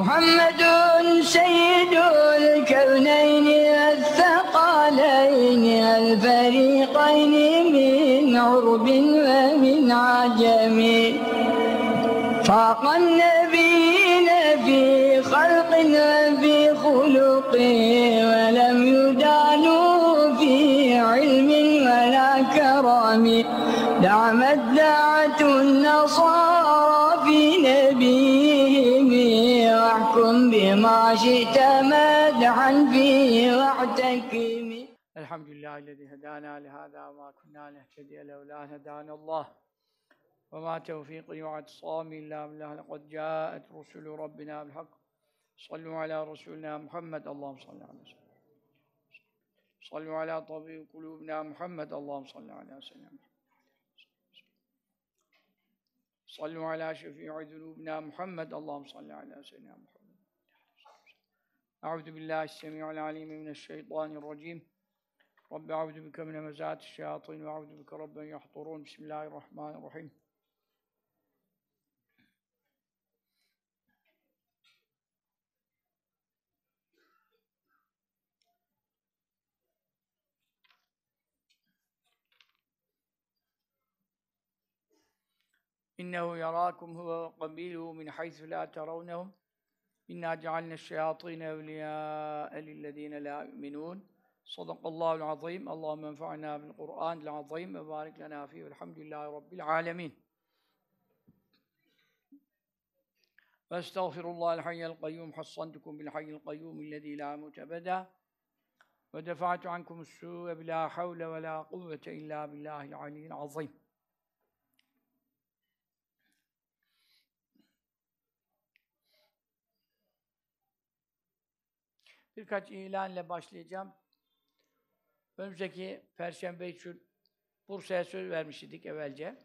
محمد سيد الكونين الثقلين الفريقين من عرب ومن عجم فاق النبيين في خلق وفي خلق ولم يدانوا في علم ولا كرم دعمت دعة النصارى ما شئت مدعا فيه وعدك الحمد لله الذي هدانا لهذا وما كنا نهتدي لولا ان هدانا الله وما توفيقي واعتصامي الا بالله لقد جاءت رسل ربنا بالحق صلوا على رسولنا محمد اللهم صل على وسلم صلوا على طبيب قلوبنا محمد اللهم صل على سيدنا محمد صلوا على شفيع ذنوبنا محمد اللهم صل على سيدنا محمد أعوذ بالله السميع العليم من الشيطان الرجيم رب أعوذ بك من همزات الشياطين وأعوذ بك رب أن يحضرون بسم الله الرحمن الرحيم إنه يراكم هو وقبيله من حيث لا ترونهم إنا جعلنا الشياطين أولياء للذين لا يؤمنون صدق الله العظيم اللهم انفعنا بالقرآن العظيم وبارك لنا فيه والحمد لله رب العالمين فاستغفر الله الحي القيوم حصنتكم بالحي القيوم الذي لا موت أبدا ودفعت عنكم السوء بلا حول ولا قوة إلا بالله العلي العظيم Birkaç ilanla başlayacağım. Önümüzdeki Perşembe için Bursa'ya söz vermiş idik evvelce.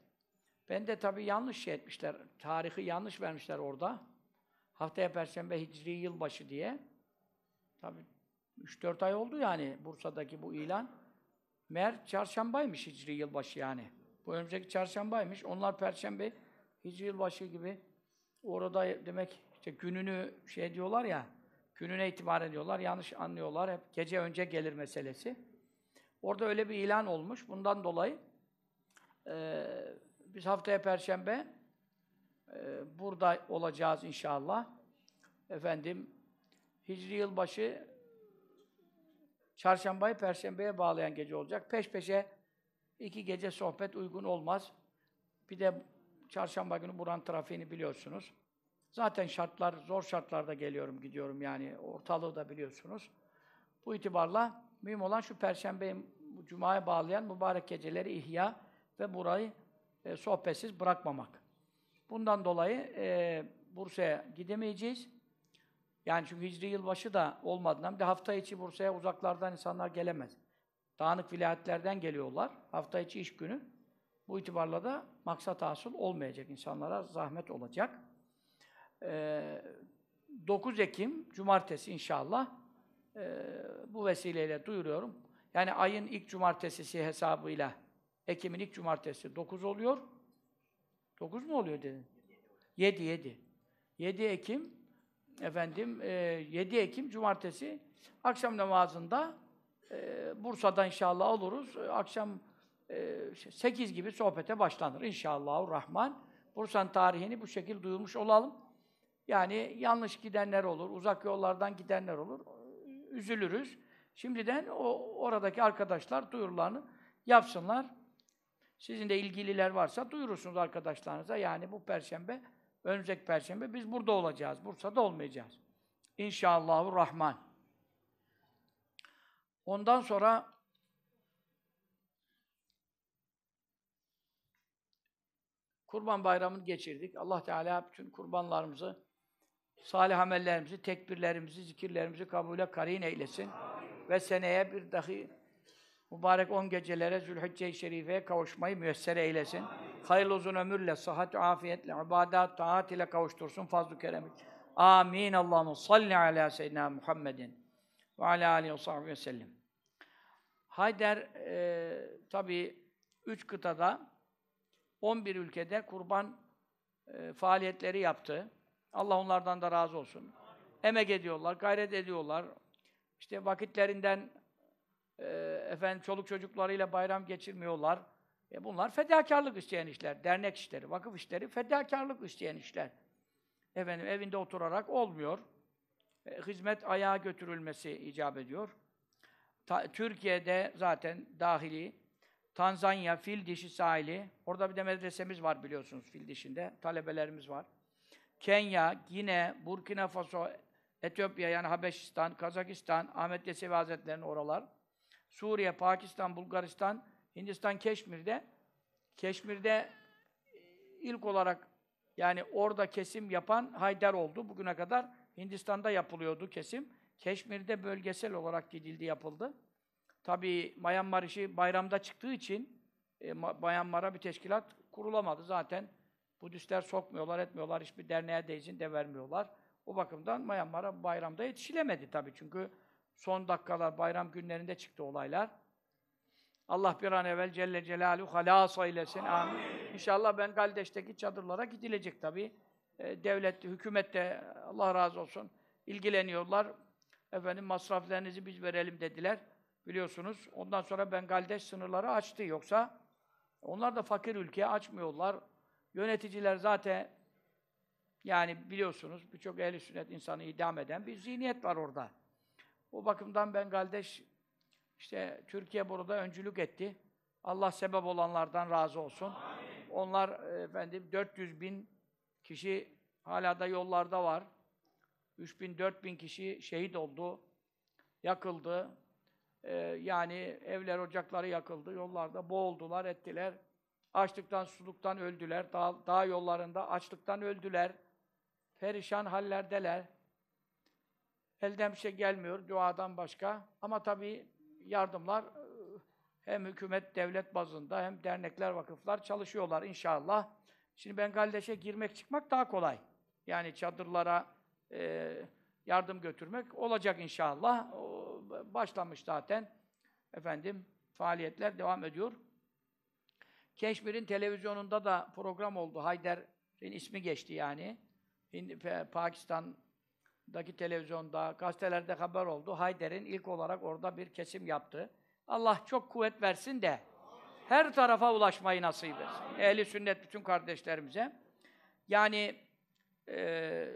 Ben de tabii yanlış şey etmişler. Tarihi yanlış vermişler orada. Haftaya Perşembe Hicri yılbaşı diye. Tabii 3-4 ay oldu yani Bursa'daki bu ilan. Mer çarşambaymış Hicri yılbaşı yani. Bu önümüzdeki çarşambaymış. Onlar perşembe Hicri yılbaşı gibi orada demek işte gününü şey diyorlar ya Gününe itibar ediyorlar, yanlış anlıyorlar. Hep gece önce gelir meselesi. Orada öyle bir ilan olmuş. Bundan dolayı e, biz haftaya Perşembe e, burada olacağız inşallah. Efendim, Hicri yılbaşı Çarşambayı Perşembe'ye bağlayan gece olacak. Peş peşe iki gece sohbet uygun olmaz. Bir de Çarşamba günü buranın trafiğini biliyorsunuz. Zaten şartlar, zor şartlarda geliyorum, gidiyorum yani. Ortalığı da biliyorsunuz. Bu itibarla mühim olan şu Perşembe'yi Cuma'ya bağlayan mübarek geceleri ihya ve burayı e, sohbetsiz bırakmamak. Bundan dolayı e, Bursa'ya gidemeyeceğiz. Yani çünkü Hicri yılbaşı da olmadığından bir de hafta içi Bursa'ya uzaklardan insanlar gelemez. Dağınık vilayetlerden geliyorlar. Hafta içi iş günü. Bu itibarla da maksat hasıl olmayacak. insanlara zahmet olacak e, ee, 9 Ekim, cumartesi inşallah e, bu vesileyle duyuruyorum. Yani ayın ilk cumartesisi hesabıyla Ekim'in ilk cumartesi 9 oluyor. 9 mu oluyor dedin? 7, 7. 7 Ekim, efendim, e, 7 Ekim cumartesi akşam namazında e, Bursa'da inşallah oluruz. E, akşam e, 8 gibi sohbete başlanır inşallah. Rahman. Bursa'nın tarihini bu şekilde duyurmuş olalım. Yani yanlış gidenler olur, uzak yollardan gidenler olur. Üzülürüz. Şimdiden o oradaki arkadaşlar duyurularını yapsınlar. Sizin de ilgililer varsa duyurursunuz arkadaşlarınıza. Yani bu perşembe, önümüzdeki perşembe biz burada olacağız. Bursa'da olmayacağız. İnşallahü Rahman. Ondan sonra Kurban Bayramı'nı geçirdik. Allah Teala bütün kurbanlarımızı salih amellerimizi, tekbirlerimizi, zikirlerimizi kabule karin eylesin. Amin. Ve seneye bir dahi mübarek on gecelere Zülhicce-i Şerife'ye kavuşmayı müessere eylesin. Amin. Hayırlı uzun ömürle, sıhhat afiyetle, ibadat, taat ile kavuştursun fazl-ı keremi. Amin. Allahu salli ala seyyidina Muhammedin ve ala aleyhi ve sahbihi ve sellem. Hayder e, tabii üç kıtada 11 ülkede kurban e, faaliyetleri yaptı. Allah onlardan da razı olsun. Emek ediyorlar, gayret ediyorlar. İşte vakitlerinden e, efendim çoluk çocuklarıyla bayram geçirmiyorlar. E bunlar fedakarlık isteyen işler. Dernek işleri, vakıf işleri fedakarlık isteyen işler. Efendim evinde oturarak olmuyor. E, hizmet ayağa götürülmesi icap ediyor. Ta, Türkiye'de zaten dahili Tanzanya, Fil Dişi sahili. Orada bir de medresemiz var biliyorsunuz Fil Dişi'nde. Talebelerimiz var. Kenya, Gine, Burkina Faso, Etiyopya yani Habeşistan, Kazakistan, Ahmet Yesevi Hazretleri'nin oralar, Suriye, Pakistan, Bulgaristan, Hindistan, Keşmir'de. Keşmir'de e, ilk olarak yani orada kesim yapan Haydar oldu bugüne kadar. Hindistan'da yapılıyordu kesim. Keşmir'de bölgesel olarak gidildi, yapıldı. Tabii Myanmar işi bayramda çıktığı için e, Myanmar'a bir teşkilat kurulamadı zaten. Budistler sokmuyorlar, etmiyorlar. Hiçbir derneğe de izin de vermiyorlar. O bakımdan Myanmar'a bayramda yetişilemedi tabii. Çünkü son dakikalar, bayram günlerinde çıktı olaylar. Allah bir an evvel Celle Celaluhu halas eylesin. Amin. İnşallah ben Bengaldeş'teki çadırlara gidilecek tabii. E, devlet, hükümet de Allah razı olsun ilgileniyorlar. Efendim masraflarınızı biz verelim dediler. Biliyorsunuz ondan sonra Bengaldeş sınırları açtı. Yoksa onlar da fakir ülkeye açmıyorlar. Yöneticiler zaten yani biliyorsunuz birçok ehli sünnet insanı idam eden bir zihniyet var orada. O bakımdan ben kardeş işte Türkiye burada öncülük etti. Allah sebep olanlardan razı olsun. Amin. Onlar efendim 400 bin kişi hala da yollarda var. 3 bin, 4 bin kişi şehit oldu, yakıldı. Ee, yani evler, ocakları yakıldı, yollarda boğuldular, ettiler. Açlıktan, suluktan öldüler. Dağ, dağ yollarında açlıktan öldüler. Perişan hallerdeler. Elden bir şey gelmiyor duadan başka. Ama tabii yardımlar e, hem hükümet, devlet bazında hem dernekler, vakıflar çalışıyorlar inşallah. Şimdi Bengaldeş'e girmek çıkmak daha kolay. Yani çadırlara e, yardım götürmek olacak inşallah. O, başlamış zaten. Efendim faaliyetler devam ediyor. Keşmir'in televizyonunda da program oldu. Hayder'in ismi geçti yani. Pakistan'daki televizyonda, gazetelerde haber oldu. Hayder'in ilk olarak orada bir kesim yaptı. Allah çok kuvvet versin de her tarafa ulaşmayı nasip etsin. Ehli sünnet bütün kardeşlerimize. Yani e,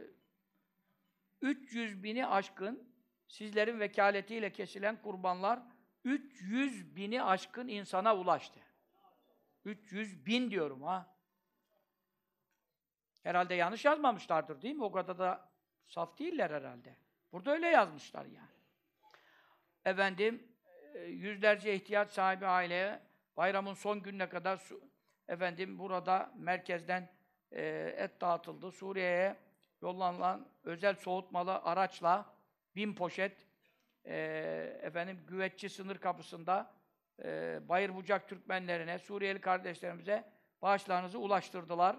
300 bini aşkın sizlerin vekaletiyle kesilen kurbanlar 300 bini aşkın insana ulaştı. 300 bin diyorum ha. Herhalde yanlış yazmamışlardır değil mi? O kadar da saf değiller herhalde. Burada öyle yazmışlar yani. Efendim, e, yüzlerce ihtiyaç sahibi aileye bayramın son gününe kadar su, efendim burada merkezden e, et dağıtıldı. Suriye'ye yollanılan özel soğutmalı araçla bin poşet e, efendim güvetçi sınır kapısında e, Bayır Bucak Türkmenlerine, Suriyeli kardeşlerimize bağışlarınızı ulaştırdılar.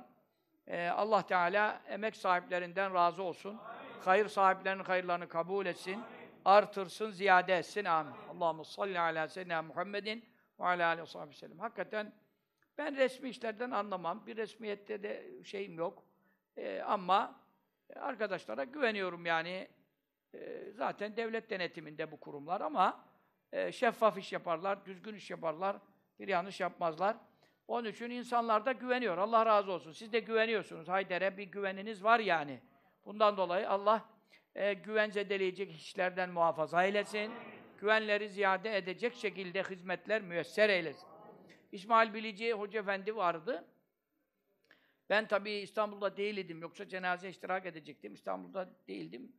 E, Allah Teala emek sahiplerinden razı olsun. Amin. Hayır sahiplerinin hayırlarını kabul etsin. Amin. Artırsın, ziyade etsin. Amin. Amin. Allahumme salli ala seyyidina Muhammedin ve ala aleyhi ve sahibi sellem. Hakikaten ben resmi işlerden anlamam. Bir resmiyette de şeyim yok. E, ama arkadaşlara güveniyorum yani. E, zaten devlet denetiminde bu kurumlar ama e, şeffaf iş yaparlar, düzgün iş yaparlar, bir yanlış yapmazlar. Onun için insanlar da güveniyor. Allah razı olsun. Siz de güveniyorsunuz. Hayder'e bir güveniniz var yani. Bundan dolayı Allah e, güven zedeleyecek işlerden muhafaza eylesin. Güvenleri ziyade edecek şekilde hizmetler müyesser eylesin. İsmail Bilici Hoca Efendi vardı. Ben tabii İstanbul'da değildim. Yoksa cenaze iştirak edecektim. İstanbul'da değildim.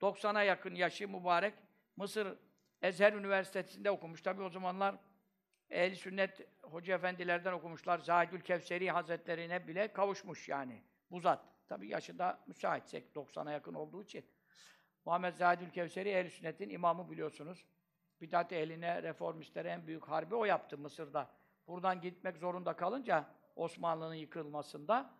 90'a yakın yaşı mübarek Mısır Ezher Üniversitesi'nde okumuş. Tabi o zamanlar ehl Sünnet Hoca Efendilerden okumuşlar. Zahidül Kevseri Hazretlerine bile kavuşmuş yani. Bu zat. Tabi yaşında da müsaitsek, 90'a yakın olduğu için. Muhammed Zahidül Kevseri ehl Sünnet'in imamı biliyorsunuz. Bidat ehline, reformistlere en büyük harbi o yaptı Mısır'da. Buradan gitmek zorunda kalınca Osmanlı'nın yıkılmasında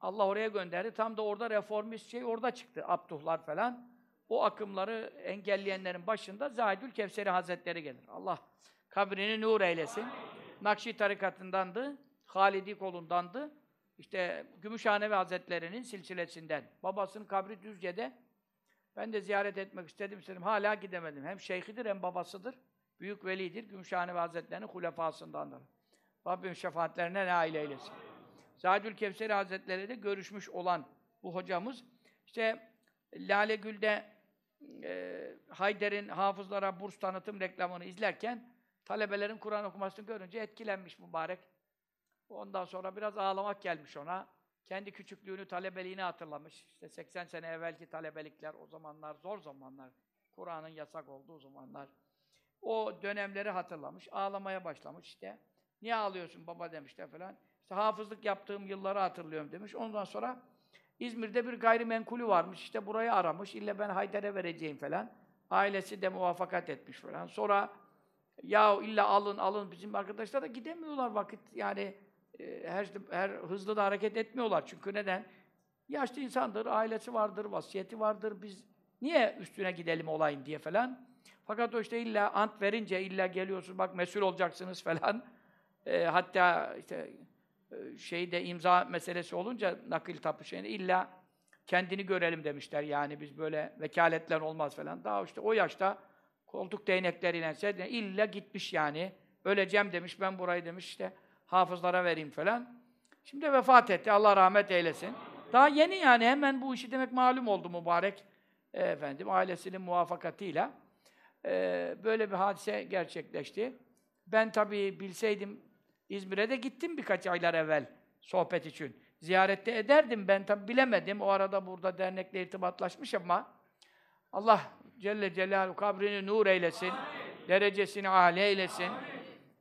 Allah oraya gönderdi. Tam da orada reformist şey orada çıktı. Abduhlar falan o akımları engelleyenlerin başında Zahidül Kevseri Hazretleri gelir. Allah kabrini nur eylesin. Nakşi tarikatındandı, Halidi kolundandı. İşte Gümüşhanevi Hazretleri'nin silsilesinden. Babasının kabri Düzce'de. Ben de ziyaret etmek istedim istedim. Hala gidemedim. Hem şeyhidir hem babasıdır. Büyük velidir. Gümüşhanevi Hazretleri'nin hulefasındandır. Rabbim şefaatlerine nail eylesin. Zahidül Kevseri Hazretleri de görüşmüş olan bu hocamız. İşte Lale Gül'de e, Hayder'in hafızlara burs tanıtım reklamını izlerken talebelerin Kur'an okumasını görünce etkilenmiş mübarek. Ondan sonra biraz ağlamak gelmiş ona. Kendi küçüklüğünü, talebeliğini hatırlamış. İşte 80 sene evvelki talebelikler, o zamanlar zor zamanlar. Kur'an'ın yasak olduğu zamanlar. O dönemleri hatırlamış, ağlamaya başlamış işte. Niye ağlıyorsun baba demişler falan. İşte hafızlık yaptığım yılları hatırlıyorum demiş. Ondan sonra İzmir'de bir gayrimenkulü varmış. işte burayı aramış. İlle ben Haydar'e vereceğim falan. Ailesi de muvaffakat etmiş falan. Sonra ya illa alın alın bizim arkadaşlar da gidemiyorlar vakit yani e, her her hızlı da hareket etmiyorlar. Çünkü neden? Yaşlı insandır, ailesi vardır, vasiyeti vardır. Biz niye üstüne gidelim olayım diye falan. Fakat o işte illa ant verince illa geliyorsun, bak mesul olacaksınız falan. E, hatta işte e, şeyde imza meselesi olunca nakil tapu şeyini illa kendini görelim demişler. Yani biz böyle vekaletler olmaz falan. Daha işte o yaşta koltuk değnekleriyle şey illa gitmiş yani. Öleceğim demiş ben burayı demiş işte hafızlara vereyim falan. Şimdi vefat etti. Allah rahmet eylesin. Daha yeni yani hemen bu işi demek malum oldu mübarek e, efendim ailesinin muvaffakatıyla. E, böyle bir hadise gerçekleşti. Ben tabii bilseydim İzmir'e de gittim birkaç aylar evvel sohbet için. Ziyarette ederdim ben tabi bilemedim. O arada burada dernekle irtibatlaşmış ama Allah Celle Celaluhu kabrini nur eylesin. Amin. Derecesini âli eylesin. Amin.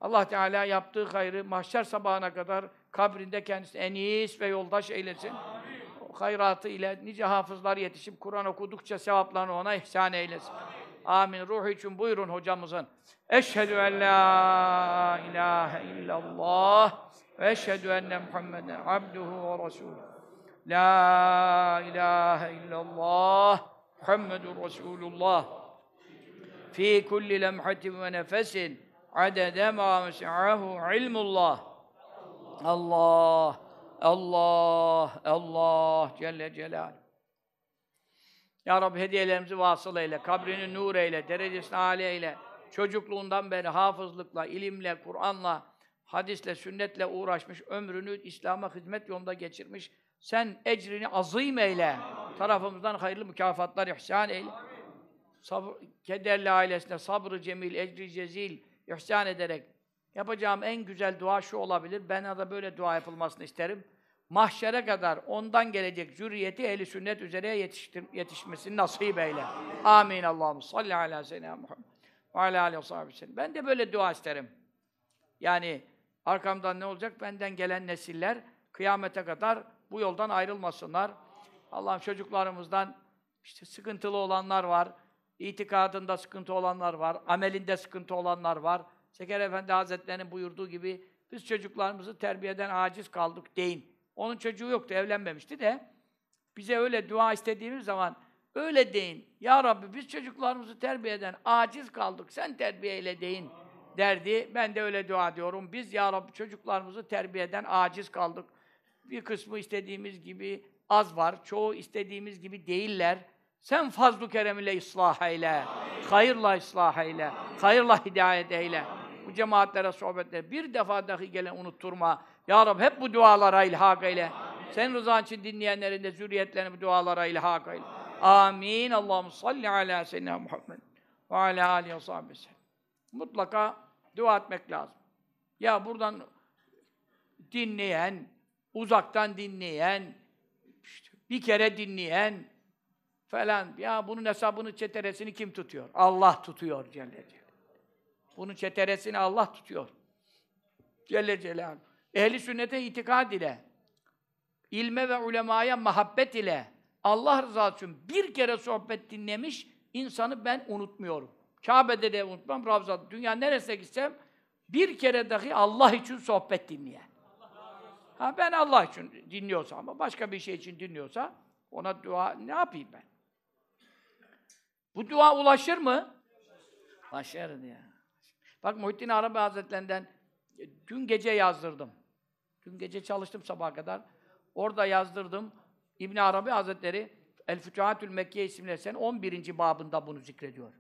Allah Teala yaptığı hayrı mahşer sabahına kadar kabrinde kendisini enis ve yoldaş eylesin. Amin. O hayratı ile nice hafızlar yetişip Kur'an okudukça sevaplarını ona ihsan eylesin. Amin. Amin. Ruhu için buyurun hocamızın. Eşhedü en la ilahe illallah ve eşhedü enne Muhammeden abduhu ve resulü. La ilahe illallah Muhammedun Resulullah. Fi kulli lemhatin ve nefesin adede ma mes'ahu ilmullah. Allah, Allah, Allah Celle Celaluhu. Ya Rabbi hediyelerimizi vasıl eyle, kabrini nur eyle, derecesini âli eyle. Çocukluğundan beri hafızlıkla, ilimle, Kur'an'la, hadisle, sünnetle uğraşmış, ömrünü İslam'a hizmet yolunda geçirmiş. Sen ecrini azim eyle. Tarafımızdan hayırlı mükafatlar ihsan eyle. Sabr, kederli ailesine sabrı cemil, ecri cezil ihsan ederek yapacağım en güzel dua şu olabilir. Ben de böyle dua yapılmasını isterim mahşere kadar ondan gelecek zürriyeti eli sünnet üzere yetiştir, yetişmesini nasip eyle. Amin. Allah'ım salli ala seyyidina Muhammed ve ala aleyhi ve sellem. Ben de böyle dua isterim. Yani arkamdan ne olacak? Benden gelen nesiller kıyamete kadar bu yoldan ayrılmasınlar. Allah'ım çocuklarımızdan işte sıkıntılı olanlar var, itikadında sıkıntı olanlar var, amelinde sıkıntı olanlar var. Şeker Efendi Hazretleri'nin buyurduğu gibi biz çocuklarımızı terbiyeden aciz kaldık deyin. Onun çocuğu yoktu, evlenmemişti de bize öyle dua istediğimiz zaman öyle deyin. Ya Rabbi biz çocuklarımızı terbiye eden aciz kaldık. Sen terbiye eyle deyin derdi. Ben de öyle dua diyorum. Biz ya Rabbi çocuklarımızı terbiye eden aciz kaldık. Bir kısmı istediğimiz gibi az var. Çoğu istediğimiz gibi değiller. Sen fazlu kerem ile ıslah eyle. Hayırla ıslah eyle. Hayırla hidayet eyle bu cemaatlere, sohbetlere bir defa dahi gelen unutturma. Ya Rab hep bu dualara ilhak eyle. Amin. Sen rızan için dinleyenlerin de zürriyetlerini bu dualara ilhak eyle. Amin. Allahum salli ala seyyidina Muhammed ve ala alihi ve Mutlaka dua etmek lazım. Ya buradan dinleyen, uzaktan dinleyen, işte bir kere dinleyen falan. Ya bunun hesabını, çeteresini kim tutuyor? Allah tutuyor Celle Celaluhu. Bunun çeteresini Allah tutuyor. Celle Celal. Ehli sünnete itikad ile, ilme ve ulemaya muhabbet ile, Allah rızası için bir kere sohbet dinlemiş insanı ben unutmuyorum. Kabe'de de unutmam, Ravza'da. Dünya neresine gitsem bir kere dahi Allah için sohbet dinleyen. Ha ben Allah için dinliyorsa ama başka bir şey için dinliyorsa ona dua ne yapayım ben? Bu dua ulaşır mı? Ulaşır ya. Bak Muhittin Arabi Hazretlerinden e, dün gece yazdırdım. Dün gece çalıştım sabaha kadar. Orada yazdırdım. İbn Arabi Hazretleri El Futuhatül Mekke isimli sen 11. babında bunu zikrediyor.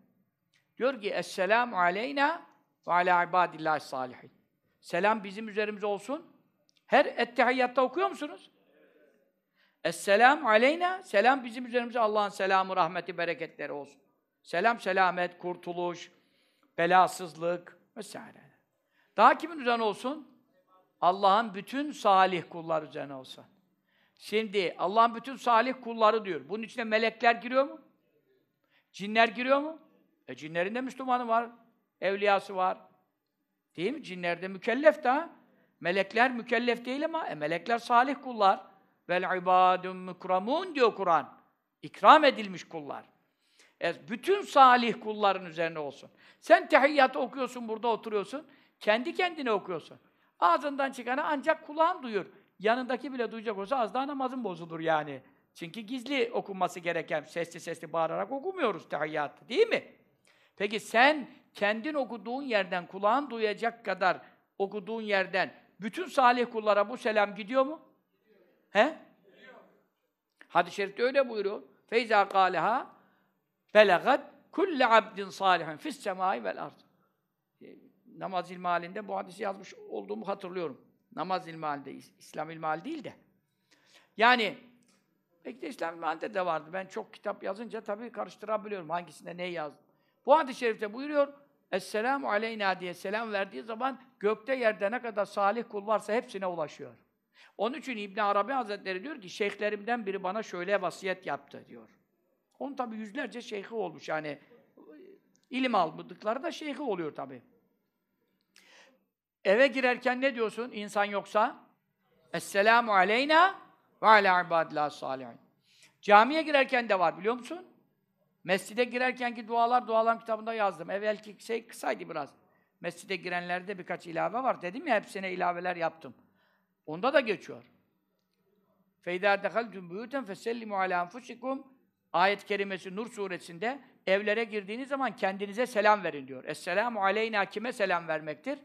Diyor ki Esselamu aleyna ve ala ibadillahi salihin. Selam bizim üzerimize olsun. Her ettehiyyatta okuyor musunuz? Esselam aleyna, selam bizim üzerimize Allah'ın selamı, rahmeti, bereketleri olsun. Selam, selamet, kurtuluş, belasızlık vesaire. Daha kimin üzerine olsun? Allah'ın bütün salih kulları üzerine olsun. Şimdi Allah'ın bütün salih kulları diyor. Bunun içine melekler giriyor mu? Cinler giriyor mu? E cinlerin de Müslümanı var, evliyası var. Değil mi? Cinlerde mükellef daha. Melekler mükellef değil ama e, melekler salih kullar. Vel ibadun mukramun diyor Kur'an. İkram edilmiş kullar. E, bütün salih kulların üzerine olsun. Sen tehiyyatı okuyorsun, burada oturuyorsun. Kendi kendine okuyorsun. Ağzından çıkanı ancak kulağın duyur. Yanındaki bile duyacak olsa az daha namazın bozulur yani. Çünkü gizli okunması gereken, sesli sesli bağırarak okumuyoruz tehiyyatı değil mi? Peki sen kendin okuduğun yerden, kulağın duyacak kadar okuduğun yerden bütün salih kullara bu selam gidiyor mu? Gidiyor. He? Hadis-i şerifte öyle buyuruyor. Feyza kâleha belagat kulle abdin salihin fis semai vel ard. Şey, namaz ilmalinde bu hadisi yazmış olduğumu hatırlıyorum. Namaz ilmi İslam ilmi değil de. Yani belki de İslam ilmi de vardı. Ben çok kitap yazınca tabii karıştırabiliyorum hangisinde ne yazdım. Bu hadis-i şerifte buyuruyor. Esselamu aleyna diye selam verdiği zaman gökte yerde ne kadar salih kul varsa hepsine ulaşıyor. Onun için İbn Arabi Hazretleri diyor ki şeyhlerimden biri bana şöyle vasiyet yaptı diyor. Onun tabi yüzlerce şeyhi olmuş yani. E, ilim almadıkları da şeyhi oluyor tabi. Eve girerken ne diyorsun insan yoksa? Esselamu aleyna ve ala ibadillah salihin. Camiye girerken de var biliyor musun? Mescide girerkenki dualar dualarım kitabında yazdım. Evvelki şey kısaydı biraz. Mescide girenlerde birkaç ilave var. Dedim ya hepsine ilaveler yaptım. Onda da geçiyor. فَاِذَا دَخَلْتُمْ بُيُوتًا فَسَلِّمُوا عَلَى أَنْفُسِكُمْ ayet-i kerimesi Nur suresinde evlere girdiğiniz zaman kendinize selam verin diyor. Esselamu aleyna kime selam vermektir?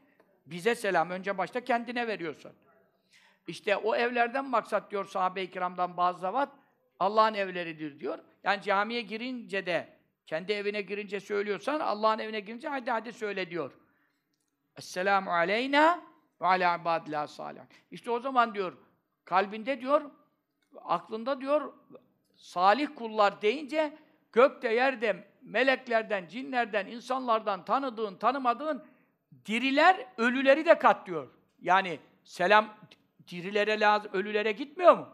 Bize selam. Önce başta kendine veriyorsun. İşte o evlerden maksat diyor sahabe-i kiramdan bazı zavat Allah'ın evleridir diyor. Yani camiye girince de kendi evine girince söylüyorsan Allah'ın evine girince hadi hadi söyle diyor. Esselamu aleyna ve ala ibadillah salih. İşte o zaman diyor kalbinde diyor aklında diyor salih kullar deyince gökte, yerde, meleklerden, cinlerden, insanlardan tanıdığın, tanımadığın diriler ölüleri de katlıyor. Yani selam dirilere lazım, ölülere gitmiyor mu?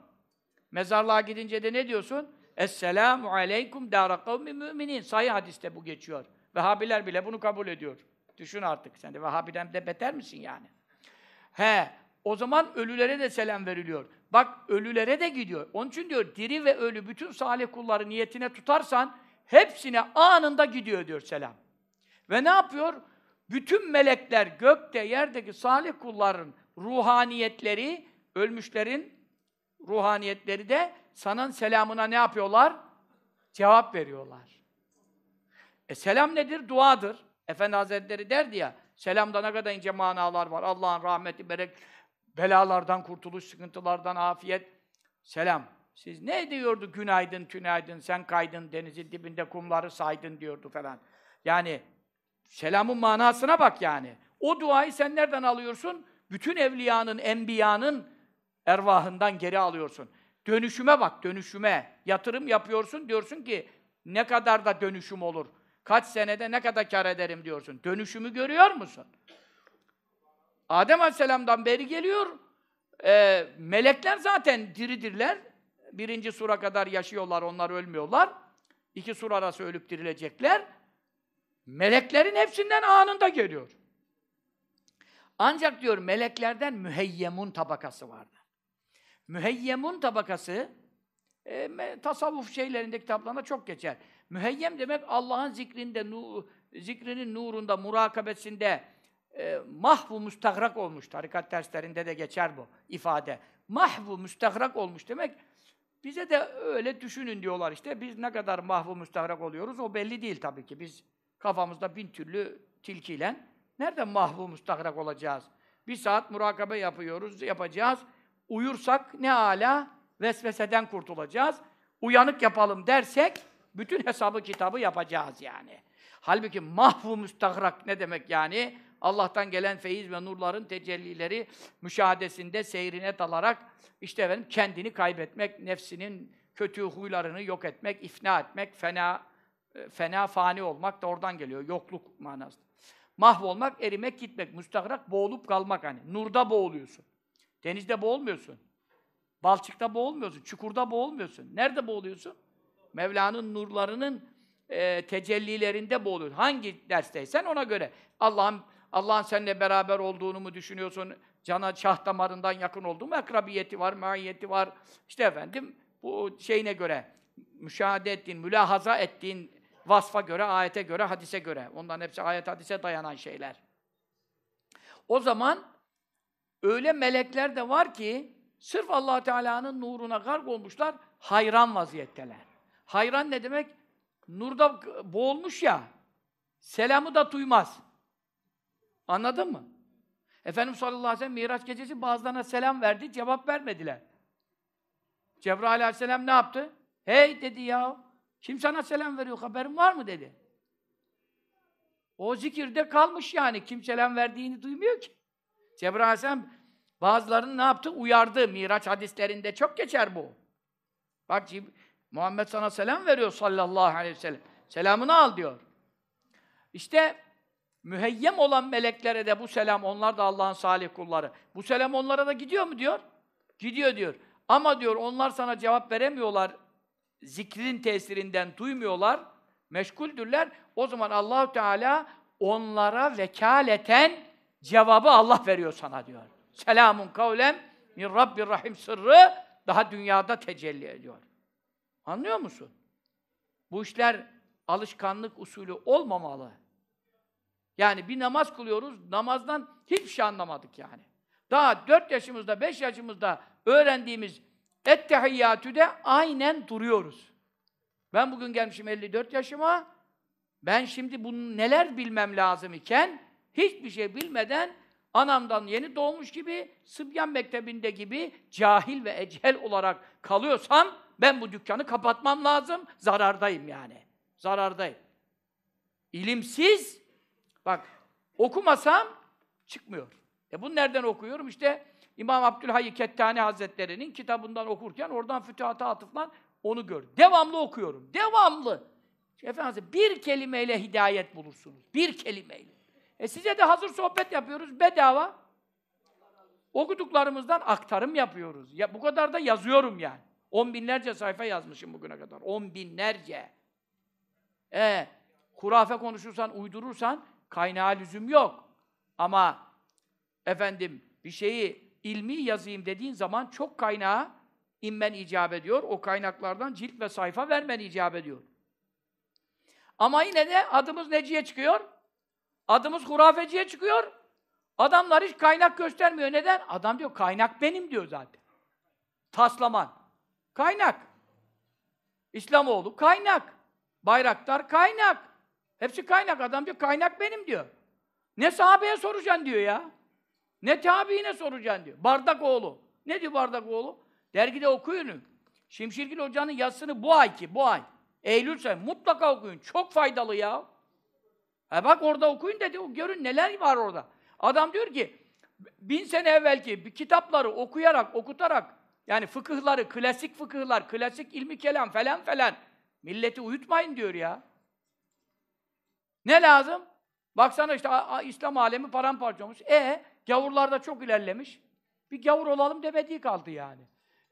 Mezarlığa gidince de ne diyorsun? Esselamu aleykum dâra kavmin müminin. Sahih hadiste bu geçiyor. Vehhabiler bile bunu kabul ediyor. Düşün artık. Sen de Vehhabiden de beter misin yani? He, o zaman ölülere de selam veriliyor. Bak ölülere de gidiyor. Onun için diyor diri ve ölü bütün salih kulları niyetine tutarsan hepsine anında gidiyor diyor selam. Ve ne yapıyor? Bütün melekler gökte, yerdeki salih kulların ruhaniyetleri, ölmüşlerin ruhaniyetleri de sana selamına ne yapıyorlar? Cevap veriyorlar. E selam nedir? Duadır. Efendi Hazretleri derdi ya, selamda ne kadar ince manalar var. Allah'ın rahmeti, bereket belalardan kurtuluş, sıkıntılardan afiyet, selam. Siz ne diyordu günaydın, tünaydın, sen kaydın, denizin dibinde kumları saydın diyordu falan. Yani selamın manasına bak yani. O duayı sen nereden alıyorsun? Bütün evliyanın, enbiyanın ervahından geri alıyorsun. Dönüşüme bak, dönüşüme. Yatırım yapıyorsun, diyorsun ki ne kadar da dönüşüm olur. Kaç senede ne kadar kar ederim diyorsun. Dönüşümü görüyor musun? Adem Aleyhisselam'dan beri geliyor. E, melekler zaten diridirler. Birinci sura kadar yaşıyorlar, onlar ölmüyorlar. İki sur arası ölüp dirilecekler. Meleklerin hepsinden anında geliyor. Ancak diyor meleklerden müheyyemun tabakası vardı. Müheyyemun tabakası e, tasavvuf şeylerinde kitaplarında çok geçer. Müheyyem demek Allah'ın zikrinde, nu, zikrinin nurunda, murakabesinde, e, ee, mahvu müstahrak olmuş. Tarikat derslerinde de geçer bu ifade. Mahvu müstahrak olmuş demek bize de öyle düşünün diyorlar işte. Biz ne kadar mahvu müstahrak oluyoruz o belli değil tabii ki. Biz kafamızda bin türlü tilkiyle nerede mahvu müstahrak olacağız? Bir saat murakabe yapıyoruz, yapacağız. Uyursak ne ala vesveseden kurtulacağız. Uyanık yapalım dersek bütün hesabı kitabı yapacağız yani. Halbuki mahvu müstahrak ne demek yani? Allah'tan gelen feyiz ve nurların tecellileri müşahadesinde seyrine dalarak işte efendim kendini kaybetmek, nefsinin kötü huylarını yok etmek, ifna etmek, fena e, fena fani olmak da oradan geliyor. Yokluk manası. Mahvolmak, erimek, gitmek, müstahrak, boğulup kalmak hani. Nurda boğuluyorsun. Denizde boğulmuyorsun. Balçıkta boğulmuyorsun. Çukurda boğulmuyorsun. Nerede boğuluyorsun? Mevla'nın nurlarının e, tecellilerinde boğuluyorsun. Hangi dersteysen ona göre. Allah'ın Allah'ın seninle beraber olduğunu mu düşünüyorsun? Cana şah damarından yakın oldu mu? Akrabiyeti var, maiyeti var. İşte efendim bu şeyine göre müşahede ettiğin, mülahaza ettiğin vasfa göre, ayete göre, hadise göre. Ondan hepsi ayet hadise dayanan şeyler. O zaman öyle melekler de var ki sırf Allah Teala'nın nuruna gark olmuşlar, hayran vaziyetteler. Hayran ne demek? Nurda boğulmuş ya. Selamı da duymaz. Anladın mı? Efendimiz sallallahu aleyhi ve sellem Miraç gecesi bazılarına selam verdi, cevap vermediler. Cebrail aleyhisselam ne yaptı? Hey dedi ya, kim sana selam veriyor, haberin var mı dedi. O zikirde kalmış yani, kim selam verdiğini duymuyor ki. Cebrail aleyhisselam bazılarını ne yaptı? Uyardı. Miraç hadislerinde çok geçer bu. Bak Muhammed sana selam veriyor sallallahu aleyhi ve sellem. Selamını al diyor. İşte müheyyem olan meleklere de bu selam, onlar da Allah'ın salih kulları. Bu selam onlara da gidiyor mu diyor? Gidiyor diyor. Ama diyor onlar sana cevap veremiyorlar. Zikrin tesirinden duymuyorlar. Meşguldürler. O zaman Allahü Teala onlara vekaleten cevabı Allah veriyor sana diyor. Selamun kavlem min Rabbir Rahim sırrı daha dünyada tecelli ediyor. Anlıyor musun? Bu işler alışkanlık usulü olmamalı. Yani bir namaz kılıyoruz, namazdan hiçbir şey anlamadık yani. Daha dört yaşımızda, beş yaşımızda öğrendiğimiz ettehiyyatü de aynen duruyoruz. Ben bugün gelmişim 54 yaşıma, ben şimdi bunu neler bilmem lazım iken, hiçbir şey bilmeden anamdan yeni doğmuş gibi, Sıbyan Mektebi'nde gibi cahil ve ecel olarak kalıyorsam, ben bu dükkanı kapatmam lazım, zarardayım yani. Zarardayım. İlimsiz, Bak okumasam çıkmıyor. E bunu nereden okuyorum? İşte İmam Abdülhayy Kettani Hazretleri'nin kitabından okurken oradan fütühata atıflan onu gör. Devamlı okuyorum. Devamlı. Efendim bir kelimeyle hidayet bulursunuz. Bir kelimeyle. E size de hazır sohbet yapıyoruz bedava. Okuduklarımızdan aktarım yapıyoruz. Ya bu kadar da yazıyorum yani. On binlerce sayfa yazmışım bugüne kadar. On binlerce. E, hurafe konuşursan, uydurursan Kaynağa lüzum yok. Ama efendim bir şeyi ilmi yazayım dediğin zaman çok kaynağa inmen icap ediyor. O kaynaklardan cilt ve sayfa vermen icap ediyor. Ama yine de adımız neciye çıkıyor? Adımız hurafeciye çıkıyor. Adamlar hiç kaynak göstermiyor. Neden? Adam diyor kaynak benim diyor zaten. Taslaman. Kaynak. İslamoğlu kaynak. Bayraktar kaynak. Hepsi kaynak. Adam diyor kaynak benim diyor. Ne sahabeye soracaksın diyor ya. Ne tabiine soracaksın diyor. Bardak oğlu. Ne diyor Bardak oğlu? Dergide okuyun. Şimşirgil Hoca'nın yazısını bu ay ki, bu ay. Eylül sayı. Mutlaka okuyun. Çok faydalı ya. E bak orada okuyun dedi. Görün neler var orada. Adam diyor ki, bin sene evvelki kitapları okuyarak, okutarak, yani fıkıhları, klasik fıkıhlar, klasik ilmi kelam falan falan, milleti uyutmayın diyor ya. Ne lazım? Baksana işte a, a, İslam alemi paramparça olmuş. E gavurlar da çok ilerlemiş. Bir gavur olalım demediği kaldı yani.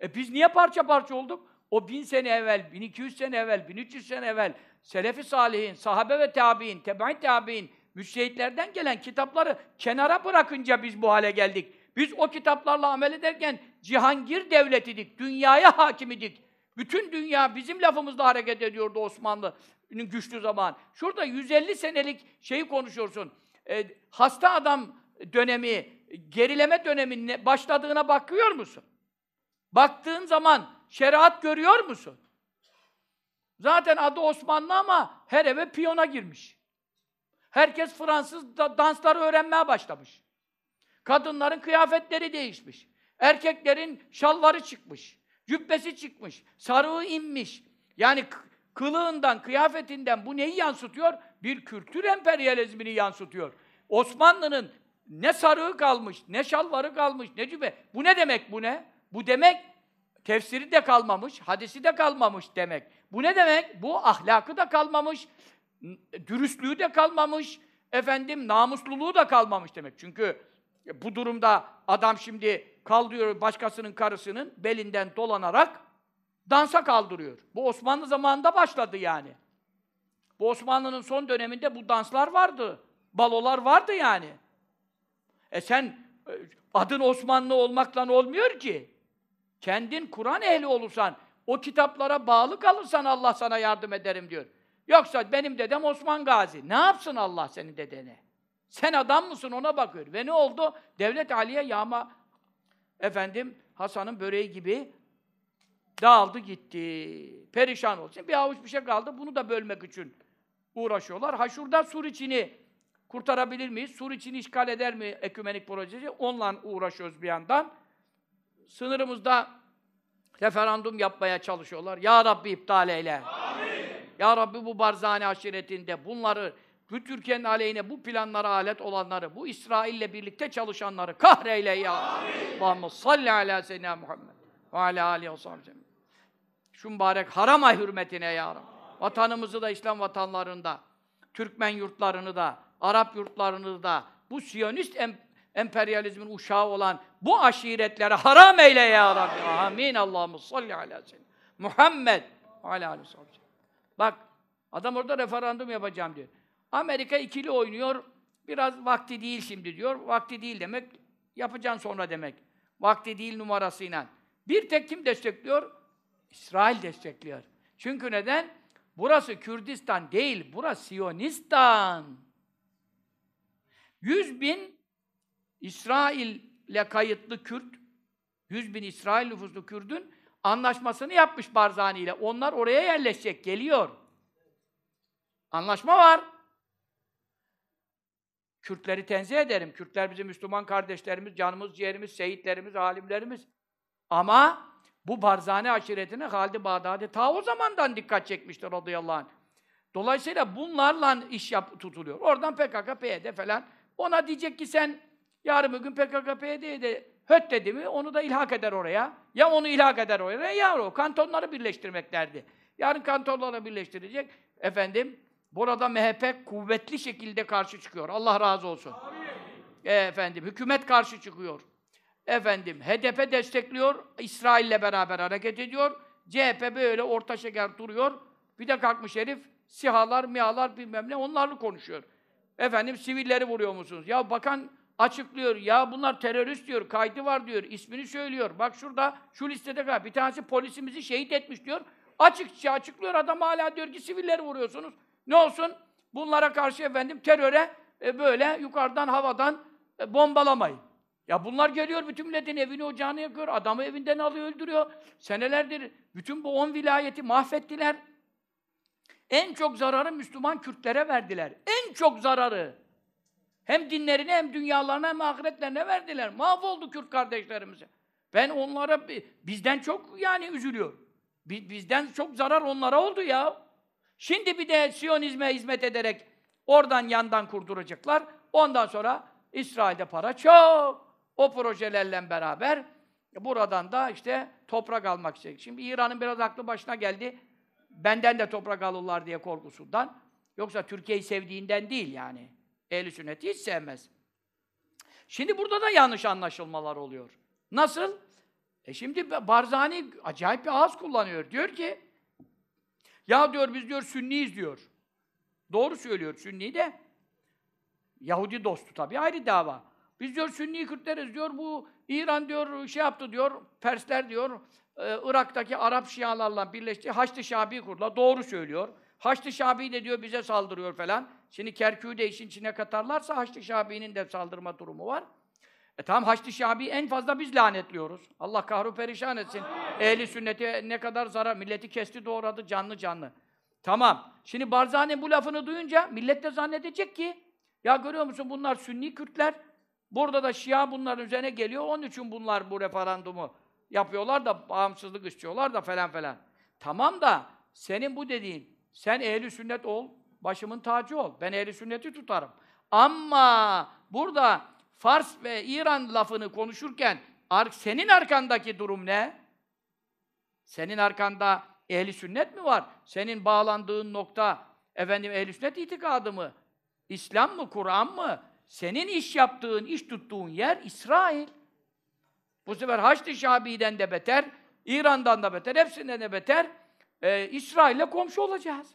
E biz niye parça parça olduk? O bin sene evvel, 1200 sene evvel, 1300 sene evvel Selefi Salihin, sahabe ve tabi'in, tebain tabi'in, müştehitlerden gelen kitapları kenara bırakınca biz bu hale geldik. Biz o kitaplarla amel ederken Cihangir devletidik, dünyaya hakimidik. Bütün dünya bizim lafımızla hareket ediyordu Osmanlı güçlü zaman. Şurada 150 senelik şeyi konuşuyorsun. E, hasta adam dönemi, gerileme döneminin başladığına bakıyor musun? Baktığın zaman şeriat görüyor musun? Zaten adı Osmanlı ama her eve piyona girmiş. Herkes Fransız da dansları öğrenmeye başlamış. Kadınların kıyafetleri değişmiş. Erkeklerin şalları çıkmış. Cübbesi çıkmış. Sarığı inmiş. Yani Kılığından, kıyafetinden bu neyi yansıtıyor? Bir kültür emperyalizmini yansıtıyor. Osmanlı'nın ne sarığı kalmış, ne şalvarı kalmış, ne cübe. Bu ne demek bu ne? Bu demek tefsiri de kalmamış, hadisi de kalmamış demek. Bu ne demek? Bu ahlakı da kalmamış, dürüstlüğü de kalmamış, efendim namusluluğu da kalmamış demek. Çünkü bu durumda adam şimdi kal diyor başkasının karısının belinden dolanarak dansa kaldırıyor. Bu Osmanlı zamanında başladı yani. Bu Osmanlı'nın son döneminde bu danslar vardı. Balolar vardı yani. E sen e, adın Osmanlı olmakla olmuyor ki. Kendin Kur'an ehli olursan, o kitaplara bağlı kalırsan Allah sana yardım ederim diyor. Yoksa benim dedem Osman Gazi. Ne yapsın Allah senin dedene? Sen adam mısın ona bakıyor. Ve ne oldu? Devlet Ali'ye yağma efendim Hasan'ın böreği gibi Dağıldı gitti. Perişan olsun. Bir avuç bir şey kaldı. Bunu da bölmek için uğraşıyorlar. Haşur'da Sur içini kurtarabilir miyiz? Sur içini işgal eder mi ekümenik projesi? Onunla uğraşıyoruz bir yandan. Sınırımızda referandum yapmaya çalışıyorlar. Ya Rabbi iptal eyle. Amin. Ya Rabbi bu barzani aşiretinde bunları bu Türkiye'nin aleyhine bu planlara alet olanları, bu İsrail'le birlikte çalışanları kahreyle ya. Amin. Muhammed salli ala seyyidina Muhammed ve alâ âlihi Şu mübarek harama hürmetine ya Rabbi. Vatanımızı da İslam vatanlarında, Türkmen yurtlarını da, Arap yurtlarını da, bu Siyonist em emperyalizmin uşağı olan bu aşiretlere haram eyle ya Rabbi. Amin. Allah'ım salli ala seyyidina. Muhammed ala aleyhi Bak adam orada referandum yapacağım diyor. Amerika ikili oynuyor. Biraz vakti değil şimdi diyor. Vakti değil demek yapacaksın sonra demek. Vakti değil numarasıyla. Bir tek kim destekliyor? İsrail destekliyor. Çünkü neden? Burası Kürdistan değil, burası Siyonistan. Yüz bin İsrail'le kayıtlı Kürt, yüz bin İsrail nüfuslu Kürd'ün anlaşmasını yapmış Barzani ile. Onlar oraya yerleşecek, geliyor. Anlaşma var. Kürtleri tenzih ederim. Kürtler bizim Müslüman kardeşlerimiz, canımız, ciğerimiz, şehitlerimiz, alimlerimiz. Ama bu barzane aşiretine Halid-i Bağdadi ta o zamandan dikkat çekmiştir radıyallahu anh. Dolayısıyla bunlarla iş yap tutuluyor. Oradan PKK, PYD falan. Ona diyecek ki sen yarın bugün PKK, PYD'ye de höt dedi mi onu da ilhak eder oraya. Ya onu ilhak eder oraya ya o kantonları birleştirmek derdi. Yarın kantonları birleştirecek. Efendim burada MHP kuvvetli şekilde karşı çıkıyor. Allah razı olsun. Amin. E, efendim hükümet karşı çıkıyor. Efendim HDP destekliyor, İsrail'le beraber hareket ediyor. CHP böyle orta şeker duruyor. Bir de kalkmış herif sihalar, mihalar bilmem ne onlarla konuşuyor. Efendim sivilleri vuruyor musunuz? Ya bakan açıklıyor. Ya bunlar terörist diyor, kaydı var diyor, ismini söylüyor. Bak şurada şu listede var. Bir tanesi polisimizi şehit etmiş diyor. Açıkça açıklıyor adam hala diyor ki sivilleri vuruyorsunuz. Ne olsun? Bunlara karşı efendim teröre e, böyle yukarıdan havadan e, bombalamayın. Ya bunlar geliyor bütün milletin evini ocağını yakıyor, adamı evinden alıyor öldürüyor. Senelerdir bütün bu on vilayeti mahvettiler. En çok zararı Müslüman Kürtlere verdiler. En çok zararı. Hem dinlerine hem dünyalarına hem ahiretlerine verdiler. Mahvoldu Kürt kardeşlerimizi. Ben onlara bizden çok yani üzülüyor. Bizden çok zarar onlara oldu ya. Şimdi bir de Siyonizme hizmet ederek oradan yandan kurduracaklar. Ondan sonra İsrail'de para çok. O projelerle beraber buradan da işte toprak almak için. Şimdi İran'ın biraz aklı başına geldi. Benden de toprak alırlar diye korkusundan. Yoksa Türkiye'yi sevdiğinden değil yani. Ehl-i sünneti hiç sevmez. Şimdi burada da yanlış anlaşılmalar oluyor. Nasıl? E şimdi Barzani acayip bir ağız kullanıyor. Diyor ki, ya diyor biz diyor Sünniyiz diyor. Doğru söylüyor Sünni de. Yahudi dostu tabii ayrı dava. Biz diyor Sünni Kürtleriz diyor, bu İran diyor şey yaptı diyor, Persler diyor, e, Irak'taki Arap Şialarla birleşti, Haçlı Şabi kurdu doğru söylüyor. Haçlı Şabi de diyor bize saldırıyor falan. Şimdi Kerkük'ü de işin içine katarlarsa Haçlı Şabi'nin de saldırma durumu var. E tamam Haçlı Şabi en fazla biz lanetliyoruz. Allah kahru perişan etsin. Ehli sünneti ne kadar zarar, milleti kesti doğradı canlı canlı. Tamam. Şimdi Barzani bu lafını duyunca millet de zannedecek ki ya görüyor musun bunlar Sünni Kürtler, Burada da Şia bunların üzerine geliyor. Onun için bunlar bu referandumu yapıyorlar da bağımsızlık istiyorlar da falan falan. Tamam da senin bu dediğin sen ehli sünnet ol, başımın tacı ol. Ben ehli sünneti tutarım. Ama burada Fars ve İran lafını konuşurken senin arkandaki durum ne? Senin arkanda ehli sünnet mi var? Senin bağlandığın nokta efendim ehli sünnet itikadı mı? İslam mı, Kur'an mı? Senin iş yaptığın, iş tuttuğun yer İsrail. Bu sefer Haçlı Şabi'den de beter, İran'dan da beter, hepsinden de beter. Ee, İsrail'le komşu olacağız.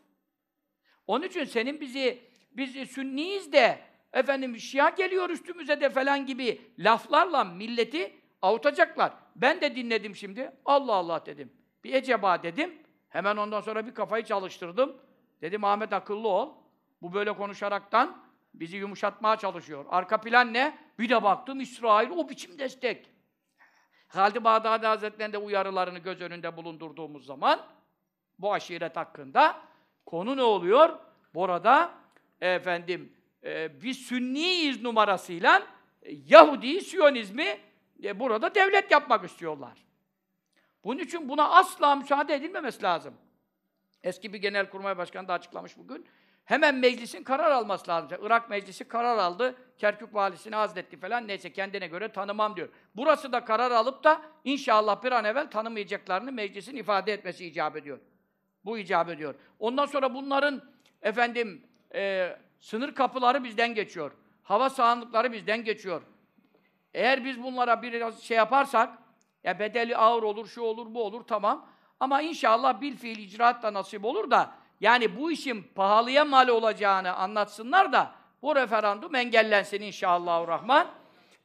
Onun için senin bizi, biz Sünniyiz de, efendim Şia geliyor üstümüze de falan gibi laflarla milleti avutacaklar. Ben de dinledim şimdi. Allah Allah dedim. Bir eceba dedim. Hemen ondan sonra bir kafayı çalıştırdım. Dedim Ahmet akıllı ol. Bu böyle konuşaraktan bizi yumuşatmaya çalışıyor. Arka plan ne? Bir de baktım İsrail o biçim destek. Halid-i Bağdadi Hazretleri'nde uyarılarını göz önünde bulundurduğumuz zaman bu aşiret hakkında konu ne oluyor? Burada efendim e, bir sünniyiz numarasıyla e, Yahudi Siyonizmi e, burada devlet yapmak istiyorlar. Bunun için buna asla müsaade edilmemesi lazım. Eski bir genel kurmay başkanı da açıklamış bugün. Hemen meclisin karar alması lazım. Irak meclisi karar aldı. Kerkük valisini azletti falan. Neyse kendine göre tanımam diyor. Burası da karar alıp da inşallah bir an evvel tanımayacaklarını meclisin ifade etmesi icap ediyor. Bu icap ediyor. Ondan sonra bunların efendim e, sınır kapıları bizden geçiyor. Hava sahanlıkları bizden geçiyor. Eğer biz bunlara biraz şey yaparsak, ya bedeli ağır olur, şu olur, bu olur, tamam. Ama inşallah bil fiil icraat da nasip olur da yani bu işin pahalıya mal olacağını anlatsınlar da bu referandum engellensin inşallah rahman.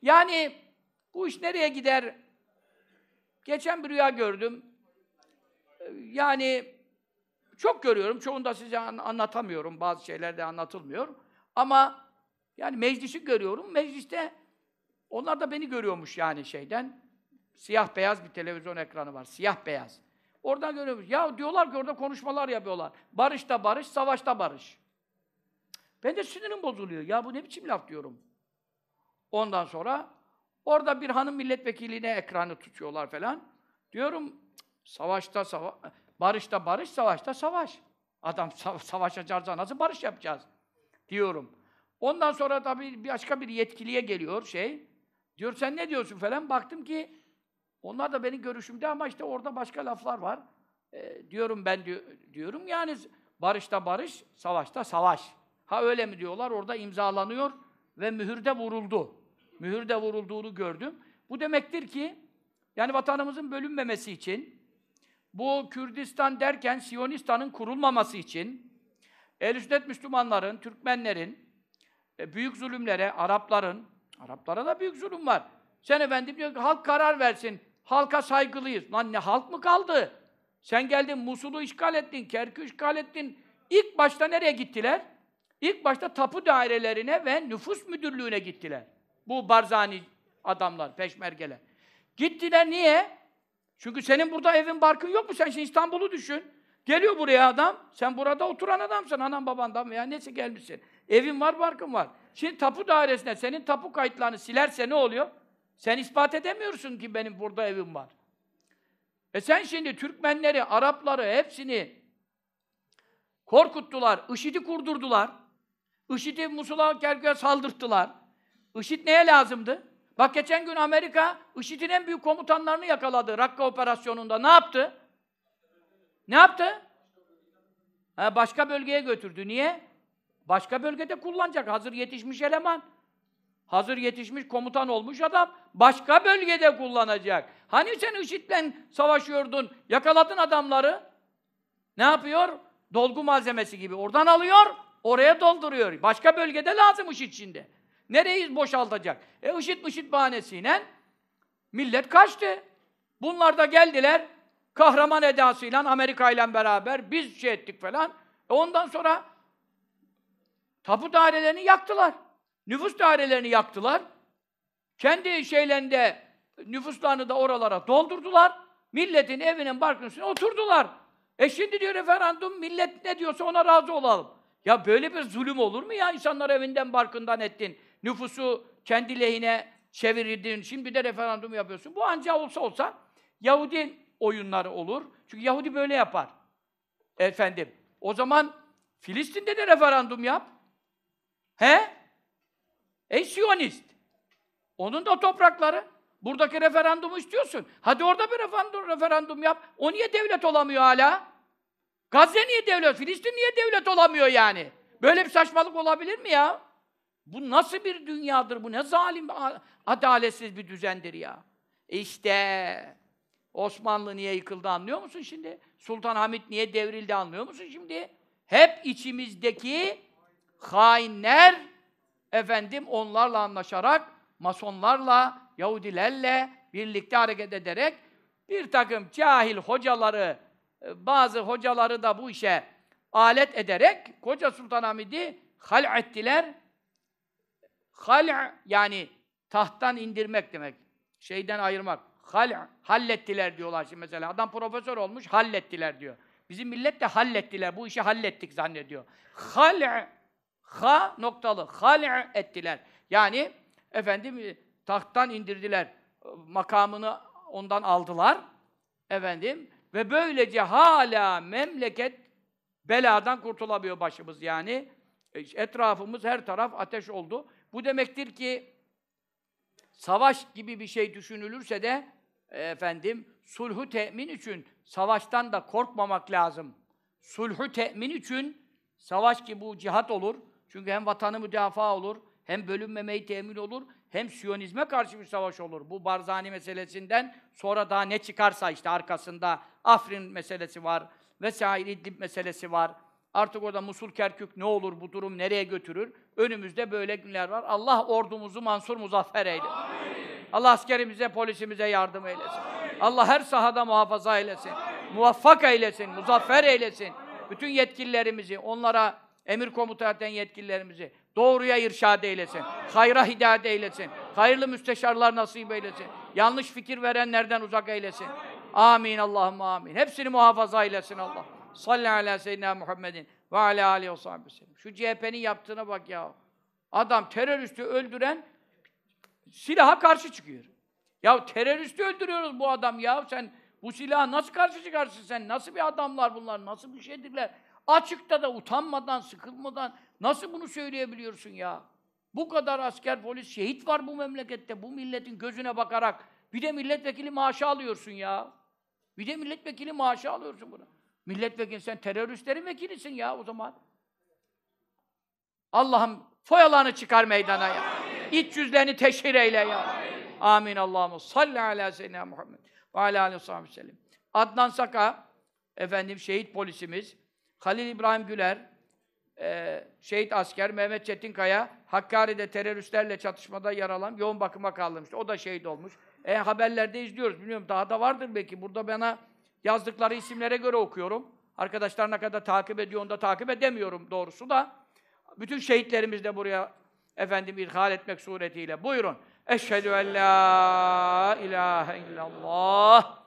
Yani bu iş nereye gider? Geçen bir rüya gördüm. Ee, yani çok görüyorum. Çoğunu da size anlatamıyorum. Bazı şeyler de anlatılmıyor. Ama yani meclisi görüyorum. Mecliste onlar da beni görüyormuş yani şeyden. Siyah beyaz bir televizyon ekranı var. Siyah beyaz. Oradan görüyoruz. Ya diyorlar ki orada konuşmalar yapıyorlar. Barışta barış, savaşta barış. Ben de sinirim bozuluyor. Ya bu ne biçim laf diyorum. Ondan sonra orada bir hanım milletvekiline ekranı tutuyorlar falan. Diyorum savaşta savaş, barışta barış, savaşta savaş. Adam sa- savaşacağız nasıl barış yapacağız diyorum. Ondan sonra tabii başka bir yetkiliye geliyor şey. Diyor sen ne diyorsun falan. Baktım ki onlar da benim görüşümde ama işte orada başka laflar var. E, diyorum ben diyor, diyorum yani barışta barış, savaşta savaş. Ha öyle mi diyorlar? Orada imzalanıyor ve mühürde vuruldu. Mühürde vurulduğunu gördüm. Bu demektir ki yani vatanımızın bölünmemesi için bu Kürdistan derken Siyonistan'ın kurulmaması için Ehl-i Müslümanların, Türkmenlerin e, büyük zulümlere, Arapların, Araplara da büyük zulüm var. Sen efendim diyor ki halk karar versin. Halka saygılıyız. Lan ne halk mı kaldı? Sen geldin Musul'u işgal ettin, Kerkü işgal ettin. İlk başta nereye gittiler? İlk başta tapu dairelerine ve nüfus müdürlüğüne gittiler. Bu Barzani adamlar, peşmergeler. Gittiler niye? Çünkü senin burada evin barkın yok mu? Sen şimdi İstanbul'u düşün. Geliyor buraya adam. Sen burada oturan adamsın. Anan babandan veya neyse gelmişsin. Evin var, barkın var. Şimdi tapu dairesine senin tapu kayıtlarını silerse ne oluyor? Sen ispat edemiyorsun ki benim burada evim var. E sen şimdi Türkmenleri, Arapları hepsini korkuttular, IŞİD'i kurdurdular. IŞİD'i Musul'a, Kerkük'e saldırttılar. IŞİD neye lazımdı? Bak geçen gün Amerika IŞİD'in en büyük komutanlarını yakaladı Rakka operasyonunda. Ne yaptı? Ne yaptı? Ha, başka bölgeye götürdü. Niye? Başka bölgede kullanacak. Hazır yetişmiş eleman. Hazır yetişmiş komutan olmuş adam başka bölgede kullanacak. Hani sen IŞİD'le savaşıyordun, yakaladın adamları. Ne yapıyor? Dolgu malzemesi gibi. Oradan alıyor, oraya dolduruyor. Başka bölgede lazım IŞİD şimdi. Nereyi boşaltacak? E IŞİD IŞİD bahanesiyle millet kaçtı. Bunlar da geldiler, kahraman edasıyla Amerika ile beraber biz şey ettik falan. E ondan sonra tapu dairelerini yaktılar. Nüfus dairelerini yaktılar. Kendi şeylerinde nüfuslarını da oralara doldurdular. Milletin evinin barkının üstüne oturdular. E şimdi diyor referandum millet ne diyorsa ona razı olalım. Ya böyle bir zulüm olur mu ya? insanlar evinden barkından ettin. Nüfusu kendi lehine çevirdin. Şimdi de referandum yapıyorsun. Bu ancak olsa olsa Yahudi oyunları olur. Çünkü Yahudi böyle yapar. Efendim. O zaman Filistin'de de referandum yap. He? Ey Siyonist! Onun da toprakları. Buradaki referandumu istiyorsun. Hadi orada bir referandum, referandum yap. O niye devlet olamıyor hala? Gazze niye devlet? Filistin niye devlet olamıyor yani? Böyle bir saçmalık olabilir mi ya? Bu nasıl bir dünyadır? Bu ne zalim, adaletsiz bir düzendir ya? İşte Osmanlı niye yıkıldı anlıyor musun şimdi? Sultan Hamit niye devrildi anlıyor musun şimdi? Hep içimizdeki hainler efendim onlarla anlaşarak, masonlarla, Yahudilerle birlikte hareket ederek bir takım cahil hocaları, e, bazı hocaları da bu işe alet ederek Koca Sultan hal ettiler. Hal yani tahttan indirmek demek. Şeyden ayırmak. Hal hallettiler diyorlar şimdi mesela. Adam profesör olmuş, hallettiler diyor. Bizim millet de hallettiler. Bu işi hallettik zannediyor. Hal ha noktalı hal ettiler. Yani efendim e, tahttan indirdiler. E, makamını ondan aldılar. Efendim ve böylece hala memleket beladan kurtulamıyor başımız yani. E, etrafımız her taraf ateş oldu. Bu demektir ki savaş gibi bir şey düşünülürse de efendim sulhu temin için savaştan da korkmamak lazım. Sulhu temin için savaş ki bu cihat olur. Çünkü hem vatanı müdafaa olur, hem bölünmemeyi temin olur, hem Siyonizme karşı bir savaş olur. Bu Barzani meselesinden sonra daha ne çıkarsa işte arkasında Afrin meselesi var, vesaire İdlib meselesi var. Artık orada Musul Kerkük ne olur, bu durum nereye götürür? Önümüzde böyle günler var. Allah ordumuzu mansur muzaffer eylesin. Allah askerimize, polisimize yardım eylesin. Amin. Allah her sahada muhafaza eylesin. Amin. Muvaffak eylesin, Amin. muzaffer eylesin. Bütün yetkililerimizi onlara Emir komuta eden yetkililerimizi doğruya irşad eylesin. Hayra hidayet eylesin. Hayırlı müsteşarlar nasip eylesin. Yanlış fikir verenlerden uzak eylesin. Amin Allahümme amin. Hepsini muhafaza eylesin Allah. Salli ala seyyidina Muhammedin ve ala aleyhi ve sahibi sellem. Şu CHP'nin yaptığına bak ya. Adam teröristi öldüren silaha karşı çıkıyor. Ya teröristi öldürüyoruz bu adam ya. Sen bu silaha nasıl karşı çıkarsın sen? Nasıl bir adamlar bunlar? Nasıl bir şeydirler? Açıkta da utanmadan, sıkılmadan nasıl bunu söyleyebiliyorsun ya? Bu kadar asker, polis, şehit var bu memlekette. Bu milletin gözüne bakarak bir de milletvekili maaşı alıyorsun ya. Bir de milletvekili maaşı alıyorsun bunu. Milletvekili sen teröristlerin vekilisin ya o zaman. Allah'ım foyalarını çıkar meydana ya. İç yüzlerini teşhir eyle ya. Amin. Allah'ım. Salli ala seyyidina Muhammed ve ala aleyhi ve sellem. Adnan Saka, efendim şehit polisimiz, Halil İbrahim Güler, e, şehit asker Mehmet Çetinkaya, Hakkari'de teröristlerle çatışmada yaralan yoğun bakıma kaldırmıştı. O da şehit olmuş. E, haberlerde izliyoruz. Bilmiyorum daha da vardır belki. Burada bana yazdıkları isimlere göre okuyorum. Arkadaşlar ne kadar takip ediyor onu da takip edemiyorum doğrusu da. Bütün şehitlerimiz de buraya efendim ilhal etmek suretiyle. Buyurun. Eşhedü en la ilahe illallah.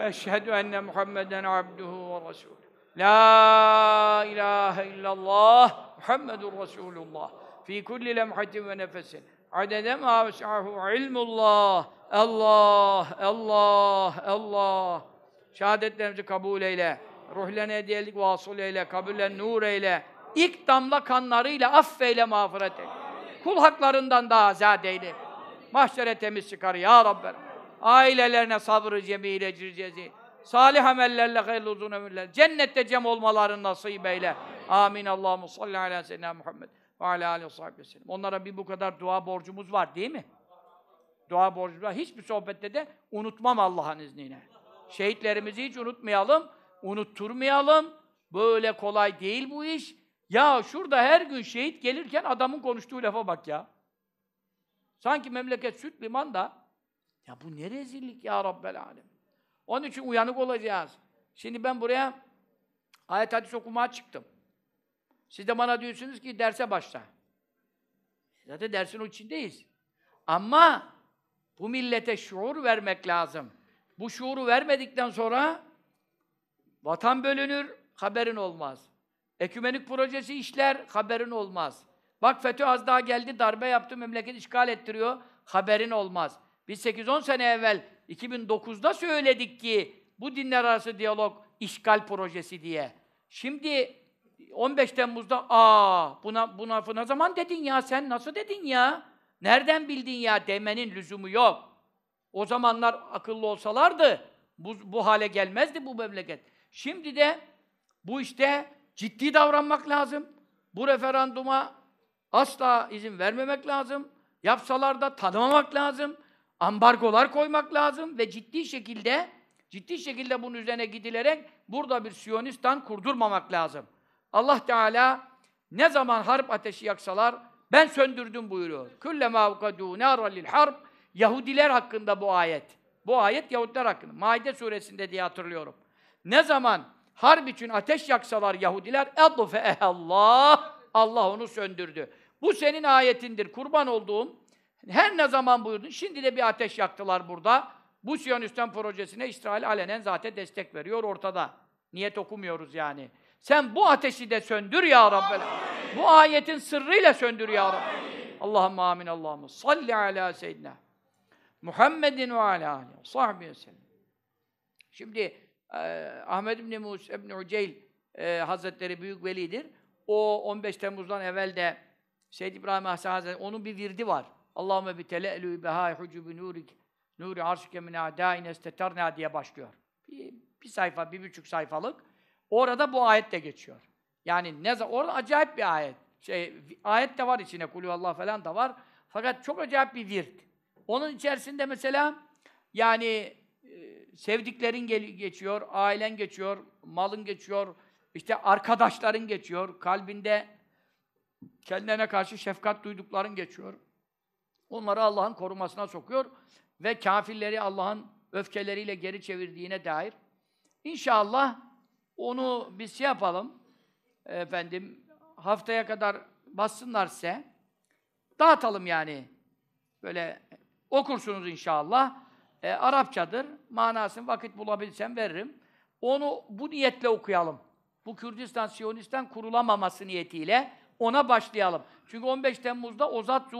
Eşhedü enne Muhammeden abduhu ve resulü. La ilahe illallah Muhammedur Resulullah fi kulli lemhatin ve nefesin adede ma vesahu ilmullah Allah Allah Allah şehadetlerimizi kabul eyle ruhlerine hediyelik vasıl eyle kabullen nur eyle ilk damla kanlarıyla affeyle mağfiret eyle kul haklarından daha azad eyle mahşere temiz çıkar ya Rabbel ailelerine sabrı cemile circezi Salih amellerle hayırlı uzun ömürler. Cennette cem olmaları nasip eyle. Amin. Allahu salli ala seyyidina Muhammed ve ala alihi ve sahbihi sellem. Onlara bir bu kadar dua borcumuz var değil mi? Dua borcumuz var. Hiçbir sohbette de unutmam Allah'ın izniyle. Şehitlerimizi hiç unutmayalım, unutturmayalım. Böyle kolay değil bu iş. Ya şurada her gün şehit gelirken adamın konuştuğu lafa bak ya. Sanki memleket süt liman da. Ya bu ne rezillik ya Rabbel Alem. Onun için uyanık olacağız. Şimdi ben buraya ayet hadis okumaya çıktım. Siz de bana diyorsunuz ki derse başla. Zaten dersin o içindeyiz. Ama bu millete şuur vermek lazım. Bu şuuru vermedikten sonra vatan bölünür, haberin olmaz. Ekümenik projesi işler, haberin olmaz. Bak FETÖ az daha geldi, darbe yaptı, memleket işgal ettiriyor, haberin olmaz. Biz 8-10 sene evvel 2009'da söyledik ki bu dinler arası diyalog işgal projesi diye. Şimdi 15 Temmuz'da aa buna buna ne zaman dedin ya sen nasıl dedin ya? Nereden bildin ya demenin lüzumu yok. O zamanlar akıllı olsalardı bu, bu hale gelmezdi bu memleket. Şimdi de bu işte ciddi davranmak lazım. Bu referanduma asla izin vermemek lazım. Yapsalar da tanımamak lazım ambargolar koymak lazım ve ciddi şekilde ciddi şekilde bunun üzerine gidilerek burada bir Siyonistan kurdurmamak lazım. Allah Teala ne zaman harp ateşi yaksalar ben söndürdüm buyuruyor. Külle Kullema ukadu lil harp Yahudiler hakkında bu ayet. Bu ayet Yahudiler hakkında. Maide suresinde diye hatırlıyorum. Ne zaman harp için ateş yaksalar Yahudiler Allah Allah onu söndürdü. Bu senin ayetindir. Kurban olduğum her ne zaman buyurdun? Şimdi de bir ateş yaktılar burada. Bu Siyonistan projesine İsrail alenen zaten destek veriyor ortada. Niyet okumuyoruz yani. Sen bu ateşi de söndür ya Rabbi. Bu ayetin sırrıyla söndür ya Rabbel. Allah'ım amin Allah'ım. Salli ala seyyidina. Muhammedin ve ala alihi ve sellem. Şimdi e, Ahmed İbni Musa İbni Uceyl e, Hazretleri Büyük Velidir. O 15 Temmuz'dan evvel de Seyyid İbrahim Ahsen Hazretleri, onun bir virdi var. Allahümme bi tele'lü beha hucubi nurik nuri arşike min adaine estetarna diye başlıyor. Bir, bir sayfa, bir buçuk sayfalık. Orada bu ayet de geçiyor. Yani ne orada acayip bir ayet. Şey, ayet de var içine, kulü Allah falan da var. Fakat çok acayip bir virt. Onun içerisinde mesela yani e, sevdiklerin gel- geçiyor, ailen geçiyor, malın geçiyor, işte arkadaşların geçiyor, kalbinde kendine karşı şefkat duydukların geçiyor. Onları Allah'ın korumasına sokuyor ve kafirleri Allah'ın öfkeleriyle geri çevirdiğine dair. İnşallah onu biz şey yapalım, efendim, haftaya kadar bassınlar size, dağıtalım yani. Böyle okursunuz inşallah. E, Arapçadır, manasını vakit bulabilsem veririm. Onu bu niyetle okuyalım. Bu Kürdistan, Siyonistan kurulamaması niyetiyle ona başlayalım. Çünkü 15 Temmuz'da ozat zat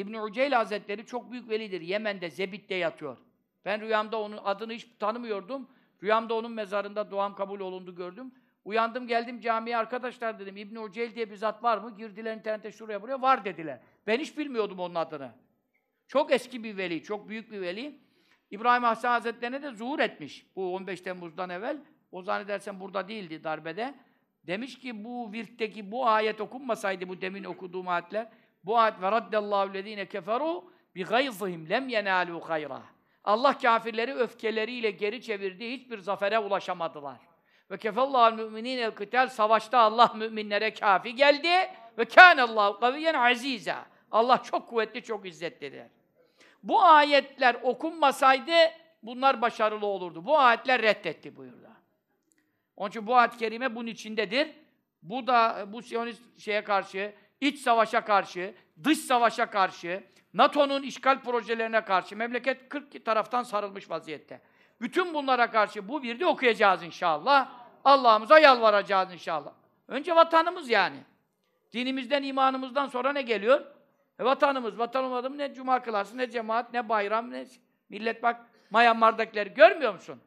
İbn-i Uceyl Hazretleri çok büyük velidir. Yemen'de, Zebit'te yatıyor. Ben rüyamda onun adını hiç tanımıyordum. Rüyamda onun mezarında duam kabul olundu gördüm. Uyandım geldim camiye arkadaşlar dedim. İbn-i Uceyl diye bir zat var mı? Girdiler internete şuraya buraya var dediler. Ben hiç bilmiyordum onun adını. Çok eski bir veli, çok büyük bir veli. İbrahim Hasan Hazretleri'ne de zuhur etmiş. Bu 15 Temmuz'dan evvel. O zannedersen burada değildi darbede. Demiş ki bu virtteki bu ayet okunmasaydı bu demin okuduğum ayetler bu ayet ve raddellahu lezine keferu bi gayzihim lem yenâlu gayra. Allah kafirleri öfkeleriyle geri çevirdi, hiçbir zafere ulaşamadılar. Ve kefallahu müminin el kıtal savaşta Allah müminlere kafi geldi ve kânallahu kaviyen aziza. Allah çok kuvvetli, çok izzetlidir. Bu ayetler okunmasaydı bunlar başarılı olurdu. Bu ayetler reddetti buyurdu. Onun için bu ayet-i kerime bunun içindedir. Bu da bu Siyonist şeye karşı iç savaşa karşı, dış savaşa karşı, NATO'nun işgal projelerine karşı memleket 40 taraftan sarılmış vaziyette. Bütün bunlara karşı bu virdi okuyacağız inşallah. Allah'ımıza yalvaracağız inşallah. Önce vatanımız yani. Dinimizden, imanımızdan sonra ne geliyor? E vatanımız, vatan olmadı ne cuma kılarsın, ne cemaat, ne bayram, ne... Millet bak, Myanmar'dakileri görmüyor musun?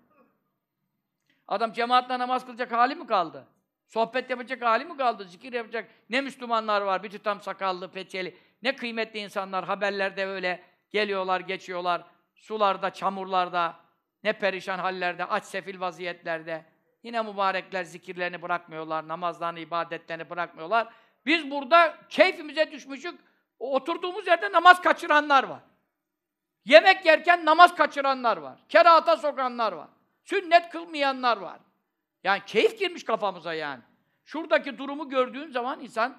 Adam cemaatle namaz kılacak hali mi kaldı? Sohbet yapacak hali mi kaldı? Zikir yapacak ne Müslümanlar var? Bir tutam sakallı, peçeli. Ne kıymetli insanlar haberlerde öyle geliyorlar, geçiyorlar. Sularda, çamurlarda, ne perişan hallerde, aç sefil vaziyetlerde. Yine mübarekler zikirlerini bırakmıyorlar, namazlarını, ibadetlerini bırakmıyorlar. Biz burada keyfimize düşmüşük, oturduğumuz yerde namaz kaçıranlar var. Yemek yerken namaz kaçıranlar var. Kerata sokanlar var. Sünnet kılmayanlar var. Yani keyif girmiş kafamıza yani. Şuradaki durumu gördüğün zaman insan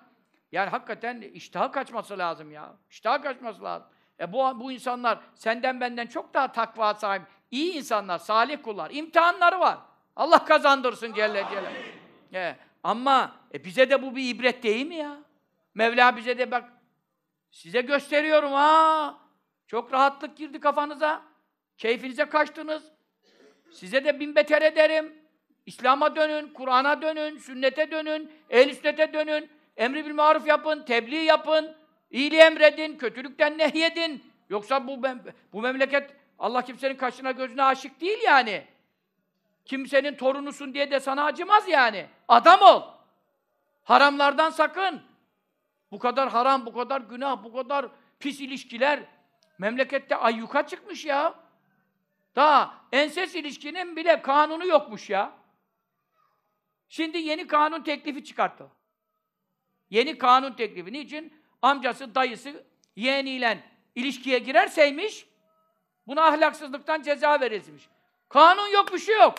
yani hakikaten iştah kaçması lazım ya. İştah kaçması lazım. E bu, bu insanlar senden benden çok daha takva sahibi, iyi insanlar, salih kullar. imtihanları var. Allah kazandırsın Celle Celaluhu. E, ama e, bize de bu bir ibret değil mi ya? Mevla bize de bak size gösteriyorum ha. Çok rahatlık girdi kafanıza. Keyfinize kaçtınız. Size de bin beter ederim. İslam'a dönün, Kur'an'a dönün, sünnete dönün, el sünnete dönün, emri bil maruf yapın, tebliğ yapın, iyiliği emredin, kötülükten nehyedin. Yoksa bu, bu memleket Allah kimsenin kaşına gözüne aşık değil yani. Kimsenin torunusun diye de sana acımaz yani. Adam ol. Haramlardan sakın. Bu kadar haram, bu kadar günah, bu kadar pis ilişkiler memlekette ayyuka çıkmış ya. Daha enses ilişkinin bile kanunu yokmuş ya. Şimdi yeni kanun teklifi çıkarttı. Yeni kanun teklifi. Niçin? Amcası, dayısı yeğeniyle ilişkiye girerseymiş buna ahlaksızlıktan ceza verilmiş. Kanun yok, bir şey yok.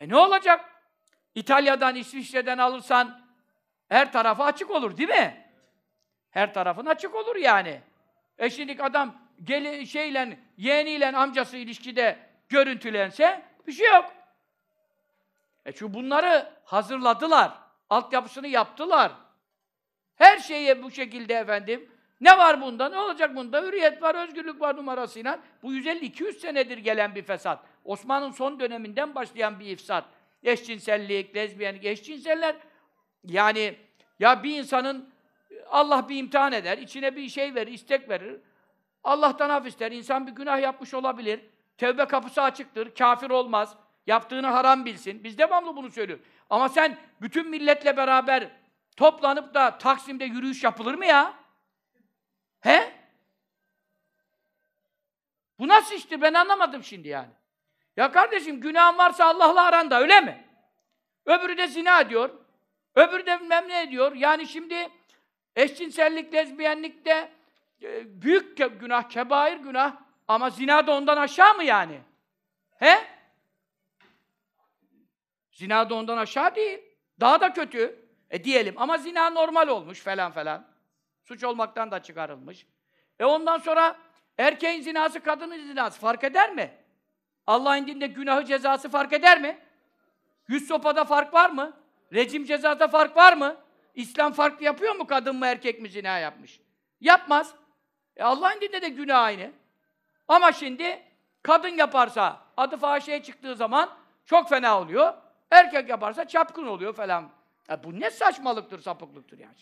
E ne olacak? İtalya'dan, İsviçre'den alırsan her tarafı açık olur değil mi? Her tarafın açık olur yani. E şimdi adam geli, şeyle, yeğeniyle amcası ilişkide görüntülense bir şey yok. E çünkü bunları hazırladılar. Altyapısını yaptılar. Her şeyi bu şekilde efendim. Ne var bunda? Ne olacak bunda? Hürriyet var, özgürlük var numarasıyla. Bu 150-200 senedir gelen bir fesat. Osman'ın son döneminden başlayan bir ifsat. Eşcinsellik, lezbiyen eşcinseller yani ya bir insanın Allah bir imtihan eder, içine bir şey verir, istek verir. Allah'tan af ister. İnsan bir günah yapmış olabilir. Tevbe kapısı açıktır, kafir olmaz. Yaptığını haram bilsin. Biz devamlı bunu söylüyoruz. Ama sen bütün milletle beraber toplanıp da Taksim'de yürüyüş yapılır mı ya? He? Bu nasıl işti? Ben anlamadım şimdi yani. Ya kardeşim günahın varsa Allah'la aranda öyle mi? Öbürü de zina ediyor. Öbürü de memle ne ediyor. Yani şimdi eşcinsellik, lezbiyenlik de e, büyük günah, kebair günah ama zina da ondan aşağı mı yani? He? Zina da ondan aşağı değil. Daha da kötü. E diyelim ama zina normal olmuş falan falan. Suç olmaktan da çıkarılmış. E ondan sonra erkeğin zinası, kadının zinası fark eder mi? Allah'ın dinde günahı cezası fark eder mi? Yüz sopada fark var mı? Rejim cezada fark var mı? İslam fark yapıyor mu kadın mı erkek mi zina yapmış? Yapmaz. E Allah'ın dinde de günah aynı. Ama şimdi kadın yaparsa adı fahişeye çıktığı zaman çok fena oluyor. Erkek yaparsa çapkın oluyor falan. Ya bu ne saçmalıktır, sapıklıktır yani.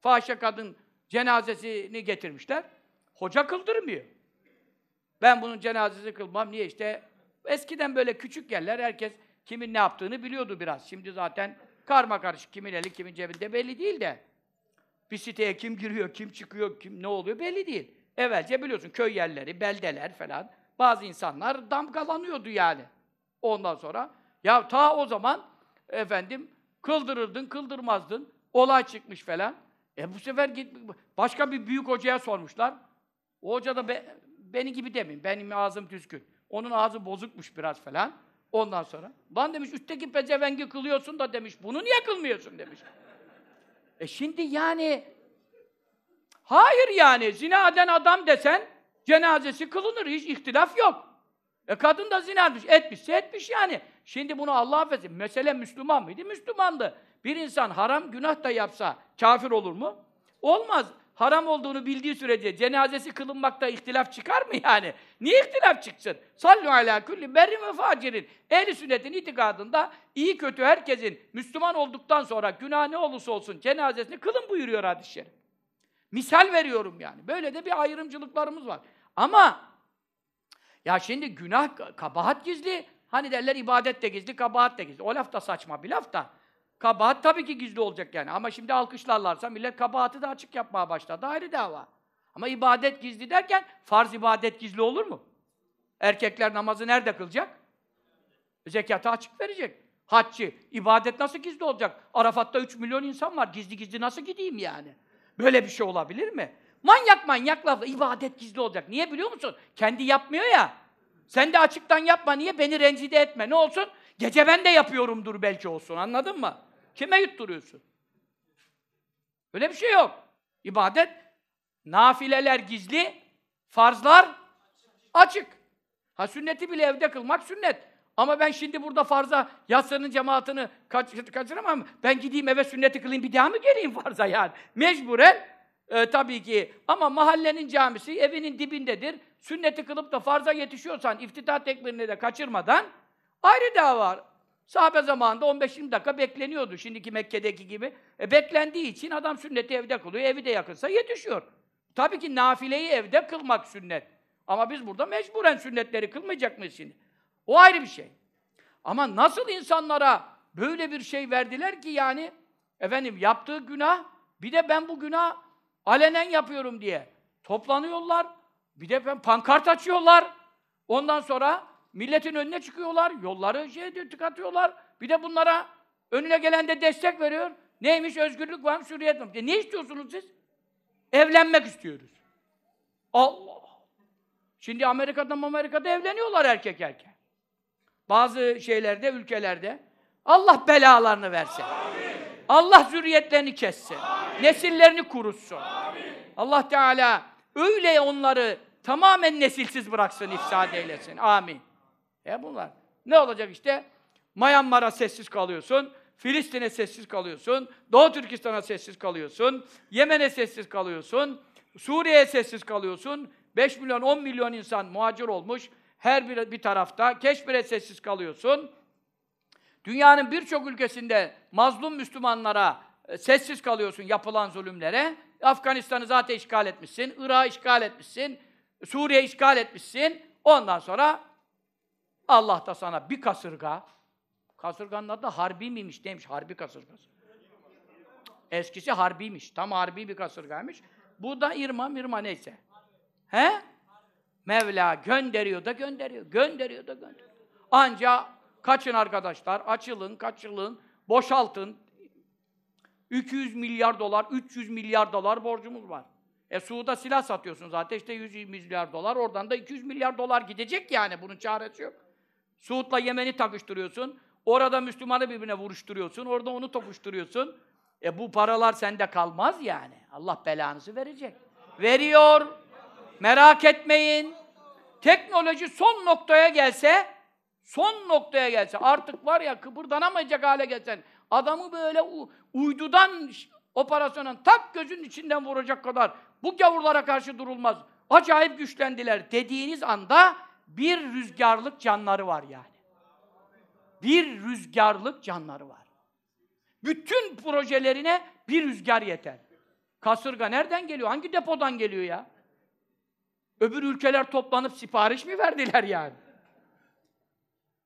Fahişe kadın cenazesini getirmişler. Hoca kıldırmıyor. Ben bunun cenazesi kılmam. Niye işte? Eskiden böyle küçük yerler herkes kimin ne yaptığını biliyordu biraz. Şimdi zaten karma karışık kimin eli kimin cebinde belli değil de. Bir siteye kim giriyor, kim çıkıyor, kim ne oluyor belli değil. Evvelce biliyorsun köy yerleri, beldeler falan. Bazı insanlar damgalanıyordu yani. Ondan sonra ya ta o zaman efendim kıldırırdın, kıldırmazdın. Olay çıkmış falan. E bu sefer git başka bir büyük hocaya sormuşlar. O hoca da be, beni gibi demin. Benim ağzım düzgün. Onun ağzı bozukmuş biraz falan. Ondan sonra. Lan demiş üstteki pezevengi kılıyorsun da demiş. Bunu niye kılmıyorsun demiş. e şimdi yani hayır yani zina eden adam desen cenazesi kılınır. Hiç ihtilaf yok. E kadın da zina etmiş. Etmişse etmiş yani. Şimdi bunu Allah affetsin. Mesele Müslüman mıydı? Müslümandı. Bir insan haram günah da yapsa kafir olur mu? Olmaz. Haram olduğunu bildiği sürece cenazesi kılınmakta ihtilaf çıkar mı yani? Niye ihtilaf çıksın? Sallu ala kulli berrin ve facirin. ehl sünnetin itikadında iyi kötü herkesin Müslüman olduktan sonra günah ne olursa olsun cenazesini kılın buyuruyor hadis-i şerif. Misal veriyorum yani. Böyle de bir ayrımcılıklarımız var. Ama ya şimdi günah, kabahat gizli. Hani derler ibadet de gizli, kabahat de gizli. O laf da saçma bir laf da. Kabahat tabii ki gizli olacak yani. Ama şimdi alkışlarlarsa millet kabahatı da açık yapmaya başladı. Ayrı dava. Ama ibadet gizli derken farz ibadet gizli olur mu? Erkekler namazı nerede kılacak? Zekatı açık verecek. Haccı. ibadet nasıl gizli olacak? Arafat'ta 3 milyon insan var. Gizli gizli nasıl gideyim yani? Böyle bir şey olabilir mi? Manyak manyak lafla. ibadet gizli olacak. Niye biliyor musun? Kendi yapmıyor ya. Sen de açıktan yapma. Niye? Beni rencide etme. Ne olsun? Gece ben de yapıyorumdur belki olsun. Anladın mı? Kime yutturuyorsun? Öyle bir şey yok. İbadet, nafileler gizli, farzlar açık. Ha sünneti bile evde kılmak sünnet. Ama ben şimdi burada farza yatsının cemaatini kaç, kaçıramam. Ben gideyim eve sünneti kılayım bir daha mı geleyim farza yani? Mecburen e, tabii ki. Ama mahallenin camisi evinin dibindedir. Sünneti kılıp da farza yetişiyorsan iftitah tekbirini de kaçırmadan ayrı dava. Sahabe zamanında 15-20 dakika bekleniyordu şimdiki Mekke'deki gibi. E, beklendiği için adam sünneti evde kılıyor. Evi de yakınsa yetişiyor. Tabii ki nafileyi evde kılmak sünnet. Ama biz burada mecburen sünnetleri kılmayacak mıyız şimdi? O ayrı bir şey. Ama nasıl insanlara böyle bir şey verdiler ki yani efendim yaptığı günah bir de ben bu günah Alenen yapıyorum diye. Toplanıyorlar. Bir de ben pankart açıyorlar. Ondan sonra milletin önüne çıkıyorlar. Yolları şey diyor, tıkatıyorlar. Bir de bunlara önüne gelen de destek veriyor. Neymiş? Özgürlük var mı? Hürriyet var e, Ne istiyorsunuz siz? Evlenmek istiyoruz. Allah! Şimdi Amerika'da Amerika'da evleniyorlar erkek erkeğe. Bazı şeylerde, ülkelerde. Allah belalarını versin. Amin. Allah zürriyetlerini kessin. Amin. Nesillerini kurutsun. Amin. Allah Teala öyle onları tamamen nesilsiz bıraksın, Amin. ifsad eylesin. Amin. E bunlar. Ne olacak işte? Myanmar'a sessiz kalıyorsun. Filistin'e sessiz kalıyorsun. Doğu Türkistan'a sessiz kalıyorsun. Yemen'e sessiz kalıyorsun. Suriye'ye sessiz kalıyorsun. 5 milyon, 10 milyon insan muhacir olmuş. Her bir, bir tarafta. Keşmir'e sessiz kalıyorsun. Dünyanın birçok ülkesinde mazlum Müslümanlara e, sessiz kalıyorsun yapılan zulümlere. Afganistan'ı zaten işgal etmişsin, Irak'ı işgal etmişsin, Suriye'yi işgal etmişsin. Ondan sonra Allah da sana bir kasırga, kasırganın adı harbi miymiş demiş, harbi kasırgası. Eskisi harbiymiş, tam harbi bir kasırgaymış. Bu da irma mirma neyse. He? Mevla gönderiyor da gönderiyor, gönderiyor da gönderiyor. Ancak Kaçın arkadaşlar, açılın, kaçılın, boşaltın. 200 milyar dolar, 300 milyar dolar borcumuz var. E Suud'a silah satıyorsun zaten işte 100 milyar dolar, oradan da 200 milyar dolar gidecek yani, bunun çaresi yok. Suud'la Yemen'i takıştırıyorsun, orada Müslümanı birbirine vuruşturuyorsun, orada onu tokuşturuyorsun. E bu paralar sende kalmaz yani. Allah belanızı verecek. Veriyor. Merak etmeyin. Teknoloji son noktaya gelse son noktaya gelse, artık var ya kıpırdanamayacak hale gelsen, adamı böyle u- uydudan operasyona tak gözünün içinden vuracak kadar bu gavurlara karşı durulmaz. Acayip güçlendiler dediğiniz anda bir rüzgarlık canları var yani. Bir rüzgarlık canları var. Bütün projelerine bir rüzgar yeter. Kasırga nereden geliyor? Hangi depodan geliyor ya? Öbür ülkeler toplanıp sipariş mi verdiler yani?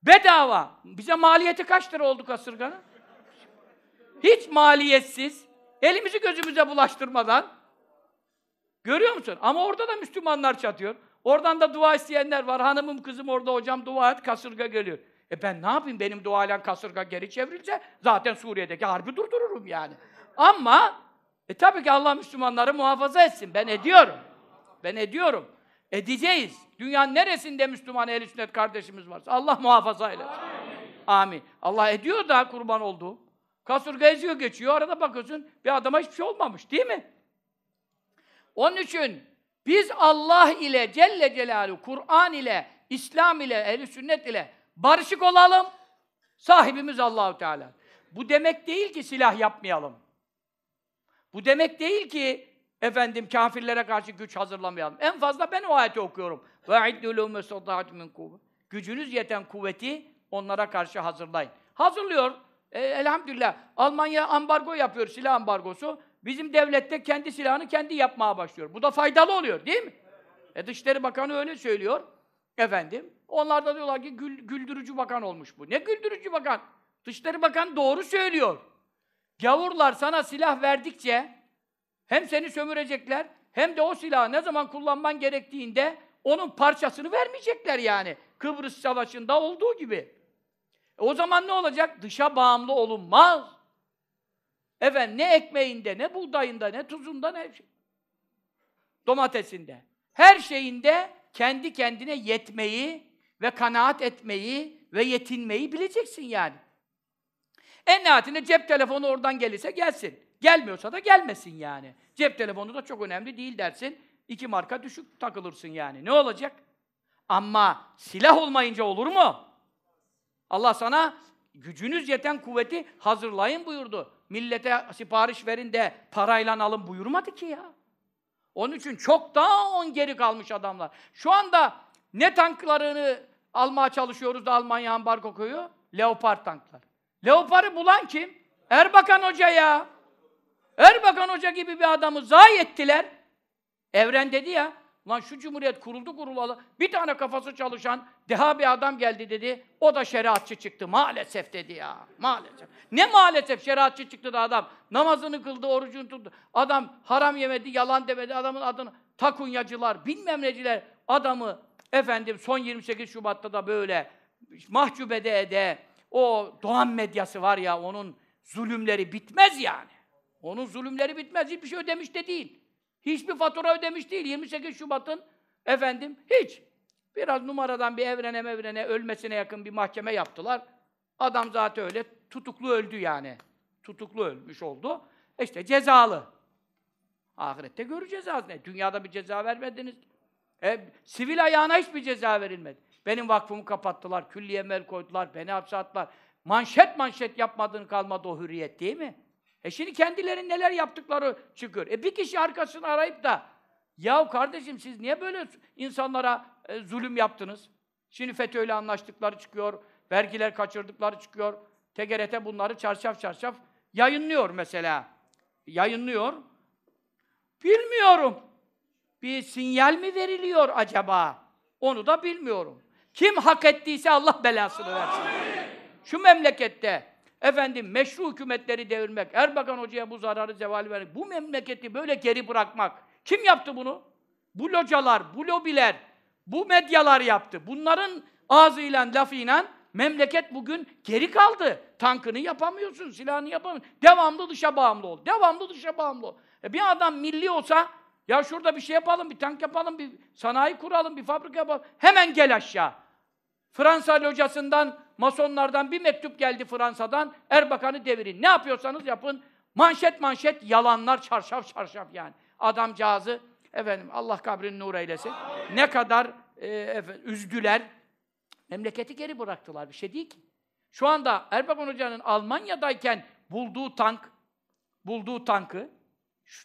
Bedava. Bize maliyeti kaç lira oldu kasırganın? Hiç maliyetsiz. Elimizi gözümüze bulaştırmadan. Görüyor musun? Ama orada da Müslümanlar çatıyor. Oradan da dua isteyenler var. Hanımım, kızım orada, hocam dua et, kasırga geliyor. E ben ne yapayım? Benim duayla kasırga geri çevrilse zaten Suriye'deki harbi durdururum yani. Ama e tabii ki Allah Müslümanları muhafaza etsin. Ben ediyorum. Ben ediyorum. Edeceğiz. Dünyanın neresinde Müslüman ehl sünnet kardeşimiz varsa Allah muhafaza eylesin. Amin. Amin. Allah ediyor da kurban oldu. Kasurga geziyor geçiyor. Arada bakıyorsun bir adama hiçbir şey olmamış değil mi? Onun için biz Allah ile Celle Celaluhu, Kur'an ile, İslam ile, ehli sünnet ile barışık olalım. Sahibimiz Allahu Teala. Bu demek değil ki silah yapmayalım. Bu demek değil ki efendim kafirlere karşı güç hazırlamayalım. En fazla ben o ayeti okuyorum. Ve iddülû min Gücünüz yeten kuvveti onlara karşı hazırlayın. Hazırlıyor. E, elhamdülillah. Almanya ambargo yapıyor, silah ambargosu. Bizim devlette de kendi silahını kendi yapmaya başlıyor. Bu da faydalı oluyor değil mi? E Dışişleri Bakanı öyle söylüyor. Efendim. Onlar da diyorlar ki gül, güldürücü bakan olmuş bu. Ne güldürücü bakan? Dışişleri Bakan doğru söylüyor. Gavurlar sana silah verdikçe hem seni sömürecekler hem de o silahı ne zaman kullanman gerektiğinde onun parçasını vermeyecekler yani. Kıbrıs Savaşı'nda olduğu gibi. E o zaman ne olacak? Dışa bağımlı olunmaz. Efendim ne ekmeğinde, ne buğdayında, ne tuzunda, ne şey. domatesinde. Her şeyinde kendi kendine yetmeyi ve kanaat etmeyi ve yetinmeyi bileceksin yani. En nihayetinde cep telefonu oradan gelirse gelsin. Gelmiyorsa da gelmesin yani. Cep telefonu da çok önemli değil dersin iki marka düşük takılırsın yani. Ne olacak? Ama silah olmayınca olur mu? Allah sana gücünüz yeten kuvveti hazırlayın buyurdu. Millete sipariş verin de parayla alın buyurmadı ki ya. Onun için çok daha on geri kalmış adamlar. Şu anda ne tanklarını almaya çalışıyoruz da Almanya ambargo koyuyor? Leopard tanklar. Leopar'ı bulan kim? Erbakan Hoca ya. Erbakan Hoca gibi bir adamı zayi ettiler. Evren dedi ya, lan şu cumhuriyet kuruldu kurulalı, bir tane kafası çalışan deha bir adam geldi dedi, o da şeriatçı çıktı maalesef dedi ya, maalesef. Ne maalesef şeriatçı çıktı da adam, namazını kıldı, orucunu tuttu, adam haram yemedi, yalan demedi, adamın adını takunyacılar, bilmem neciler, adamı efendim son 28 Şubat'ta da böyle mahcup ede ede, o Doğan medyası var ya, onun zulümleri bitmez yani. Onun zulümleri bitmez, hiçbir şey ödemiş de değil. Hiçbir fatura ödemiş değil. 28 Şubat'ın efendim hiç. Biraz numaradan bir evrene mevrene ölmesine yakın bir mahkeme yaptılar. Adam zaten öyle tutuklu öldü yani. Tutuklu ölmüş oldu. İşte cezalı. Ahirette göreceğiz az ne. Dünyada bir ceza vermediniz. E, sivil ayağına hiçbir ceza verilmedi. Benim vakfımı kapattılar, külliye mel koydular, beni hapse attılar. Manşet manşet yapmadığını kalmadı o hürriyet değil mi? E şimdi kendilerinin neler yaptıkları çıkıyor. E bir kişi arkasını arayıp da yahu kardeşim siz niye böyle insanlara e, zulüm yaptınız? Şimdi FETÖ'yle anlaştıkları çıkıyor, vergiler kaçırdıkları çıkıyor. TGRT bunları çarşaf çarşaf yayınlıyor mesela. Yayınlıyor. Bilmiyorum. Bir sinyal mi veriliyor acaba? Onu da bilmiyorum. Kim hak ettiyse Allah belasını versin. Şu memlekette efendim meşru hükümetleri devirmek, Erbakan Hoca'ya bu zararı zevali vermek, bu memleketi böyle geri bırakmak. Kim yaptı bunu? Bu localar, bu lobiler, bu medyalar yaptı. Bunların ağzıyla, lafıyla memleket bugün geri kaldı. Tankını yapamıyorsun, silahını yapamıyorsun. Devamlı dışa bağımlı ol, devamlı dışa bağımlı ol. E bir adam milli olsa, ya şurada bir şey yapalım, bir tank yapalım, bir sanayi kuralım, bir fabrika yapalım. Hemen gel aşağı. Fransa locasından masonlardan bir mektup geldi Fransa'dan. Erbakan'ı devirin. Ne yapıyorsanız yapın. Manşet manşet yalanlar çarşaf çarşaf yani. Adamcağızı efendim Allah kabrini nur eylesin. Ne kadar e, efendim, üzdüler. Memleketi geri bıraktılar. Bir şey değil ki. Şu anda Erbakan Hoca'nın Almanya'dayken bulduğu tank, bulduğu tankı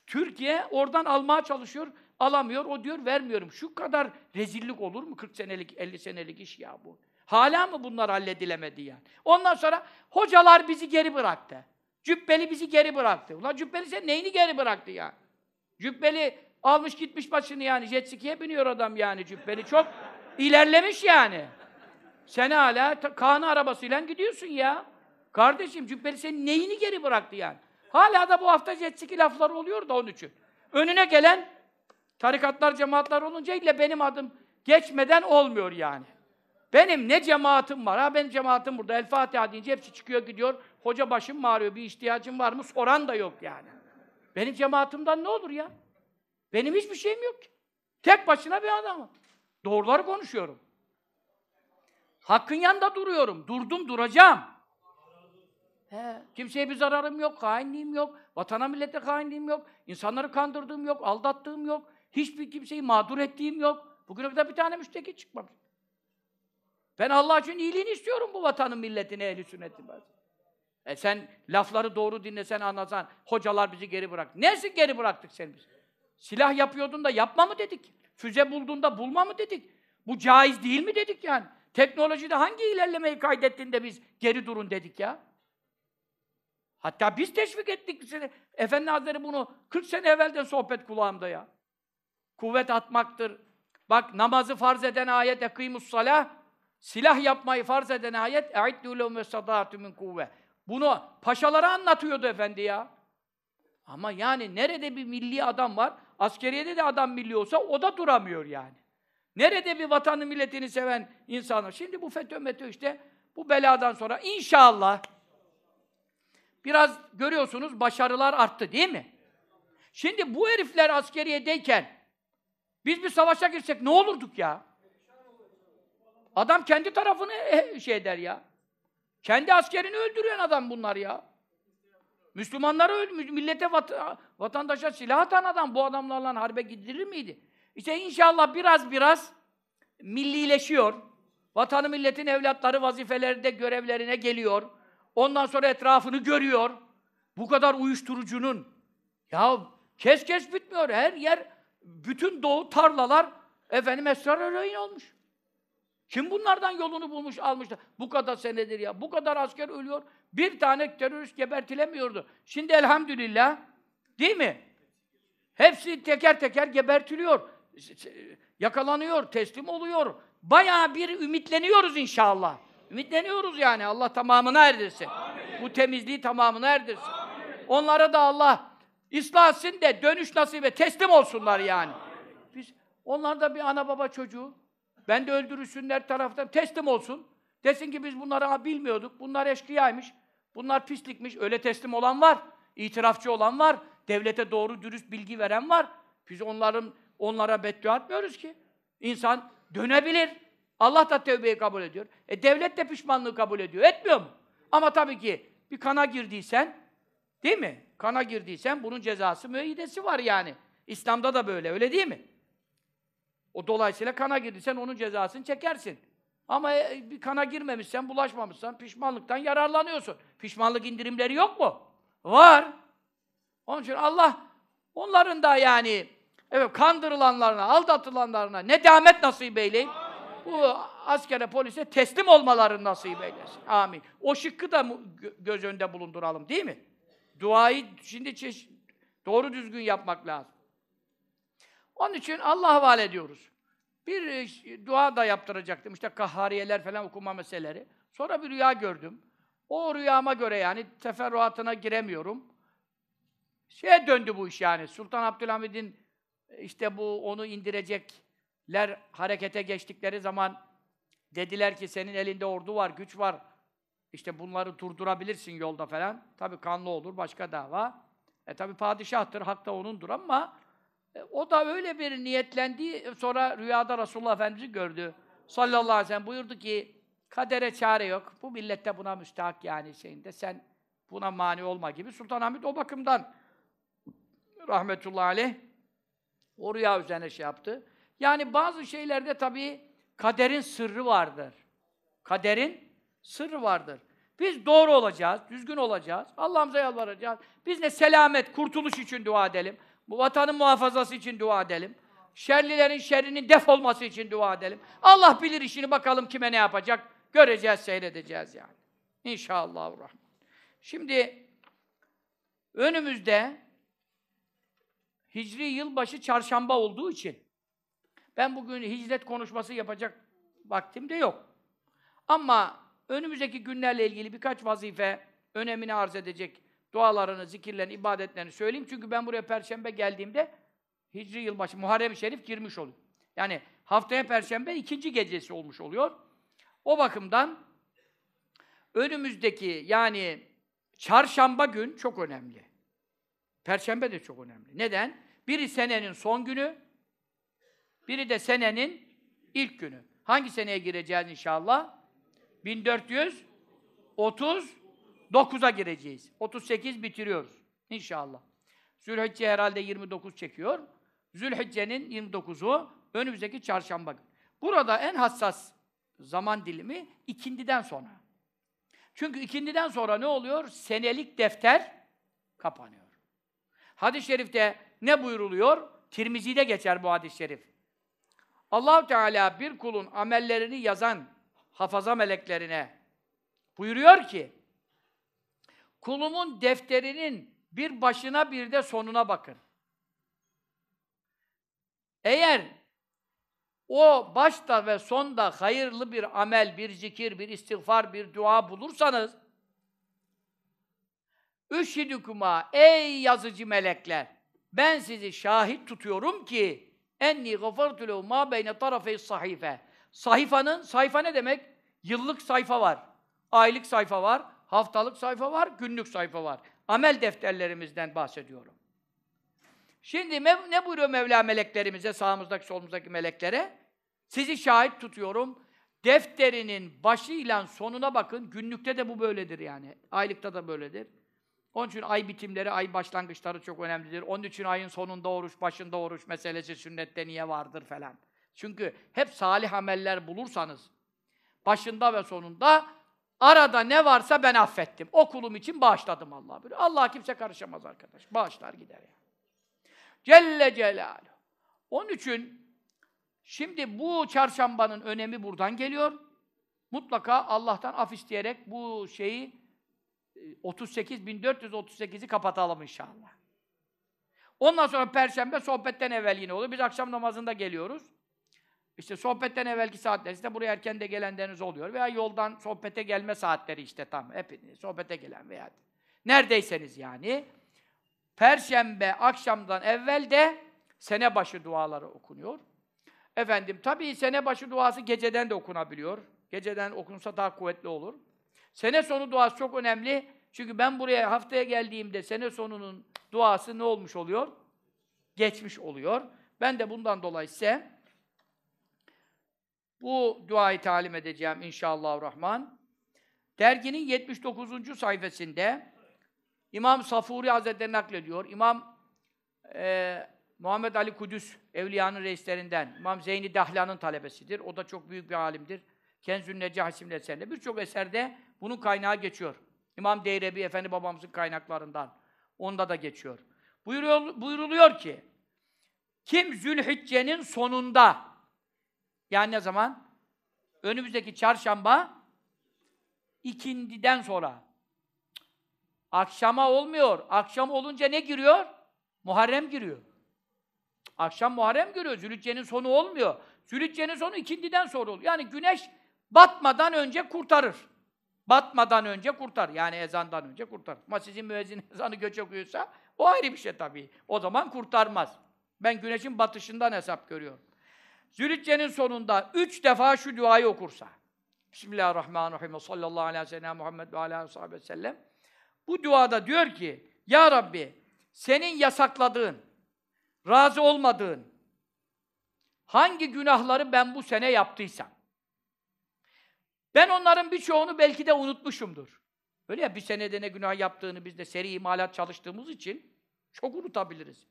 Türkiye oradan almaya çalışıyor, alamıyor. O diyor vermiyorum. Şu kadar rezillik olur mu? 40 senelik, 50 senelik iş ya bu. Hala mı bunlar halledilemedi yani? Ondan sonra hocalar bizi geri bıraktı. Cübbeli bizi geri bıraktı. Ulan Cübbeli sen neyini geri bıraktı yani? Cübbeli almış gitmiş başını yani. Jet ski'ye biniyor adam yani Cübbeli. Çok ilerlemiş yani. Sen hala Kaan'ı arabasıyla gidiyorsun ya. Kardeşim Cübbeli senin neyini geri bıraktı yani? Hala da bu hafta jet ski lafları oluyor da onun için. Önüne gelen tarikatlar, cemaatler olunca ile benim adım geçmeden olmuyor yani. Benim ne cemaatim var? Ha benim cemaatim burada. El Fatiha deyince hepsi çıkıyor gidiyor. Hoca başım mı ağrıyor? Bir ihtiyacım var mı? Soran da yok yani. Benim cemaatimden ne olur ya? Benim hiçbir şeyim yok ki. Tek başına bir adamım. Doğruları konuşuyorum. Hakkın yanında duruyorum. Durdum, duracağım. He, kimseye bir zararım yok, hainliğim yok, vatana millete hainliğim yok, İnsanları kandırdığım yok, aldattığım yok, hiçbir kimseyi mağdur ettiğim yok. Bugüne kadar bir tane müşteki çıkmamış. Ben Allah için iyiliğini istiyorum bu vatanın, milletine, ehli sünnetin. E sen lafları doğru dinlesen, anlasan, hocalar bizi geri bırak. Nesi geri bıraktık seni biz? Silah yapıyordun da yapma mı dedik? Füze bulduğunda bulma mı dedik? Bu caiz değil mi dedik yani? Teknolojide hangi ilerlemeyi kaydettin de biz geri durun dedik ya? Hatta biz teşvik ettik. Seni. Efendi Hazretleri bunu 40 sene evvelden sohbet kulağımda ya. Kuvvet atmaktır. Bak namazı farz eden ayet ekîmus salah Silah yapmayı farz eden ayet اَعِدُّ لَهُمْ وَسَّدَاتُ مِنْ kuvve. Bunu paşalara anlatıyordu efendi ya. Ama yani nerede bir milli adam var, askeriyede de adam milli olsa o da duramıyor yani. Nerede bir vatanı milletini seven insan var? Şimdi bu FETÖ METÖ işte bu beladan sonra inşallah biraz görüyorsunuz başarılar arttı değil mi? Şimdi bu herifler askeriyedeyken biz bir savaşa girsek ne olurduk ya? Adam kendi tarafını e, şey der ya. Kendi askerini öldürüyen adam bunlar ya. Müslümanları öldü, millete, vat vatandaşa silah atan adam bu adamlarla harbe gidilir miydi? İşte inşallah biraz biraz millileşiyor. Vatanı milletin evlatları vazifelerinde görevlerine geliyor. Ondan sonra etrafını görüyor. Bu kadar uyuşturucunun ya kes kes bitmiyor. Her yer bütün doğu tarlalar efendim esrar olmuş. Kim bunlardan yolunu bulmuş, almıştı? Bu kadar senedir ya, bu kadar asker ölüyor. Bir tane terörist gebertilemiyordu. Şimdi elhamdülillah, değil mi? Hepsi teker teker gebertiliyor. Yakalanıyor, teslim oluyor. Bayağı bir ümitleniyoruz inşallah. Ümitleniyoruz yani. Allah tamamına erdirsin. Amin. Bu temizliği tamamına erdirsin. Amin. Onlara da Allah ıslah de dönüş nasip et. Teslim olsunlar yani. Biz, onlarda bir ana baba çocuğu. Ben de öldürülsünler taraftan teslim olsun. Desin ki biz bunları bilmiyorduk. Bunlar eşkıyaymış. Bunlar pislikmiş. Öyle teslim olan var. İtirafçı olan var. Devlete doğru dürüst bilgi veren var. Biz onların onlara beddua atmıyoruz ki. İnsan dönebilir. Allah da tövbeyi kabul ediyor. E devlet de pişmanlığı kabul ediyor. Etmiyor mu? Ama tabii ki bir kana girdiysen, değil mi? Kana girdiysen bunun cezası müeyyidesi var yani. İslam'da da böyle, öyle değil mi? O dolayısıyla kana girdi. Sen onun cezasını çekersin. Ama e, bir kana girmemişsen, bulaşmamışsan pişmanlıktan yararlanıyorsun. Pişmanlık indirimleri yok mu? Var. Onun için Allah onların da yani evet kandırılanlarına, aldatılanlarına ne nedamet nasip eyleyin. Bu askere, polise teslim olmalarını nasip eylesin. Amin. O şıkkı da göz önünde bulunduralım değil mi? Duayı şimdi çeşit, doğru düzgün yapmak lazım. Onun için Allah'a havale ediyoruz. Bir e, dua da yaptıracaktım. İşte kahariyeler falan okuma meseleleri. Sonra bir rüya gördüm. O rüyama göre yani teferruatına giremiyorum. Şeye döndü bu iş yani. Sultan Abdülhamid'in e, işte bu onu indirecekler harekete geçtikleri zaman dediler ki senin elinde ordu var, güç var. İşte bunları durdurabilirsin yolda falan. Tabi kanlı olur, başka dava. E tabi padişahtır, hak da onundur ama e, o da öyle bir niyetlendi. E, sonra rüyada Resulullah Efendimiz'i gördü. Sallallahu aleyhi ve sellem buyurdu ki kadere çare yok. Bu millette buna müstahak yani şeyinde. Sen buna mani olma gibi. Sultan Hamid o bakımdan rahmetullahi aleyh o rüya üzerine şey yaptı. Yani bazı şeylerde tabii kaderin sırrı vardır. Kaderin sırrı vardır. Biz doğru olacağız, düzgün olacağız, Allah'ımıza yalvaracağız. Biz ne selamet, kurtuluş için dua edelim. Bu vatanın muhafazası için dua edelim. Şerlilerin şerrinin def olması için dua edelim. Allah bilir işini bakalım kime ne yapacak. Göreceğiz, seyredeceğiz yani. İnşallah. Şimdi önümüzde Hicri yılbaşı çarşamba olduğu için ben bugün hicret konuşması yapacak vaktim de yok. Ama önümüzdeki günlerle ilgili birkaç vazife önemini arz edecek dualarını, zikirlerini, ibadetlerini söyleyeyim. Çünkü ben buraya perşembe geldiğimde Hicri yılbaşı, Muharrem-i Şerif girmiş oluyor. Yani haftaya perşembe ikinci gecesi olmuş oluyor. O bakımdan önümüzdeki yani çarşamba gün çok önemli. Perşembe de çok önemli. Neden? Biri senenin son günü, biri de senenin ilk günü. Hangi seneye gireceğiz inşallah? 1430 9'a gireceğiz. 38 bitiriyoruz. inşallah. Zülhicce herhalde 29 çekiyor. Zülhicce'nin 29'u önümüzdeki çarşamba. Burada en hassas zaman dilimi ikindiden sonra. Çünkü ikindiden sonra ne oluyor? Senelik defter kapanıyor. Hadis-i şerifte ne buyuruluyor? Tirmizi'de geçer bu hadis-i şerif. Allahu Teala bir kulun amellerini yazan hafaza meleklerine buyuruyor ki Kulumun defterinin bir başına bir de sonuna bakın. Eğer o başta ve sonda hayırlı bir amel, bir zikir, bir istiğfar, bir dua bulursanız Üşhidükuma ey yazıcı melekler ben sizi şahit tutuyorum ki enni gafartu lehu ma beyne tarafey sahife. Sahifanın sayfa ne demek? Yıllık sayfa var. Aylık sayfa var Haftalık sayfa var, günlük sayfa var. Amel defterlerimizden bahsediyorum. Şimdi ne buyuruyor Mevla meleklerimize, sağımızdaki solumuzdaki meleklere? Sizi şahit tutuyorum. Defterinin başıyla sonuna bakın. Günlükte de bu böyledir yani. Aylıkta da böyledir. Onun için ay bitimleri, ay başlangıçları çok önemlidir. Onun için ayın sonunda oruç, başında oruç meselesi sünnette niye vardır falan. Çünkü hep salih ameller bulursanız, başında ve sonunda Arada ne varsa ben affettim. okulum için bağışladım Allah böyle. Allah kimse karışamaz arkadaş. Bağışlar gider ya. Celle Celaluhu. Onun için şimdi bu çarşambanın önemi buradan geliyor. Mutlaka Allah'tan af isteyerek bu şeyi 38.438'i e, kapatalım inşallah. Ondan sonra perşembe sohbetten evvel yine olur. Biz akşam namazında geliyoruz. İşte sohbetten evvelki saatler işte buraya erken de gelenleriniz oluyor veya yoldan sohbete gelme saatleri işte tam hep sohbete gelen veya neredeyseniz yani Perşembe akşamdan evvel de sene başı duaları okunuyor. Efendim tabii sene başı duası geceden de okunabiliyor. Geceden okunsa daha kuvvetli olur. Sene sonu duası çok önemli. Çünkü ben buraya haftaya geldiğimde sene sonunun duası ne olmuş oluyor? Geçmiş oluyor. Ben de bundan dolayı size bu duayı talim edeceğim inşallah rahman. Derginin 79. sayfasında İmam Safuri Hazretleri naklediyor. İmam e, Muhammed Ali Kudüs, Evliya'nın reislerinden, İmam Zeyni Dahlan'ın talebesidir. O da çok büyük bir alimdir. Kenzül Necah isimli eserinde. Birçok eserde bunun kaynağı geçiyor. İmam Deyrebi Efendi babamızın kaynaklarından. Onda da geçiyor. Buyuruyor, buyuruluyor ki, kim Zülhicce'nin sonunda yani ne zaman? Önümüzdeki çarşamba ikindiden sonra. Akşama olmuyor. Akşam olunca ne giriyor? Muharrem giriyor. Akşam Muharrem giriyor. Zülhicce'nin sonu olmuyor. Zülhicce'nin sonu ikindiden sonra oluyor. Yani güneş batmadan önce kurtarır. Batmadan önce kurtar. Yani ezandan önce kurtar. Ama sizin müezzin ezanı göç okuyorsa o ayrı bir şey tabii. O zaman kurtarmaz. Ben güneşin batışından hesap görüyorum. Zülhicce'nin sonunda üç defa şu duayı okursa, Bismillahirrahmanirrahim sallallahu aleyhi ve sellem Muhammed ve aleyhi ve sellem bu duada diyor ki, Ya Rabbi, senin yasakladığın, razı olmadığın, hangi günahları ben bu sene yaptıysam, ben onların birçoğunu belki de unutmuşumdur. Öyle ya bir senede ne günah yaptığını biz de seri imalat çalıştığımız için çok unutabiliriz.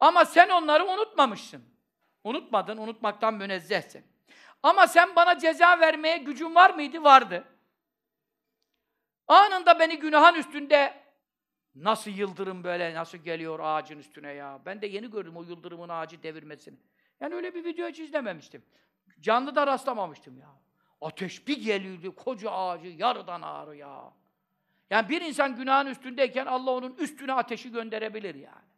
Ama sen onları unutmamışsın. Unutmadın, unutmaktan münezzehsin. Ama sen bana ceza vermeye gücün var mıydı? Vardı. Anında beni günahın üstünde nasıl yıldırım böyle nasıl geliyor ağacın üstüne ya. Ben de yeni gördüm o yıldırımın ağacı devirmesini. Yani öyle bir video hiç izlememiştim. Canlı da rastlamamıştım ya. Ateş bir geliyordu koca ağacı yarıdan ağrı ya. Yani bir insan günahın üstündeyken Allah onun üstüne ateşi gönderebilir yani.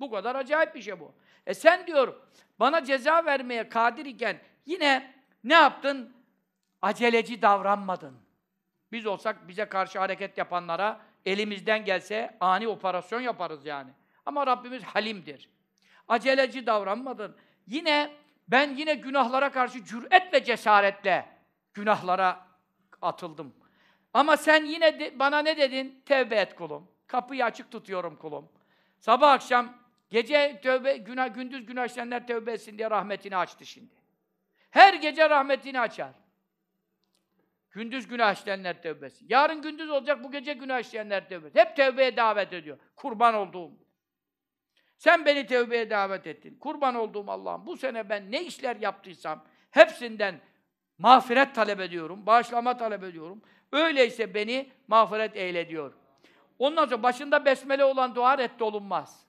Bu kadar acayip bir şey bu. E sen diyor bana ceza vermeye kadir iken yine ne yaptın? Aceleci davranmadın. Biz olsak bize karşı hareket yapanlara elimizden gelse ani operasyon yaparız yani. Ama Rabbimiz halimdir. Aceleci davranmadın. Yine ben yine günahlara karşı cüret ve cesaretle günahlara atıldım. Ama sen yine de, bana ne dedin? Tevbe et kulum. Kapıyı açık tutuyorum kulum. Sabah akşam Gece tövbe, günah, gündüz günah işleyenler tövbe etsin diye rahmetini açtı şimdi. Her gece rahmetini açar. Gündüz günah işleyenler tövbe Yarın gündüz olacak, bu gece günah işleyenler tövbe Hep tövbeye davet ediyor. Kurban olduğum. Sen beni tövbeye davet ettin. Kurban olduğum Allah'ım. Bu sene ben ne işler yaptıysam hepsinden mağfiret talep ediyorum, bağışlama talep ediyorum. Öyleyse beni mağfiret eyle diyor. Ondan sonra başında besmele olan dua reddi olunmaz.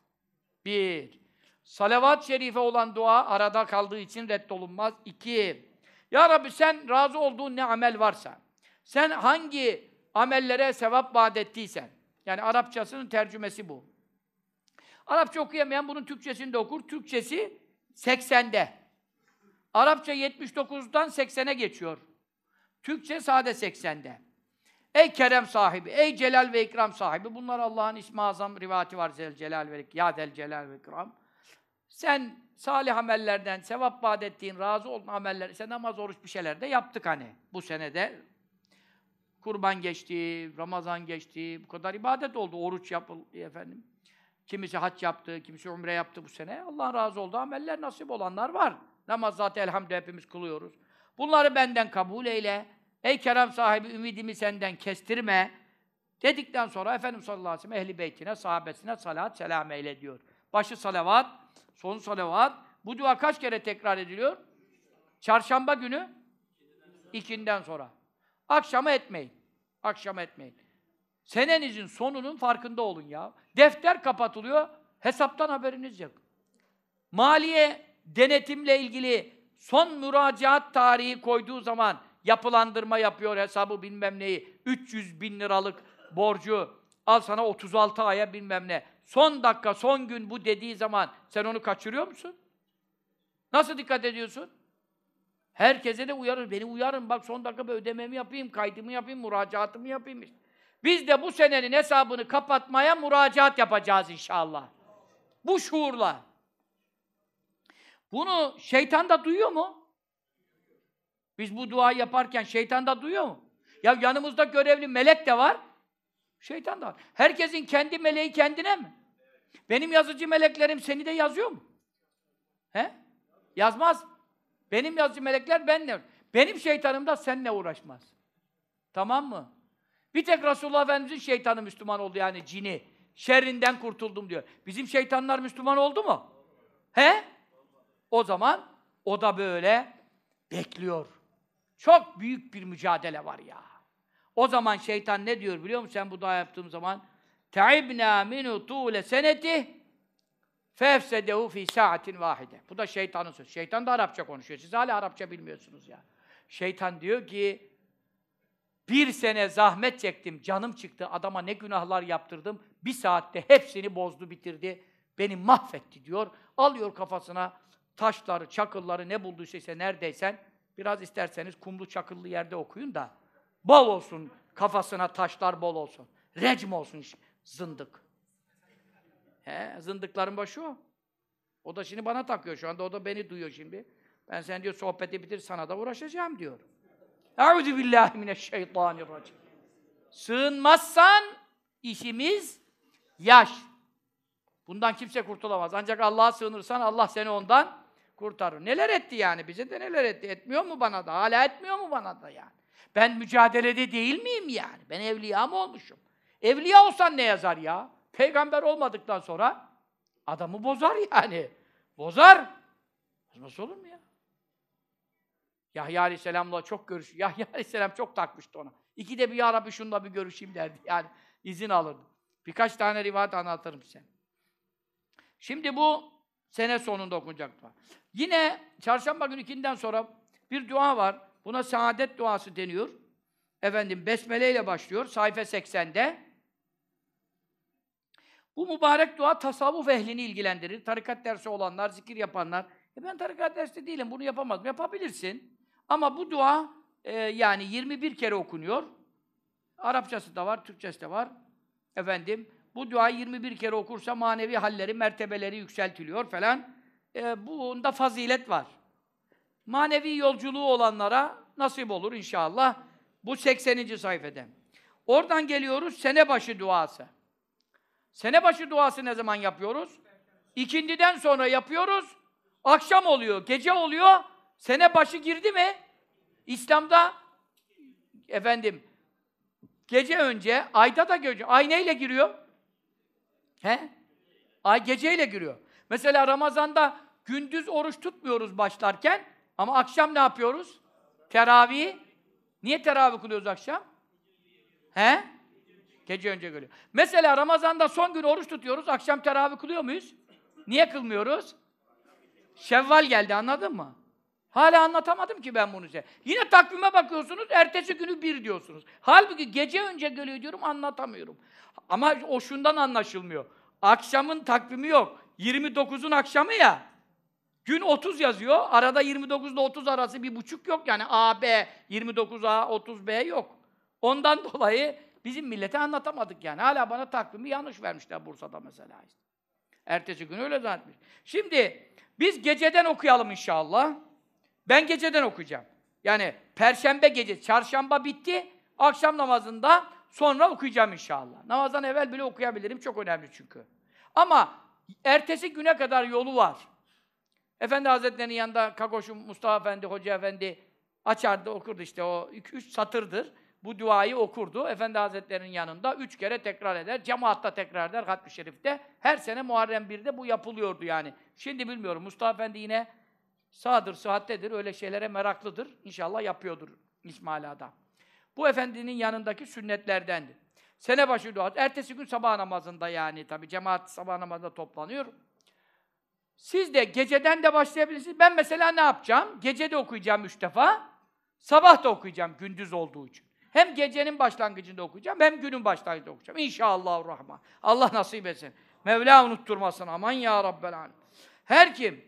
Bir. Salavat-ı şerife olan dua arada kaldığı için reddolunmaz. İki. Ya Rabbi sen razı olduğun ne amel varsa, sen hangi amellere sevap vaat ettiysen, yani Arapçasının tercümesi bu. Arapça okuyamayan bunun Türkçesini de okur. Türkçesi 80'de. Arapça 79'dan 80'e geçiyor. Türkçe sade 80'de. Ey kerem sahibi, ey celal ve ikram sahibi. Bunlar Allah'ın ismi azam rivati var. Zel celal ve ya del celal ve ikram. Sen salih amellerden, sevap vaat ettiğin, razı olduğun ameller, Sen namaz, oruç bir şeyler de yaptık hani bu senede. Kurban geçti, Ramazan geçti, bu kadar ibadet oldu. Oruç yapıldı efendim. Kimisi hac yaptı, kimisi umre yaptı bu sene. Allah razı oldu. Ameller nasip olanlar var. Namaz zaten elhamdülillah hepimiz kılıyoruz. Bunları benden kabul eyle. Ey kerem sahibi ümidimi senden kestirme. Dedikten sonra Efendimiz sallallahu aleyhi ve sellem ehli beytine, sahabesine salat selam eyle diyor. Başı salavat, sonu salavat. Bu dua kaç kere tekrar ediliyor? Çarşamba günü ikinden sonra. Akşama etmeyin. Akşama etmeyin. Senenizin sonunun farkında olun ya. Defter kapatılıyor, hesaptan haberiniz yok. Maliye denetimle ilgili son müracaat tarihi koyduğu zaman yapılandırma yapıyor hesabı bilmem neyi. 300 bin liralık borcu al sana 36 aya bilmem ne. Son dakika, son gün bu dediği zaman sen onu kaçırıyor musun? Nasıl dikkat ediyorsun? Herkese de uyarır. Beni uyarın bak son dakika ödememi yapayım, kaydımı yapayım, müracaatımı yapayım işte. Biz de bu senenin hesabını kapatmaya müracaat yapacağız inşallah. Bu şuurla. Bunu şeytan da duyuyor mu? Biz bu duayı yaparken şeytan da duyuyor mu? Ya yanımızda görevli melek de var. Şeytan da var. Herkesin kendi meleği kendine mi? Benim yazıcı meleklerim seni de yazıyor mu? He? Yazmaz. Benim yazıcı melekler benle. Benim şeytanım da seninle uğraşmaz. Tamam mı? Bir tek Resulullah Efendimiz'in şeytanı Müslüman oldu yani cini. Şerrinden kurtuldum diyor. Bizim şeytanlar Müslüman oldu mu? He? O zaman o da böyle bekliyor. Çok büyük bir mücadele var ya. O zaman şeytan ne diyor biliyor musun? Sen bu dua yaptığım zaman Te'ibnâ minu tûle seneti fefsedehu fi saatin vahide. Bu da şeytanın sözü. Şeytan da Arapça konuşuyor. Siz hala Arapça bilmiyorsunuz ya. Şeytan diyor ki bir sene zahmet çektim, canım çıktı, adama ne günahlar yaptırdım. Bir saatte hepsini bozdu, bitirdi. Beni mahvetti diyor. Alıyor kafasına taşları, çakılları ne bulduysa ise neredeysen Biraz isterseniz kumlu çakıllı yerde okuyun da bol olsun kafasına taşlar bol olsun. Recm olsun işte. Zındık. He, zındıkların başı o. O da şimdi bana takıyor şu anda. O da beni duyuyor şimdi. Ben sen diyor sohbeti bitir sana da uğraşacağım diyor. Euzu billahi mineşşeytanirracim. Sığınmazsan işimiz yaş. Bundan kimse kurtulamaz. Ancak Allah'a sığınırsan Allah seni ondan kurtarır. Neler etti yani? Bize de neler etti? Etmiyor mu bana da? Hala etmiyor mu bana da yani? Ben mücadelede değil miyim yani? Ben evliya mı olmuşum? Evliya olsan ne yazar ya? Peygamber olmadıktan sonra adamı bozar yani. Bozar. Nasıl olur mu ya? Yahya Aleyhisselam'la çok görüş. Yahya Aleyhisselam çok takmıştı ona. İki de bir ya Rabbi şununla bir görüşeyim derdi. Yani izin alırdı. Birkaç tane rivayet anlatırım size. Şimdi bu sene sonunda okunacak. Yine çarşamba günü ikinden sonra bir dua var. Buna saadet duası deniyor. Efendim besmele ile başlıyor sayfa 80'de. Bu mübarek dua tasavvuf ehlini ilgilendirir. Tarikat dersi olanlar, zikir yapanlar. E ben tarikat dersi değilim, bunu yapamazım. Yapabilirsin. Ama bu dua e, yani 21 kere okunuyor. Arapçası da var, Türkçesi de var. Efendim, bu duayı 21 kere okursa manevi halleri, mertebeleri yükseltiliyor falan e, bunda fazilet var. Manevi yolculuğu olanlara nasip olur inşallah. Bu 80. sayfede. Oradan geliyoruz sene başı duası. Sene başı duası ne zaman yapıyoruz? İkindiden sonra yapıyoruz. Akşam oluyor, gece oluyor. Sene başı girdi mi? İslam'da efendim gece önce, ayda da gece. Ay neyle giriyor? He? Ay geceyle giriyor. Mesela Ramazan'da gündüz oruç tutmuyoruz başlarken ama akşam ne yapıyoruz? Teravih. Niye teravih kılıyoruz akşam? He? Gece önce geliyor. Mesela Ramazan'da son gün oruç tutuyoruz, akşam teravih kılıyor muyuz? Niye kılmıyoruz? Şevval geldi anladın mı? Hala anlatamadım ki ben bunu size. Yine takvime bakıyorsunuz, ertesi günü bir diyorsunuz. Halbuki gece önce geliyor diyorum, anlatamıyorum. Ama o şundan anlaşılmıyor. Akşamın takvimi yok. 29'un akşamı ya. Gün 30 yazıyor. Arada 29 ile 30 arası bir buçuk yok. Yani A, B, 29A, 30B yok. Ondan dolayı bizim millete anlatamadık yani. Hala bana takvimi yanlış vermişler Bursa'da mesela. Ertesi gün öyle zannetmiş. Şimdi biz geceden okuyalım inşallah. Ben geceden okuyacağım. Yani perşembe gece, çarşamba bitti. Akşam namazında sonra okuyacağım inşallah. Namazdan evvel bile okuyabilirim. Çok önemli çünkü. Ama Ertesi güne kadar yolu var. Efendi Hazretleri'nin yanında Kakoş'un Mustafa Efendi, Hoca Efendi açardı, okurdu işte o iki, üç satırdır. Bu duayı okurdu. Efendi Hazretleri'nin yanında üç kere tekrar eder. Cemaatta tekrar eder Hatmi Şerif'te. Her sene Muharrem 1'de bu yapılıyordu yani. Şimdi bilmiyorum. Mustafa Efendi yine sağdır, sıhhattedir. Öyle şeylere meraklıdır. İnşallah yapıyordur İsmaila'da. Bu efendinin yanındaki sünnetlerdendir. Sene başı duat. Ertesi gün sabah namazında yani tabi cemaat sabah namazında toplanıyor. Siz de geceden de başlayabilirsiniz. Ben mesela ne yapacağım? Gece de okuyacağım üç defa. Sabah da okuyacağım gündüz olduğu için. Hem gecenin başlangıcında okuyacağım hem günün başlangıcında okuyacağım. İnşallah rahman. Allah nasip etsin. Mevla unutturmasın. Aman ya Rabbel alem. Her kim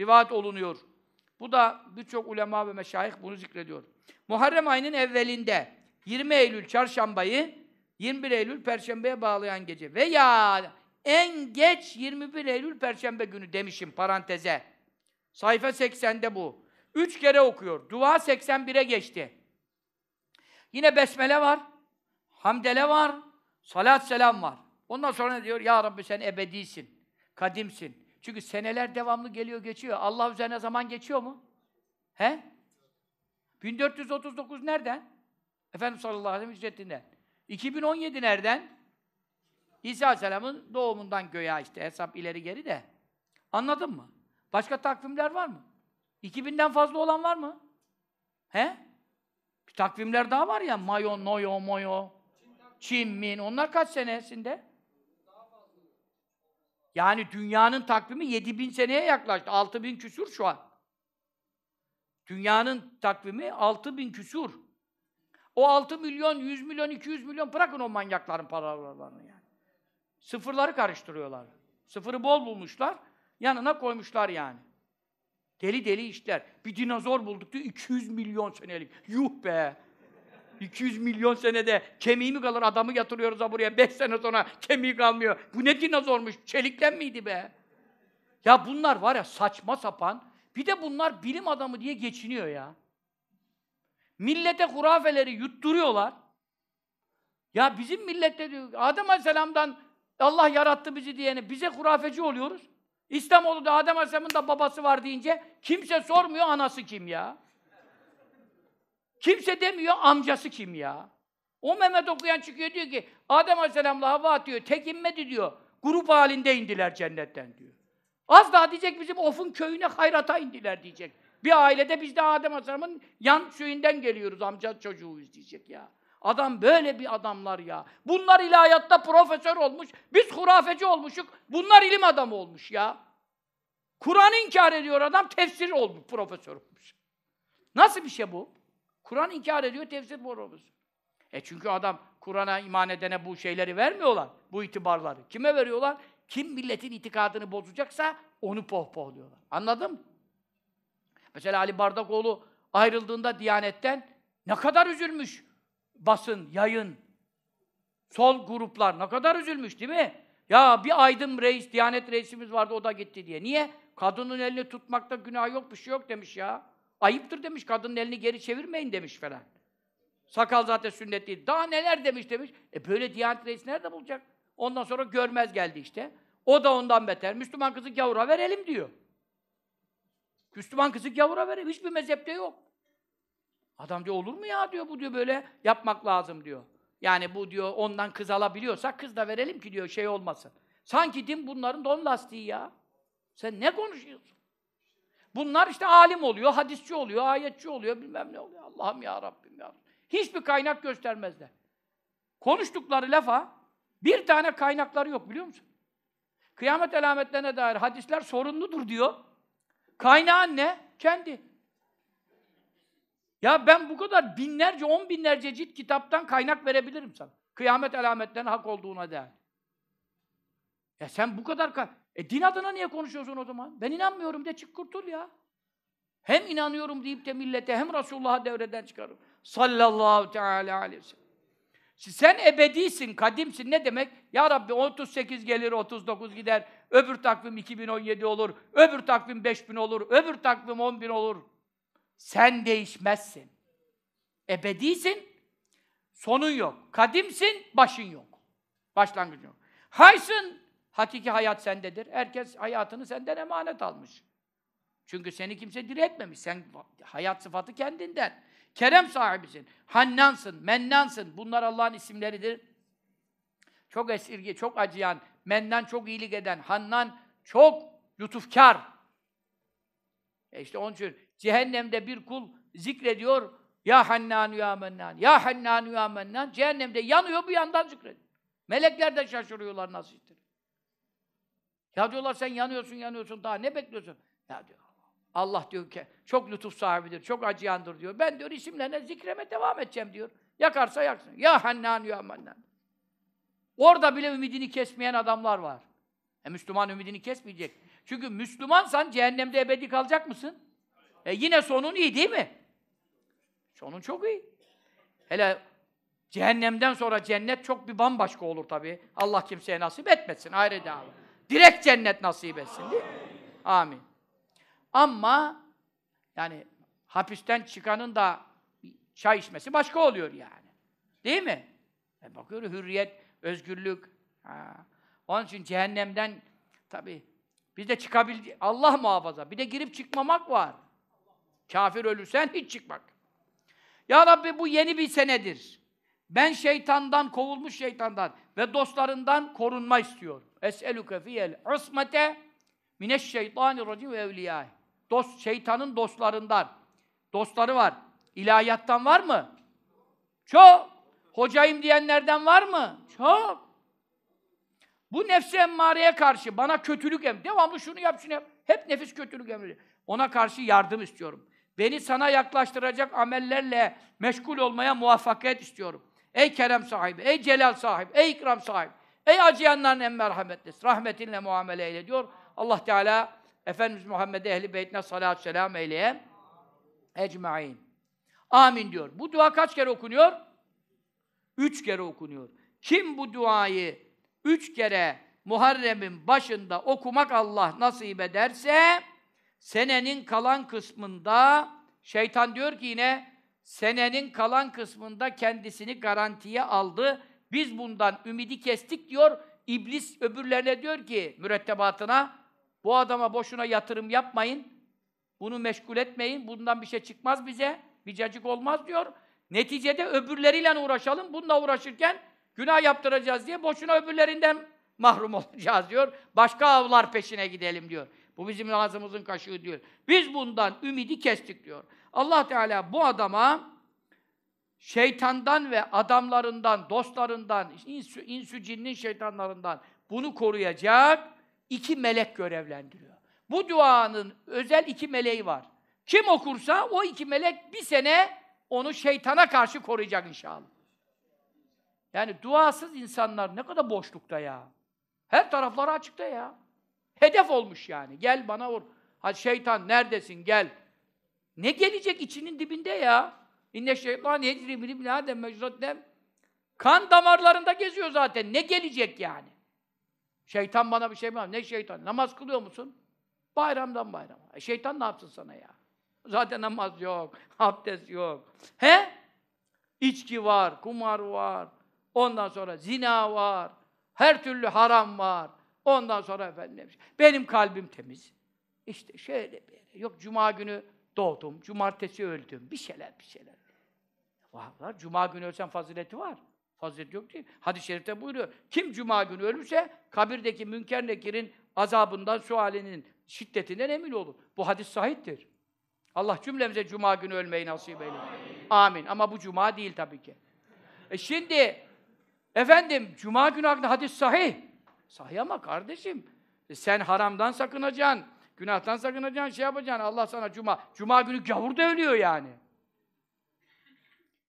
rivayet olunuyor. Bu da birçok ulema ve meşayih bunu zikrediyor. Muharrem ayının evvelinde 20 Eylül çarşambayı 21 Eylül Perşembe'ye bağlayan gece veya en geç 21 Eylül Perşembe günü demişim paranteze. Sayfa 80'de bu. Üç kere okuyor. Dua 81'e geçti. Yine besmele var. Hamdele var. Salat selam var. Ondan sonra ne diyor? Ya Rabbi sen ebedisin. Kadimsin. Çünkü seneler devamlı geliyor geçiyor. Allah üzerine zaman geçiyor mu? He? 1439 nereden? Efendimiz sallallahu aleyhi ve sellem hicretinden. 2017 nereden? İsa Aleyhisselam'ın doğumundan göya işte hesap ileri geri de. Anladın mı? Başka takvimler var mı? 2000'den fazla olan var mı? He? Bir takvimler daha var ya. Mayo, Noyo, Moyo. Çin, Min. Onlar kaç senesinde? Yani dünyanın takvimi 7000 seneye yaklaştı. 6000 küsur şu an. Dünyanın takvimi 6000 küsur. O 6 milyon, 100 milyon, 200 milyon bırakın o manyakların paralarını yani. Sıfırları karıştırıyorlar. Sıfırı bol bulmuşlar. Yanına koymuşlar yani. Deli deli işler. Bir dinozor bulduk diyor 200 milyon senelik. Yuh be! 200 milyon senede kemiği mi kalır adamı yatırıyoruz ha buraya 5 sene sonra kemiği kalmıyor. Bu ne dinozormuş? Çelikten miydi be? Ya bunlar var ya saçma sapan. Bir de bunlar bilim adamı diye geçiniyor ya. Millete hurafeleri yutturuyorlar. Ya bizim millette diyor, Adem Aleyhisselam'dan Allah yarattı bizi diyene bize hurafeci oluyoruz. İslam oldu da Adem Aleyhisselam'ın da babası var deyince kimse sormuyor anası kim ya. Kimse demiyor amcası kim ya. O Mehmet okuyan çıkıyor diyor ki Adem Aleyhisselam'la hava atıyor. Tek inmedi diyor. Grup halinde indiler cennetten diyor. Az daha diyecek bizim Of'un köyüne hayrata indiler diyecek. Bir ailede biz de Adem Aleyhisselam'ın yan şeyinden geliyoruz amca çocuğuyuz diyecek ya. Adam böyle bir adamlar ya. Bunlar ilahiyatta profesör olmuş, biz hurafeci olmuşuk, bunlar ilim adamı olmuş ya. Kur'an inkar ediyor adam, tefsir olmuş, profesör olmuş. Nasıl bir şey bu? Kur'an inkar ediyor, tefsir profesörü. E çünkü adam Kur'an'a iman edene bu şeyleri vermiyorlar, bu itibarları. Kime veriyorlar? Kim milletin itikadını bozacaksa onu pohpohluyorlar. Anladın mı? Mesela Ali Bardakoğlu ayrıldığında Diyanet'ten ne kadar üzülmüş basın, yayın, sol gruplar ne kadar üzülmüş değil mi? Ya bir aydın reis, Diyanet reisimiz vardı o da gitti diye. Niye? Kadının elini tutmakta günah yok, bir şey yok demiş ya. Ayıptır demiş, kadının elini geri çevirmeyin demiş falan. Sakal zaten sünnet değil. Daha neler demiş demiş. E böyle Diyanet reis nerede bulacak? Ondan sonra görmez geldi işte. O da ondan beter. Müslüman kızı gavura verelim diyor. Müslüman kızı gavura veriyor. Hiçbir mezhepte yok. Adam diyor olur mu ya diyor bu diyor böyle yapmak lazım diyor. Yani bu diyor ondan kız alabiliyorsak kız da verelim ki diyor şey olmasın. Sanki din bunların don lastiği ya. Sen ne konuşuyorsun? Bunlar işte alim oluyor, hadisçi oluyor, ayetçi oluyor, bilmem ne oluyor. Allah'ım ya Rabbim ya. Hiçbir kaynak göstermezler. Konuştukları lafa bir tane kaynakları yok biliyor musun? Kıyamet alametlerine dair hadisler sorunludur diyor. Kaynağın ne? Kendi. Ya ben bu kadar binlerce, on binlerce cilt kitaptan kaynak verebilirim sana. Kıyamet alametlerine hak olduğuna değer. Ya sen bu kadar... Ka e din adına niye konuşuyorsun o zaman? Ben inanmıyorum de çık kurtul ya. Hem inanıyorum deyip de millete hem Resulullah'a devreden çıkarım. Sallallahu teala aleyhi ve sellem. Sen ebedisin, kadimsin. Ne demek? Ya Rabbi 38 gelir, 39 gider. Öbür takvim 2017 olur. Öbür takvim 5000 olur. Öbür takvim 10 bin olur. Sen değişmezsin. Ebedisin, sonun yok. Kadimsin, başın yok. Başlangıcın yok. Haysın, hakiki hayat sendedir. Herkes hayatını senden emanet almış. Çünkü seni kimse diretmemiş. Sen hayat sıfatı kendinden. Kerem sahibisin, hannansın, mennansın. Bunlar Allah'ın isimleridir. Çok esirge, çok acıyan, mennan çok iyilik eden, hannan çok lütufkar. E işte onun için cehennemde bir kul zikrediyor, ya Hannan ya Mennan, ya Hannan ya Mennan. Cehennemde yanıyor bu yandan zikrediyor. Melekler de şaşırıyorlar nasıl ittir. Ya diyorlar sen yanıyorsun yanıyorsun daha ne bekliyorsun? Ya diyor Allah diyor ki çok lütuf sahibidir, çok acıyandır diyor. Ben diyor isimlerine zikreme devam edeceğim diyor. Yakarsa yaksın. Ya hennan ya Mannan. Orada bile ümidini kesmeyen adamlar var. E Müslüman ümidini kesmeyecek. Çünkü Müslümansan cehennemde ebedi kalacak mısın? E yine sonun iyi değil mi? Sonun çok iyi. Hele cehennemden sonra cennet çok bir bambaşka olur tabii. Allah kimseye nasip etmesin. Ayrı dava. Direkt cennet nasip etsin değil mi? Amin. Ama yani hapisten çıkanın da çay içmesi başka oluyor yani. Değil mi? E bakıyor hürriyet, özgürlük. Ha. Onun için cehennemden tabi biz de çıkabildi Allah muhafaza. Bir de girip çıkmamak var. Kafir ölürsen hiç çıkmak. Ya Rabbi bu yeni bir senedir. Ben şeytandan, kovulmuş şeytandan ve dostlarından korunma istiyorum. Es'eluke fiyel usmete mineş şeytanirracim ve evliyâhi dost, şeytanın dostlarından, dostları var. İlahiyattan var mı? Çok. Hocayım diyenlerden var mı? Çok. Bu nefsi emmareye karşı bana kötülük em, devamlı şunu yap, şunu yap. Hep nefis kötülük emri. Ona karşı yardım istiyorum. Beni sana yaklaştıracak amellerle meşgul olmaya muvaffakiyet istiyorum. Ey kerem sahibi, ey celal sahibi, ey ikram sahibi, ey acıyanların en merhametlis, rahmetinle muamele eyle diyor. Allah Teala Efendimiz Muhammed'e ehli beytine salatü selam eyleye ecmain. Amin diyor. Bu dua kaç kere okunuyor? Üç kere okunuyor. Kim bu duayı üç kere Muharrem'in başında okumak Allah nasip ederse senenin kalan kısmında şeytan diyor ki yine senenin kalan kısmında kendisini garantiye aldı. Biz bundan ümidi kestik diyor. İblis öbürlerine diyor ki mürettebatına bu adama boşuna yatırım yapmayın. Bunu meşgul etmeyin. Bundan bir şey çıkmaz bize. Bir cacık olmaz diyor. Neticede öbürleriyle uğraşalım. Bununla uğraşırken günah yaptıracağız diye boşuna öbürlerinden mahrum olacağız diyor. Başka avlar peşine gidelim diyor. Bu bizim ağzımızın kaşığı diyor. Biz bundan ümidi kestik diyor. Allah Teala bu adama şeytandan ve adamlarından, dostlarından, insü, insü cinnin şeytanlarından bunu koruyacak iki melek görevlendiriyor. Bu duanın özel iki meleği var. Kim okursa o iki melek bir sene onu şeytana karşı koruyacak inşallah. Yani duasız insanlar ne kadar boşlukta ya. Her tarafları açıkta ya. Hedef olmuş yani. Gel bana vur. Hadi şeytan neredesin gel. Ne gelecek içinin dibinde ya? İnne şeytan yecri min ibn adem Kan damarlarında geziyor zaten. Ne gelecek yani? Şeytan bana bir şey mi? Ne şeytan? Namaz kılıyor musun? Bayramdan bayrama. E şeytan ne yapsın sana ya? Zaten namaz yok, abdest yok. He? İçki var, kumar var. Ondan sonra zina var. Her türlü haram var. Ondan sonra efendim benim kalbim temiz. İşte şöyle böyle. Yok cuma günü doğdum, cumartesi öldüm. Bir şeyler bir şeyler. Var, Cuma günü ölsen fazileti var. Fazileti yok değil. Hadis-i şerifte buyuruyor. Kim cuma günü ölürse kabirdeki münker nekirin azabından, sualinin şiddetinden emin olur. Bu hadis sahiptir. Allah cümlemize cuma günü ölmeyi nasip eylesin. Amin. Amin. Ama bu cuma değil tabii ki. E şimdi efendim cuma günü hakkında hadis sahih. Sahih ama kardeşim e sen haramdan sakınacaksın, günahtan sakınacaksın, şey yapacaksın. Allah sana cuma. Cuma günü gavur da ölüyor yani.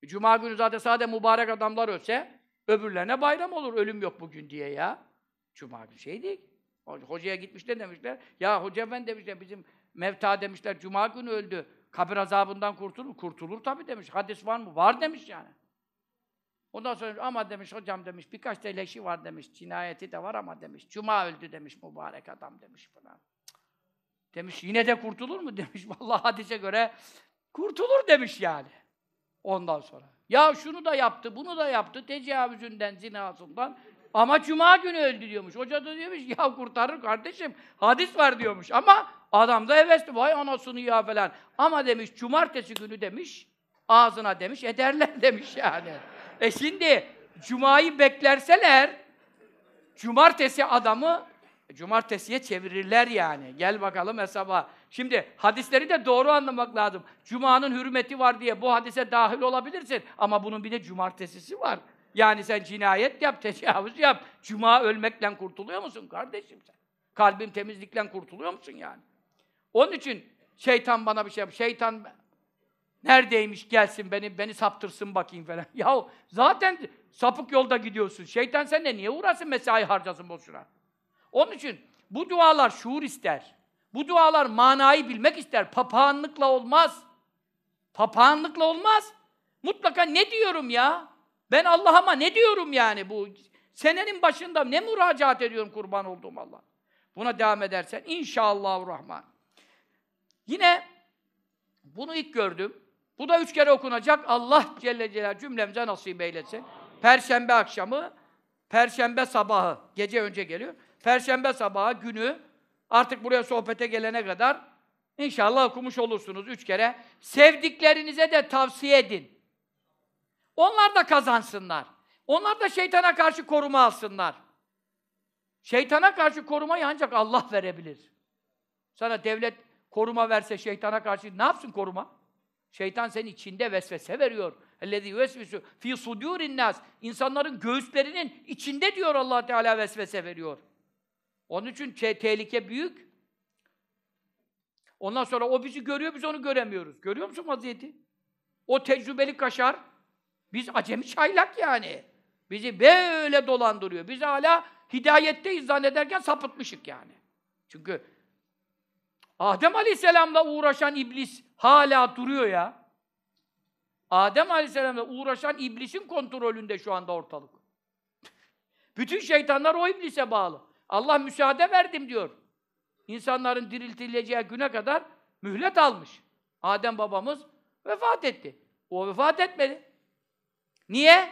E, cuma günü zaten sadece mübarek adamlar ölse öbürlerine bayram olur. Ölüm yok bugün diye ya. Cuma günü şey değil. Hocaya gitmişler demişler. Ya hoca efendi demişler bizim mevta demişler. Cuma günü öldü. Kabir azabından kurtulur. Kurtulur tabii demiş. Hadis var mı? Var demiş yani. Ondan sonra ama demiş hocam demiş birkaç da leşi var demiş. Cinayeti de var ama demiş. Cuma öldü demiş mübarek adam demiş falan. Demiş yine de kurtulur mu demiş. Vallahi hadise göre kurtulur demiş yani. Ondan sonra. Ya şunu da yaptı, bunu da yaptı, tecavüzünden, zinasından. Ama cuma günü öldü diyormuş. Hoca da diyormuş ya kurtarır kardeşim. Hadis var diyormuş ama adam da hevesli. Vay anasını ya falan. Ama demiş cumartesi günü demiş ağzına demiş ederler demiş yani. e şimdi cumayı beklerseler cumartesi adamı Cumartesiye çevirirler yani. Gel bakalım hesaba. Şimdi hadisleri de doğru anlamak lazım. Cuma'nın hürmeti var diye bu hadise dahil olabilirsin. Ama bunun bir de cumartesisi var. Yani sen cinayet yap, tecavüz yap. Cuma ölmekten kurtuluyor musun kardeşim sen? Kalbin temizlikten kurtuluyor musun yani? Onun için şeytan bana bir şey yap. Şeytan neredeymiş gelsin beni beni saptırsın bakayım falan. Yahu zaten sapık yolda gidiyorsun. Şeytan seninle niye uğrasın mesai harcasın boşuna? Onun için bu dualar şuur ister. Bu dualar manayı bilmek ister. Papağanlıkla olmaz. Papağanlıkla olmaz. Mutlaka ne diyorum ya? Ben Allah'ıma ne diyorum yani bu? Senenin başında ne müracaat ediyorum kurban olduğum Allah. Buna devam edersen inşallah rahman. Yine bunu ilk gördüm. Bu da üç kere okunacak. Allah Celle Celal cümlemize nasip eylesin. Perşembe akşamı, Perşembe sabahı, gece önce geliyor. Perşembe sabahı günü artık buraya sohbete gelene kadar inşallah okumuş olursunuz üç kere. Sevdiklerinize de tavsiye edin. Onlar da kazansınlar. Onlar da şeytana karşı koruma alsınlar. Şeytana karşı korumayı ancak Allah verebilir. Sana devlet koruma verse şeytana karşı ne yapsın koruma? Şeytan senin içinde vesvese veriyor. Ellezî vesvesu fî sudûrin nas. İnsanların göğüslerinin içinde diyor Allah Teala vesvese veriyor. Onun için tehlike büyük. Ondan sonra o bizi görüyor, biz onu göremiyoruz. Görüyor musun vaziyeti? O tecrübeli kaşar, biz acemi çaylak yani. Bizi böyle dolandırıyor. Biz hala hidayetteyiz zannederken sapıtmışık yani. Çünkü Adem Aleyhisselam'la uğraşan iblis hala duruyor ya. Adem Aleyhisselam'la uğraşan iblisin kontrolünde şu anda ortalık. Bütün şeytanlar o iblise bağlı. Allah müsaade verdim diyor. İnsanların diriltileceği güne kadar mühlet almış. Adem babamız vefat etti. O vefat etmedi. Niye?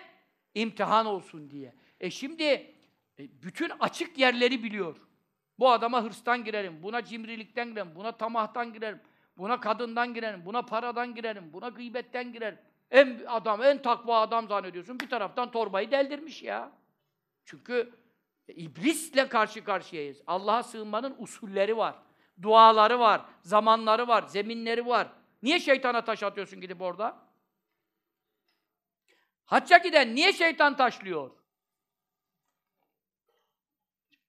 İmtihan olsun diye. E şimdi e, bütün açık yerleri biliyor. Bu adama hırstan girerim, buna cimrilikten girerim, buna tamahtan girerim, buna kadından girerim, buna paradan girerim, buna gıybetten girerim. En adam, en takva adam zannediyorsun. Bir taraftan torbayı deldirmiş ya. Çünkü İblisle karşı karşıyayız. Allah'a sığınmanın usulleri var. Duaları var, zamanları var, zeminleri var. Niye şeytana taş atıyorsun gidip orada? Hacca giden niye şeytan taşlıyor?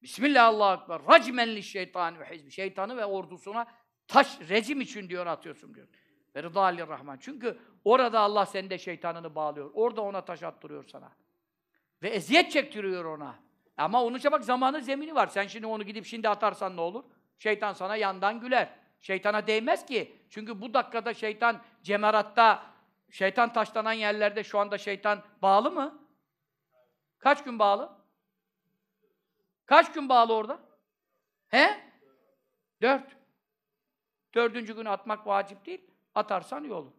Bismillah Allahu Ekber. Racmenli şeytan ve hizbi. Şeytanı ve ordusuna taş rejim için diyor atıyorsun diyor. Ve rıda rahman. Çünkü orada Allah sende şeytanını bağlıyor. Orada ona taş attırıyor sana. Ve eziyet çektiriyor ona. Ama onun için bak zamanı zemini var. Sen şimdi onu gidip şimdi atarsan ne olur? Şeytan sana yandan güler. Şeytana değmez ki. Çünkü bu dakikada şeytan cemeratta, şeytan taşlanan yerlerde şu anda şeytan bağlı mı? Kaç gün bağlı? Kaç gün bağlı orada? He? Dört. Dördüncü gün atmak vacip değil. Atarsan iyi olur.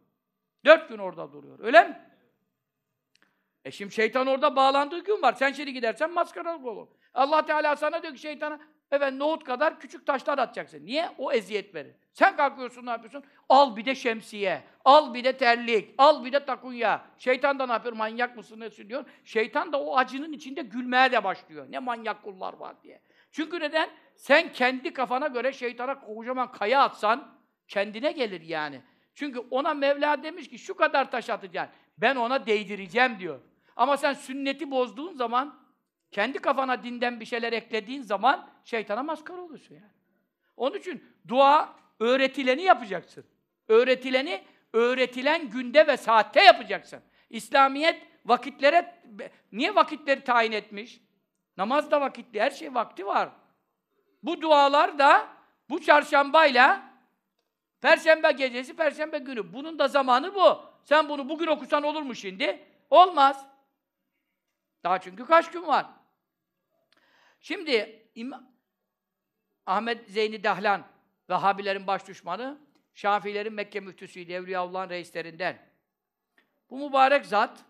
Dört gün orada duruyor. Öyle mi? E şimdi şeytan orada bağlandığı gün var. Sen şimdi gidersen maskaralık olur. Allah Teala sana diyor ki şeytana efendim nohut kadar küçük taşlar atacaksın. Niye? O eziyet verir. Sen kalkıyorsun ne yapıyorsun? Al bir de şemsiye, al bir de terlik, al bir de takunya. Şeytan da ne yapıyor? Manyak mısın ne diyor? Şeytan da o acının içinde gülmeye de başlıyor. Ne manyak kullar var diye. Çünkü neden? Sen kendi kafana göre şeytana kocaman kaya atsan kendine gelir yani. Çünkü ona Mevla demiş ki şu kadar taş atacaksın. Ben ona değdireceğim diyor. Ama sen sünneti bozduğun zaman, kendi kafana dinden bir şeyler eklediğin zaman şeytana maskara olursun yani. Onun için dua öğretileni yapacaksın. Öğretileni öğretilen günde ve saatte yapacaksın. İslamiyet vakitlere niye vakitleri tayin etmiş? Namaz da vakitli, her şey vakti var. Bu dualar da bu çarşambayla perşembe gecesi, perşembe günü. Bunun da zamanı bu. Sen bunu bugün okusan olur mu şimdi? Olmaz. Daha çünkü kaç gün var. Şimdi İm- Ahmet Zeyni Dahlan, Vehhabilerin baş düşmanı, Şafilerin Mekke müftüsüydü, Evliyaullah'ın reislerinden. Bu mübarek zat,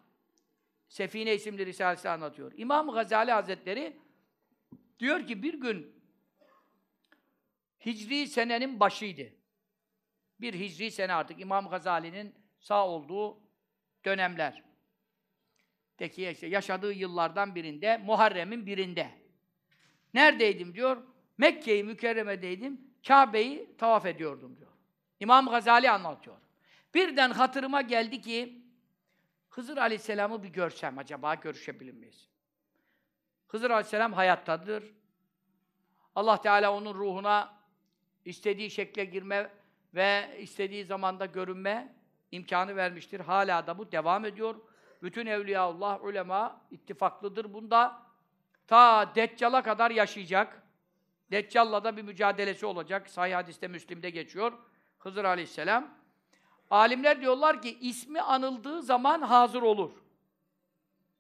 Sefine isimli Risalesi anlatıyor. İmam Gazali Hazretleri diyor ki bir gün Hicri senenin başıydı. Bir Hicri sene artık İmam Gazali'nin sağ olduğu dönemler. Bekiye işte yaşadığı yıllardan birinde, Muharrem'in birinde. Neredeydim diyor? Mekke'yi i Mükerreme'deydim. Kabe'yi tavaf ediyordum diyor. İmam Gazali anlatıyor. Birden hatırıma geldi ki Hızır Aleyhisselam'ı bir görsem acaba görüşebilir miyiz? Hızır Aleyhisselam hayattadır. Allah Teala onun ruhuna istediği şekle girme ve istediği zamanda görünme imkanı vermiştir. Hala da bu devam ediyor. Bütün Evliyaullah, ulema ittifaklıdır bunda. Ta Deccal'a kadar yaşayacak. Deccal'la da bir mücadelesi olacak. Sahih hadiste Müslim'de geçiyor. Hızır aleyhisselam. Alimler diyorlar ki ismi anıldığı zaman hazır olur.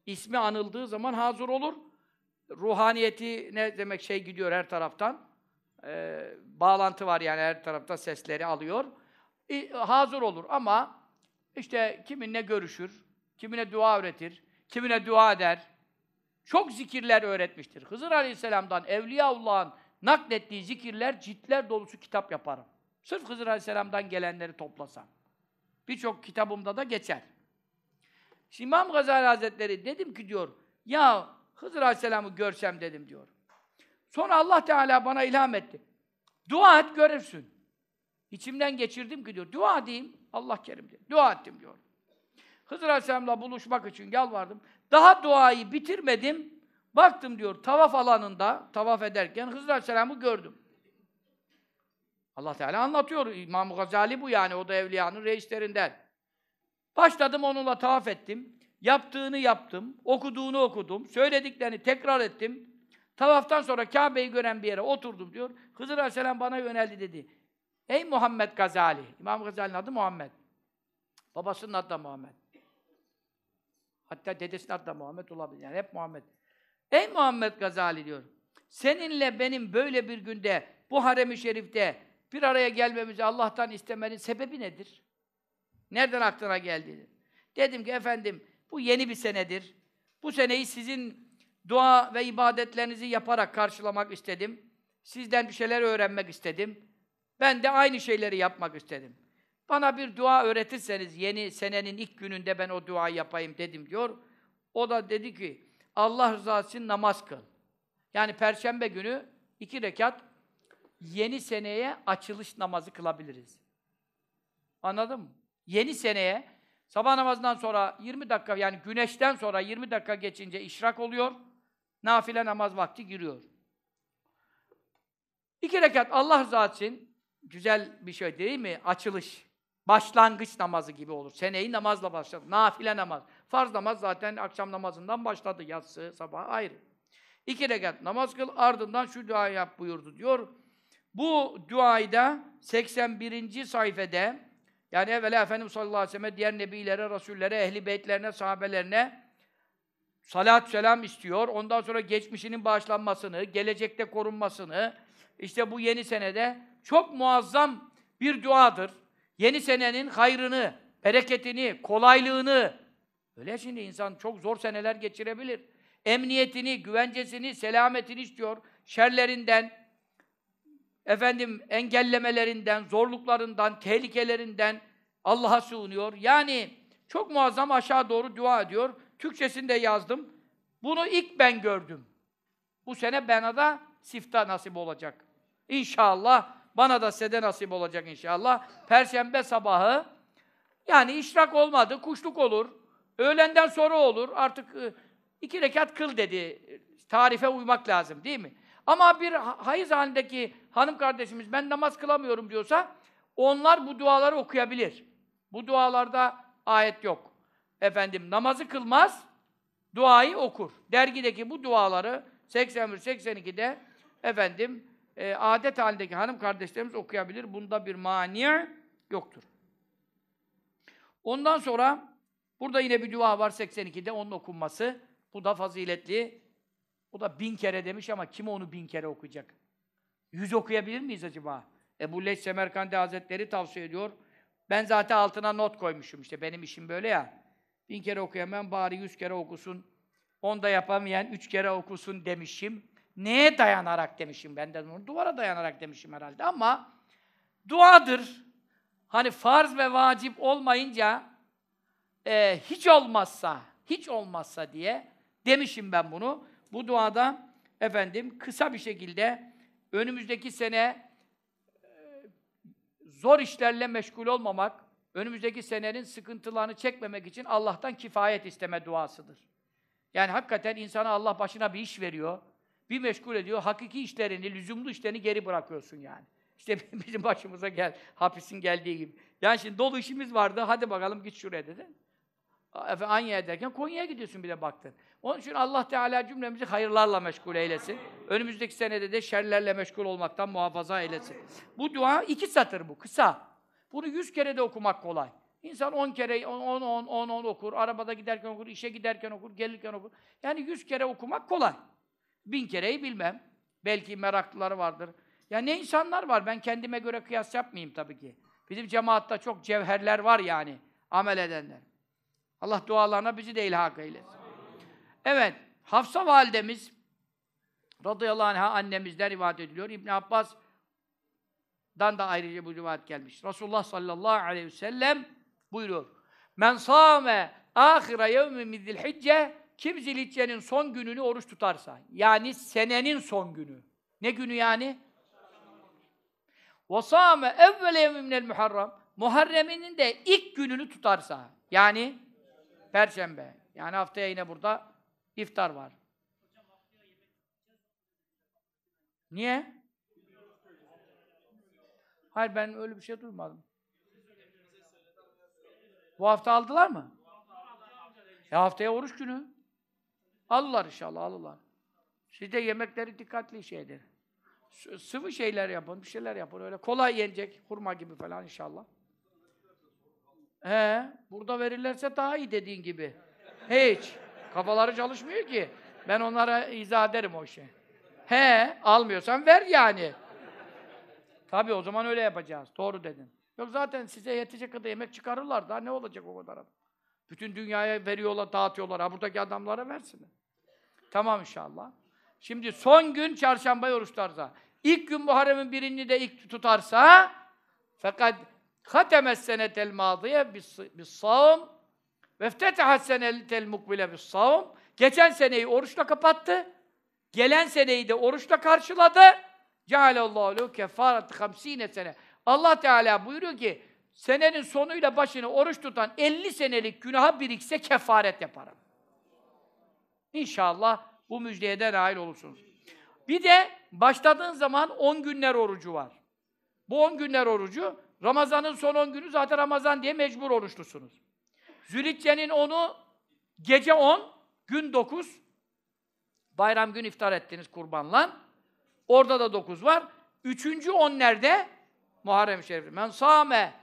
İsmi anıldığı zaman hazır olur. Ruhaniyeti ne demek şey gidiyor her taraftan. Ee, bağlantı var yani her tarafta sesleri alıyor. E, hazır olur ama işte kiminle görüşür, Kimine dua öğretir, kimine dua eder. Çok zikirler öğretmiştir. Hızır Aleyhisselam'dan Evliyaullah'ın naklettiği zikirler, ciltler dolusu kitap yaparım. Sırf Hızır Aleyhisselam'dan gelenleri toplasam. Birçok kitabımda da geçer. Şimdi İmam Gazali Hazretleri dedim ki diyor, ya Hızır Aleyhisselam'ı görsem dedim diyor. Sonra Allah Teala bana ilham etti. Dua et görürsün. İçimden geçirdim ki diyor. Dua edeyim. Allah kerim diyor. Dua ettim diyor. Hızır Aleyhisselam'la buluşmak için yalvardım. Daha duayı bitirmedim. Baktım diyor tavaf alanında, tavaf ederken Hızır Aleyhisselam'ı gördüm. Allah Teala anlatıyor. İmam Gazali bu yani. O da evliyanın reislerinden. Başladım onunla tavaf ettim. Yaptığını yaptım. Okuduğunu okudum. Söylediklerini tekrar ettim. Tavaftan sonra Kabe'yi gören bir yere oturdum diyor. Hızır Aleyhisselam bana yöneldi dedi. Ey Muhammed Gazali. İmam Gazali'nin adı Muhammed. Babasının adı da Muhammed. Hatta dedesinin adı da Muhammed olabilir. Yani hep Muhammed. Ey Muhammed Gazali diyor. Seninle benim böyle bir günde bu harem-i şerifte bir araya gelmemizi Allah'tan istemenin sebebi nedir? Nereden aklına geldi? Dedim ki efendim bu yeni bir senedir. Bu seneyi sizin dua ve ibadetlerinizi yaparak karşılamak istedim. Sizden bir şeyler öğrenmek istedim. Ben de aynı şeyleri yapmak istedim. Bana bir dua öğretirseniz yeni senenin ilk gününde ben o duayı yapayım dedim diyor. O da dedi ki Allah rızası için namaz kıl. Yani perşembe günü iki rekat yeni seneye açılış namazı kılabiliriz. Anladın mı? Yeni seneye sabah namazından sonra 20 dakika yani güneşten sonra 20 dakika geçince işrak oluyor. Nafile namaz vakti giriyor. İki rekat Allah rızası için güzel bir şey değil mi? Açılış. Başlangıç namazı gibi olur. Seneyi namazla başlar. Nafile namaz. Farz namaz zaten akşam namazından başladı. Yatsı, sabah ayrı. İki rekat namaz kıl. Ardından şu duayı yap buyurdu diyor. Bu duayı da 81. sayfede yani evvela Efendimiz sallallahu aleyhi ve sellem diğer nebilere, rasullere, ehli beytlerine, sahabelerine salat selam istiyor. Ondan sonra geçmişinin bağışlanmasını, gelecekte korunmasını, işte bu yeni senede çok muazzam bir duadır. Yeni senenin hayrını, bereketini, kolaylığını. Öyle şimdi insan çok zor seneler geçirebilir. Emniyetini, güvencesini, selametini istiyor. Şerlerinden, efendim engellemelerinden, zorluklarından, tehlikelerinden Allah'a sığınıyor. Yani çok muazzam aşağı doğru dua ediyor. Türkçe'sinde yazdım. Bunu ilk ben gördüm. Bu sene bana da sifta nasip olacak. İnşallah bana da sede nasip olacak inşallah. Perşembe sabahı yani işrak olmadı, kuşluk olur. Öğlenden sonra olur. Artık ıı, iki rekat kıl dedi. Tarife uymak lazım değil mi? Ama bir hayız halindeki hanım kardeşimiz ben namaz kılamıyorum diyorsa onlar bu duaları okuyabilir. Bu dualarda ayet yok. Efendim namazı kılmaz, duayı okur. Dergideki bu duaları 81-82'de efendim e, adet halindeki hanım kardeşlerimiz okuyabilir. Bunda bir mani yoktur. Ondan sonra burada yine bir dua var 82'de onun okunması. Bu da faziletli. Bu da bin kere demiş ama kim onu bin kere okuyacak? Yüz okuyabilir miyiz acaba? Ebu Leys Semerkandi Hazretleri tavsiye ediyor. Ben zaten altına not koymuşum işte benim işim böyle ya. Bin kere okuyamam bari yüz kere okusun. Onda yapamayan üç kere okusun demişim. Neye dayanarak demişim? Ben de bunu duvara dayanarak demişim herhalde ama duadır. Hani farz ve vacip olmayınca e, hiç olmazsa, hiç olmazsa diye demişim ben bunu. Bu duada efendim kısa bir şekilde önümüzdeki sene e, zor işlerle meşgul olmamak, önümüzdeki senenin sıkıntılarını çekmemek için Allah'tan kifayet isteme duasıdır. Yani hakikaten insana Allah başına bir iş veriyor bir meşgul ediyor. Hakiki işlerini, lüzumlu işlerini geri bırakıyorsun yani. İşte bizim başımıza gel, hapisin geldiği gibi. Yani şimdi dolu işimiz vardı, hadi bakalım git şuraya dedi. Anya'ya derken Konya'ya gidiyorsun bile baktın. Onun için Allah Teala cümlemizi hayırlarla meşgul eylesin. Önümüzdeki senede de şerlerle meşgul olmaktan muhafaza eylesin. Bu dua iki satır bu, kısa. Bunu yüz kere de okumak kolay. İnsan on kere, on, on, on, on okur, arabada giderken okur, işe giderken okur, gelirken okur. Yani yüz kere okumak kolay. Bin kereyi bilmem. Belki meraklıları vardır. Ya ne insanlar var? Ben kendime göre kıyas yapmayayım tabii ki. Bizim cemaatta çok cevherler var yani. Amel edenler. Allah dualarına bizi de ilhak eylesin. Evet. Hafsa validemiz radıyallahu anh'a annemizden rivayet ediliyor. İbn Abbas dan da ayrıca bu rivayet gelmiş. Resulullah sallallahu aleyhi ve sellem buyuruyor. Men sâme âhira yevmi min zilhicce kim Zilhicce'nin son gününü oruç tutarsa, yani senenin son günü. Ne günü yani? وَصَامَ اَوَّلَ يَوْمِنَ Muharrem. Muharrem'inin de ilk gününü tutarsa, yani Perşembe. Yani haftaya yine burada iftar var. Niye? Hayır ben öyle bir şey duymadım. Bu hafta aldılar mı? Ya e, haftaya oruç günü. Alırlar inşallah, alırlar. Siz de yemekleri dikkatli şey edin. Sıvı şeyler yapın, bir şeyler yapın. Öyle kolay yenecek, hurma gibi falan inşallah. He, burada verirlerse daha iyi dediğin gibi. Hiç. Kafaları çalışmıyor ki. Ben onlara izah ederim o işi. He, almıyorsan ver yani. Tabii o zaman öyle yapacağız. Doğru dedin. Yok zaten size yetecek kadar yemek çıkarırlar. Daha ne olacak o kadar adam? Bütün dünyaya veriyorlar, dağıtıyorlar. Ha buradaki adamlara versinler. Tamam inşallah. Şimdi son gün çarşamba oruç tutarsa, ilk gün Muharrem'in birini de ilk tutarsa fakat hatemes senetel madiye bis savm ve ftetehat senetel mukbile bis savm geçen seneyi oruçla kapattı. Gelen seneyi de oruçla karşıladı. Cealallahu lehu kefaret 50 sene. Allah Teala buyuruyor ki senenin sonuyla başını oruç tutan 50 senelik günaha birikse kefaret yaparım. İnşallah bu müjdeye de nail olursunuz. Bir de başladığın zaman 10 günler orucu var. Bu 10 günler orucu, Ramazan'ın son 10 günü zaten Ramazan diye mecbur oruçlusunuz. Zülitçe'nin 10'u gece 10, gün 9. Bayram gün iftar ettiniz kurbanla. Orada da 9 var. Üçüncü 10 nerede? Muharrem-i Şerif. Men sâme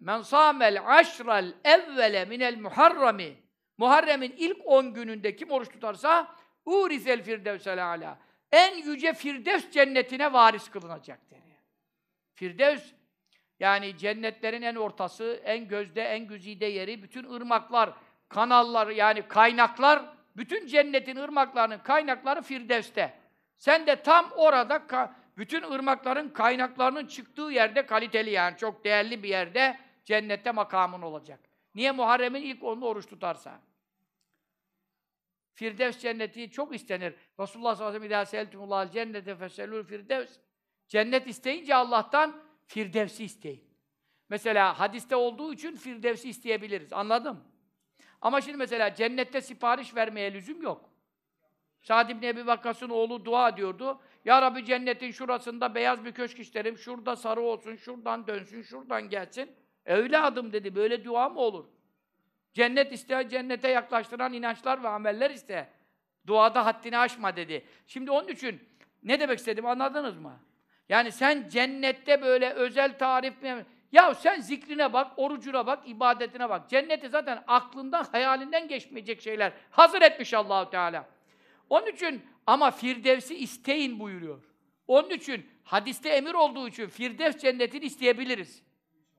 men sâmel aşral evvele minel muharrami Muharrem'in ilk 10 gününde kim oruç tutarsa urizel Firdevs ala. En yüce Firdevs cennetine varis kılınacak deniyor. Firdevs yani cennetlerin en ortası, en gözde, en güzide yeri, bütün ırmaklar, kanallar yani kaynaklar, bütün cennetin ırmaklarının kaynakları Firdevs'te. Sen de tam orada bütün ırmakların kaynaklarının çıktığı yerde kaliteli yani çok değerli bir yerde cennette makamın olacak. Niye Muharrem'in ilk onu oruç tutarsa? Firdevs cenneti çok istenir. Resulullah sallallahu aleyhi ve sellem "İdâ cennete feselûl firdevs." Cennet isteyince Allah'tan firdevsi isteyin. Mesela hadiste olduğu için firdevsi isteyebiliriz. Anladım. Ama şimdi mesela cennette sipariş vermeye lüzum yok. Sa'd ibn Ebi Vakkas'ın oğlu dua diyordu. Ya Rabbi cennetin şurasında beyaz bir köşk isterim. Şurada sarı olsun, şuradan dönsün, şuradan gelsin. Evladım dedi, böyle dua mı olur? Cennet iste, cennete yaklaştıran inançlar ve ameller iste. Duada haddini aşma dedi. Şimdi onun için ne demek istedim anladınız mı? Yani sen cennette böyle özel tarif mi? Ya sen zikrine bak, orucuna bak, ibadetine bak. Cenneti zaten aklından, hayalinden geçmeyecek şeyler. Hazır etmiş Allahu Teala. Onun için ama Firdevs'i isteyin buyuruyor. Onun için hadiste emir olduğu için Firdevs cennetini isteyebiliriz.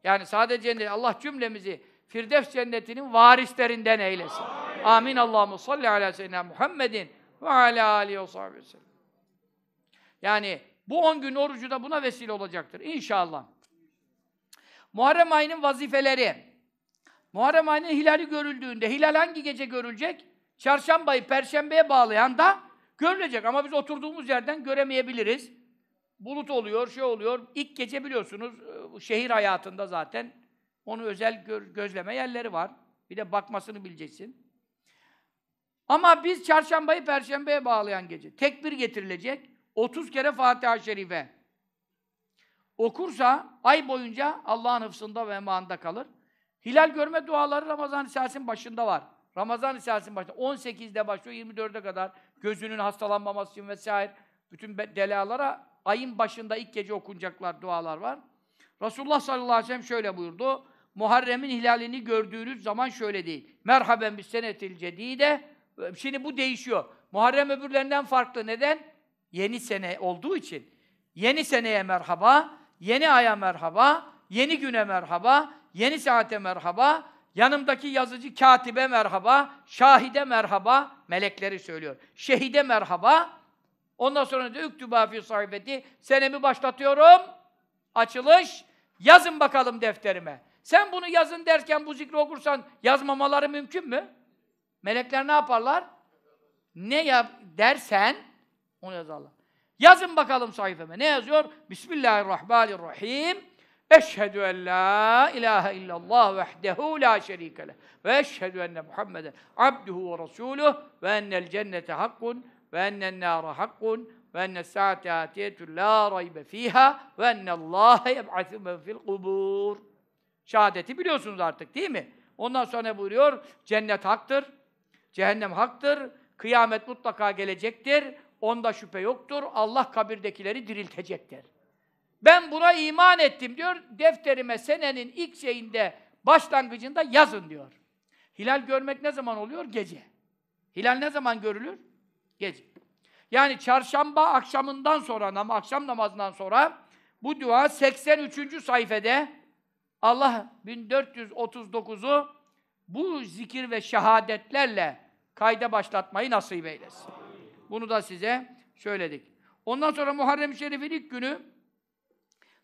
Yani sadece cennet, Allah cümlemizi Firdevs cennetinin varislerinden eylesin. Amin. Amin. Allahu salli ala seyyidina Muhammedin ve ala alihi ve sahbihi sellem. Yani bu 10 gün orucu da buna vesile olacaktır inşallah. Muharrem ayının vazifeleri. Muharrem ayının hilali görüldüğünde hilal hangi gece görülecek? Çarşambayı perşembeye bağlayan da görülecek ama biz oturduğumuz yerden göremeyebiliriz. Bulut oluyor, şey oluyor. İlk gece biliyorsunuz e, şehir hayatında zaten onu özel gözleme yerleri var. Bir de bakmasını bileceksin. Ama biz çarşambayı perşembeye bağlayan gece. Tekbir getirilecek. 30 kere Fatiha-i Şerife. Okursa ay boyunca Allah'ın hıfsında ve emanında kalır. Hilal görme duaları Ramazan-ı başında var. Ramazan-ı başında. 18'de başlıyor 24'e kadar. Gözünün hastalanmaması için vesaire. Bütün delalara ayın başında ilk gece okunacaklar dualar var. Resulullah sallallahu aleyhi ve sellem şöyle buyurdu. Muharrem'in hilalini gördüğünüz zaman şöyle değil. Merhaben bir senetil cedide. Şimdi bu değişiyor. Muharrem öbürlerinden farklı. Neden? Yeni sene olduğu için. Yeni seneye merhaba, yeni aya merhaba, yeni güne merhaba, yeni saate merhaba, yanımdaki yazıcı katibe merhaba, şahide merhaba, melekleri söylüyor. Şehide merhaba, ondan sonra da üktüba fi sahibeti, senemi başlatıyorum, açılış, yazın bakalım defterime. Sen bunu yazın derken bu zikri okursan yazmamaları mümkün mü? Melekler ne yaparlar? Ne yap dersen onu yazarlar. Yazın bakalım sayfeme. Ne yazıyor? Bismillahirrahmanirrahim. Eşhedü en la ilahe illallah vehdehu la şerike leh. Ve eşhedü enne Muhammeden abduhu ve resuluh ve ennel cennete hakkun ve ennen nâre hakkun ve enne saate atiyetü la raybe fiha ve ennallâhe yeb'atü men fil kubur. Şehadeti biliyorsunuz artık değil mi? Ondan sonra ne buyuruyor? Cennet haktır, cehennem haktır, kıyamet mutlaka gelecektir, onda şüphe yoktur, Allah kabirdekileri diriltecektir. Ben buna iman ettim diyor, defterime senenin ilk şeyinde, başlangıcında yazın diyor. Hilal görmek ne zaman oluyor? Gece. Hilal ne zaman görülür? Gece. Yani çarşamba akşamından sonra, akşam namazından sonra bu dua 83. sayfede Allah 1439'u bu zikir ve şehadetlerle kayda başlatmayı nasip eylesin. Bunu da size söyledik. Ondan sonra Muharrem-i Şerif'in ilk günü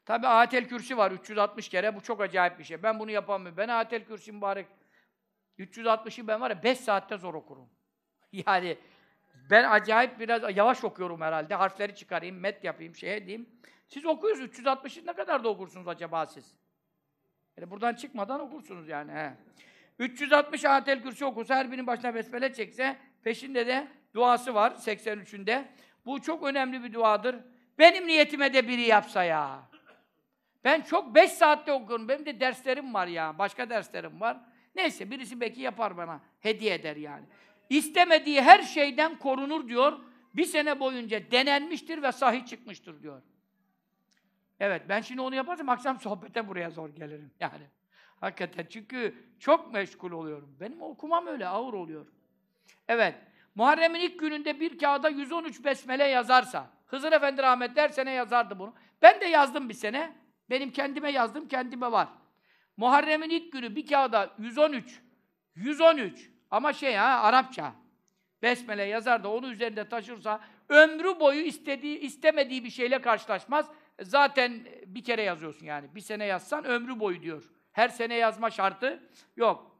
tabi Atel Kürsi var 360 kere. Bu çok acayip bir şey. Ben bunu yapamıyorum. Ben Atel Kürsi mübarek 360'ı ben var ya 5 saatte zor okurum. Yani ben acayip biraz yavaş okuyorum herhalde. Harfleri çıkarayım, met yapayım, şey edeyim. Siz okuyorsunuz 360'ı ne kadar da okursunuz acaba siz? Yani buradan çıkmadan okursunuz yani. He. 360 ayetel kürsü okusa, her birinin başına besmele çekse, peşinde de duası var 83'ünde. Bu çok önemli bir duadır. Benim niyetime de biri yapsa ya. Ben çok 5 saatte okuyorum. Benim de derslerim var ya. Başka derslerim var. Neyse birisi belki yapar bana. Hediye eder yani. İstemediği her şeyden korunur diyor. Bir sene boyunca denenmiştir ve sahih çıkmıştır diyor. Evet, ben şimdi onu yaparsam akşam sohbete buraya zor gelirim yani. Hakikaten çünkü çok meşgul oluyorum. Benim okumam öyle ağır oluyor. Evet, Muharrem'in ilk gününde bir kağıda 113 besmele yazarsa, Hızır Efendi rahmet her sene yazardı bunu. Ben de yazdım bir sene. Benim kendime yazdım, kendime var. Muharrem'in ilk günü bir kağıda 113, 113 ama şey ha Arapça. Besmele yazar da onu üzerinde taşırsa ömrü boyu istediği istemediği bir şeyle karşılaşmaz zaten bir kere yazıyorsun yani. Bir sene yazsan ömrü boyu diyor. Her sene yazma şartı yok.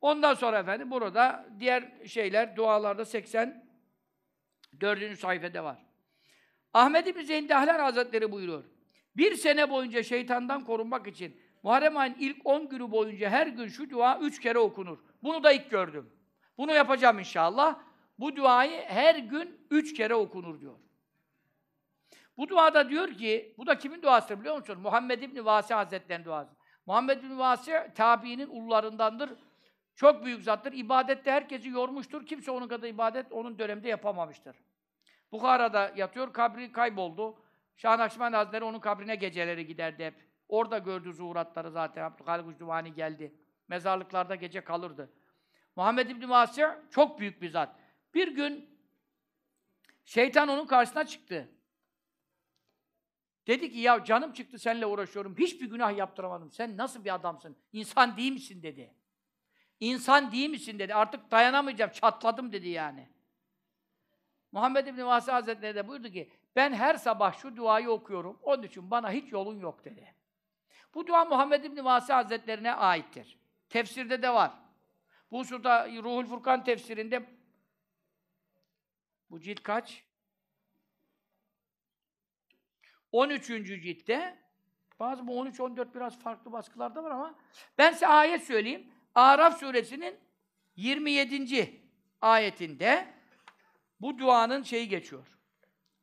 Ondan sonra efendim burada diğer şeyler dualarda 80 84. sayfede var. Ahmed İbni Zendahler Hazretleri buyuruyor. Bir sene boyunca şeytandan korunmak için Muharrem ayın ilk 10 günü boyunca her gün şu dua 3 kere okunur. Bunu da ilk gördüm. Bunu yapacağım inşallah. Bu duayı her gün 3 kere okunur diyor. Bu duada diyor ki, bu da kimin duası biliyor musunuz? Muhammed İbni Vasi Hazretleri'nin duası. Muhammed İbni Vasi, tabiinin ullarındandır. Çok büyük zattır. İbadette herkesi yormuştur. Kimse onun kadar ibadet onun döneminde yapamamıştır. Bukhara'da yatıyor, kabri kayboldu. Şah Nakşibend Hazretleri onun kabrine geceleri giderdi hep. Orada gördü zuhuratları zaten. Abdülhalik Ucduvani geldi. Mezarlıklarda gece kalırdı. Muhammed İbni Vasya çok büyük bir zat. Bir gün şeytan onun karşısına çıktı. Dedi ki ya canım çıktı seninle uğraşıyorum. Hiçbir günah yaptıramadım. Sen nasıl bir adamsın? İnsan değil misin dedi. İnsan değil misin dedi. Artık dayanamayacağım. Çatladım dedi yani. Muhammed İbni Vasi Hazretleri de buyurdu ki ben her sabah şu duayı okuyorum. Onun için bana hiç yolun yok dedi. Bu dua Muhammed İbni Vasi Hazretlerine aittir. Tefsirde de var. Bu hususta Ruhul Furkan tefsirinde bu cilt kaç? 13. ciltte bazı bu 13 14 biraz farklı baskılarda var ama ben size ayet söyleyeyim. Araf suresinin 27. ayetinde bu duanın şeyi geçiyor.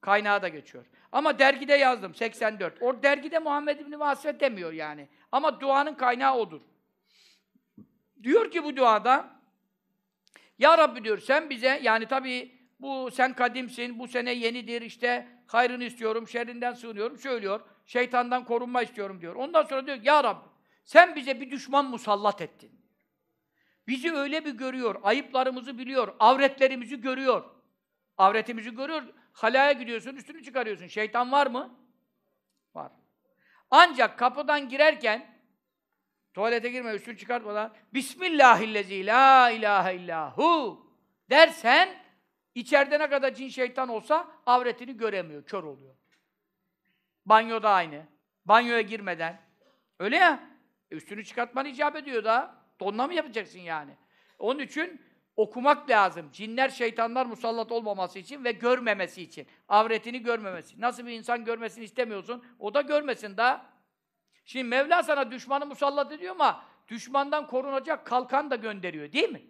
Kaynağı da geçiyor. Ama dergide yazdım 84. O dergide Muhammed İbni Vasret demiyor yani. Ama duanın kaynağı odur. Diyor ki bu duada Ya Rabbi diyor sen bize yani tabii bu sen kadimsin, bu sene yenidir işte hayrını istiyorum, şerrinden sığınıyorum söylüyor. Şeytandan korunma istiyorum diyor. Ondan sonra diyor Ya Rabbi sen bize bir düşman musallat ettin. Bizi öyle bir görüyor, ayıplarımızı biliyor, avretlerimizi görüyor. Avretimizi görüyor, halaya gidiyorsun, üstünü çıkarıyorsun. Şeytan var mı? Var. Ancak kapıdan girerken, tuvalete girme, üstünü çıkartmadan, Bismillahillezî la ilahe illahu dersen, İçeride ne kadar cin şeytan olsa avretini göremiyor, kör oluyor. Banyoda aynı. Banyoya girmeden. Öyle ya. E, üstünü çıkartman icap ediyor da. Donla mı yapacaksın yani? Onun için okumak lazım. Cinler, şeytanlar musallat olmaması için ve görmemesi için. Avretini görmemesi. Nasıl bir insan görmesini istemiyorsun? O da görmesin da. Şimdi Mevla sana düşmanı musallat ediyor ama düşmandan korunacak kalkan da gönderiyor değil mi?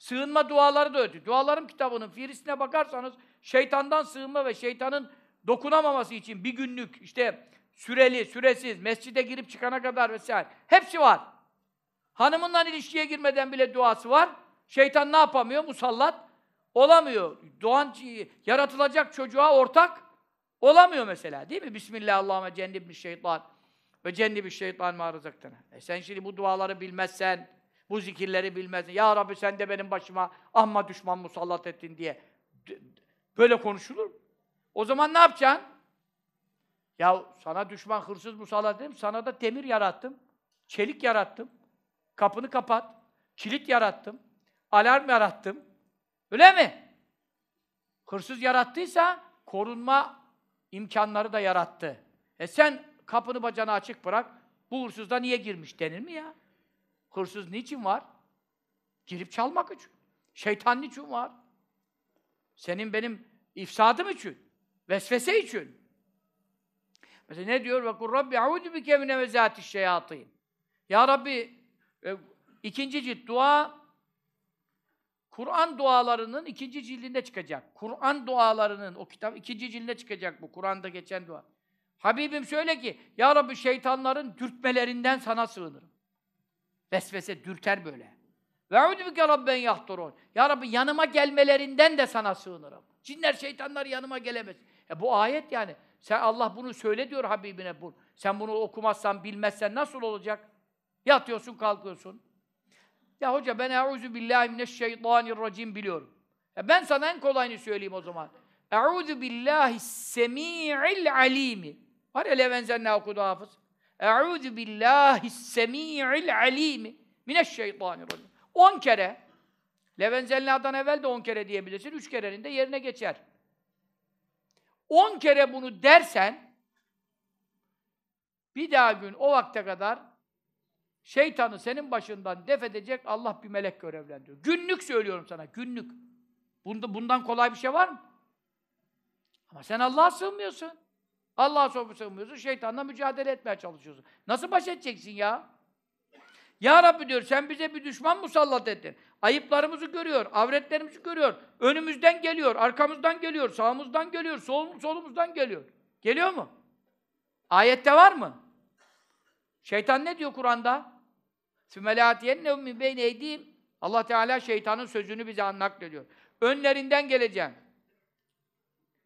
Sığınma duaları da ötü. Dualarım kitabının firisine bakarsanız şeytandan sığınma ve şeytanın dokunamaması için bir günlük işte süreli, süresiz, mescide girip çıkana kadar vesaire. Hepsi var. Hanımından ilişkiye girmeden bile duası var. Şeytan ne yapamıyor? Musallat olamıyor. Doğan yaratılacak çocuğa ortak olamıyor mesela. Değil mi? Bismillahirrahmanirrahim cennibmiş şeytan ve cennibiş şeytan mağarazaktan. E sen şimdi bu duaları bilmezsen, bu zikirleri bilmezsin. Ya Rabbi sen de benim başıma amma düşman musallat ettin diye. Böyle konuşulur mu? O zaman ne yapacaksın? Ya sana düşman hırsız musallat ettim, sana da demir yarattım, çelik yarattım, kapını kapat, kilit yarattım, alarm yarattım. Öyle mi? Hırsız yarattıysa korunma imkanları da yarattı. E sen kapını bacana açık bırak, bu hırsız da niye girmiş denir mi ya? Hırsız niçin var? Girip çalmak için. Şeytan niçin var? Senin benim ifsadım için. Vesvese için. Mesela ne diyor? Ve kur Rabbi audu bike mine vezatiş şeyatin. Ya Rabbi e, ikinci cilt dua Kur'an dualarının ikinci cildinde çıkacak. Kur'an dualarının o kitap ikinci cildinde çıkacak bu Kur'an'da geçen dua. Habibim söyle ki Ya Rabbi şeytanların dürtmelerinden sana sığınırım. Vesvese dürter böyle. Ve udbike rabben yahturun. Ya Rabbi yanıma gelmelerinden de sana sığınırım. Cinler, şeytanlar yanıma gelemez. E bu ayet yani. Sen Allah bunu söyle diyor Habibine bu. Sen bunu okumazsan, bilmezsen nasıl olacak? Yatıyorsun, kalkıyorsun. Ya hoca ben euzu billahi mineşşeytanirracim biliyorum. E ben sana en kolayını söyleyeyim o zaman. Euzu billahi semi'il alimi. Var ya Levenzen'le okudu hafız. Euzu billahi semi'il alimi mineşşeytanirracim. 10 kere Levenzelna'dan evvel de 10 kere diyebilirsin. 3 kerenin de yerine geçer. 10 kere bunu dersen bir daha gün o vakte kadar şeytanı senin başından def edecek Allah bir melek görevlendiriyor. Günlük söylüyorum sana, günlük. Bunda, bundan kolay bir şey var mı? Ama sen Allah'a sığmıyorsun. Allah'a soğumu sığmıyorsun, şeytanla mücadele etmeye çalışıyorsun. Nasıl baş edeceksin ya? Ya Rabbi diyor, sen bize bir düşman musallat ettin. Ayıplarımızı görüyor, avretlerimizi görüyor. Önümüzden geliyor, arkamızdan geliyor, sağımızdan geliyor, sol, solumuzdan geliyor. Geliyor mu? Ayette var mı? Şeytan ne diyor Kur'an'da? min Allah Teala şeytanın sözünü bize naklediyor. Önlerinden geleceğim.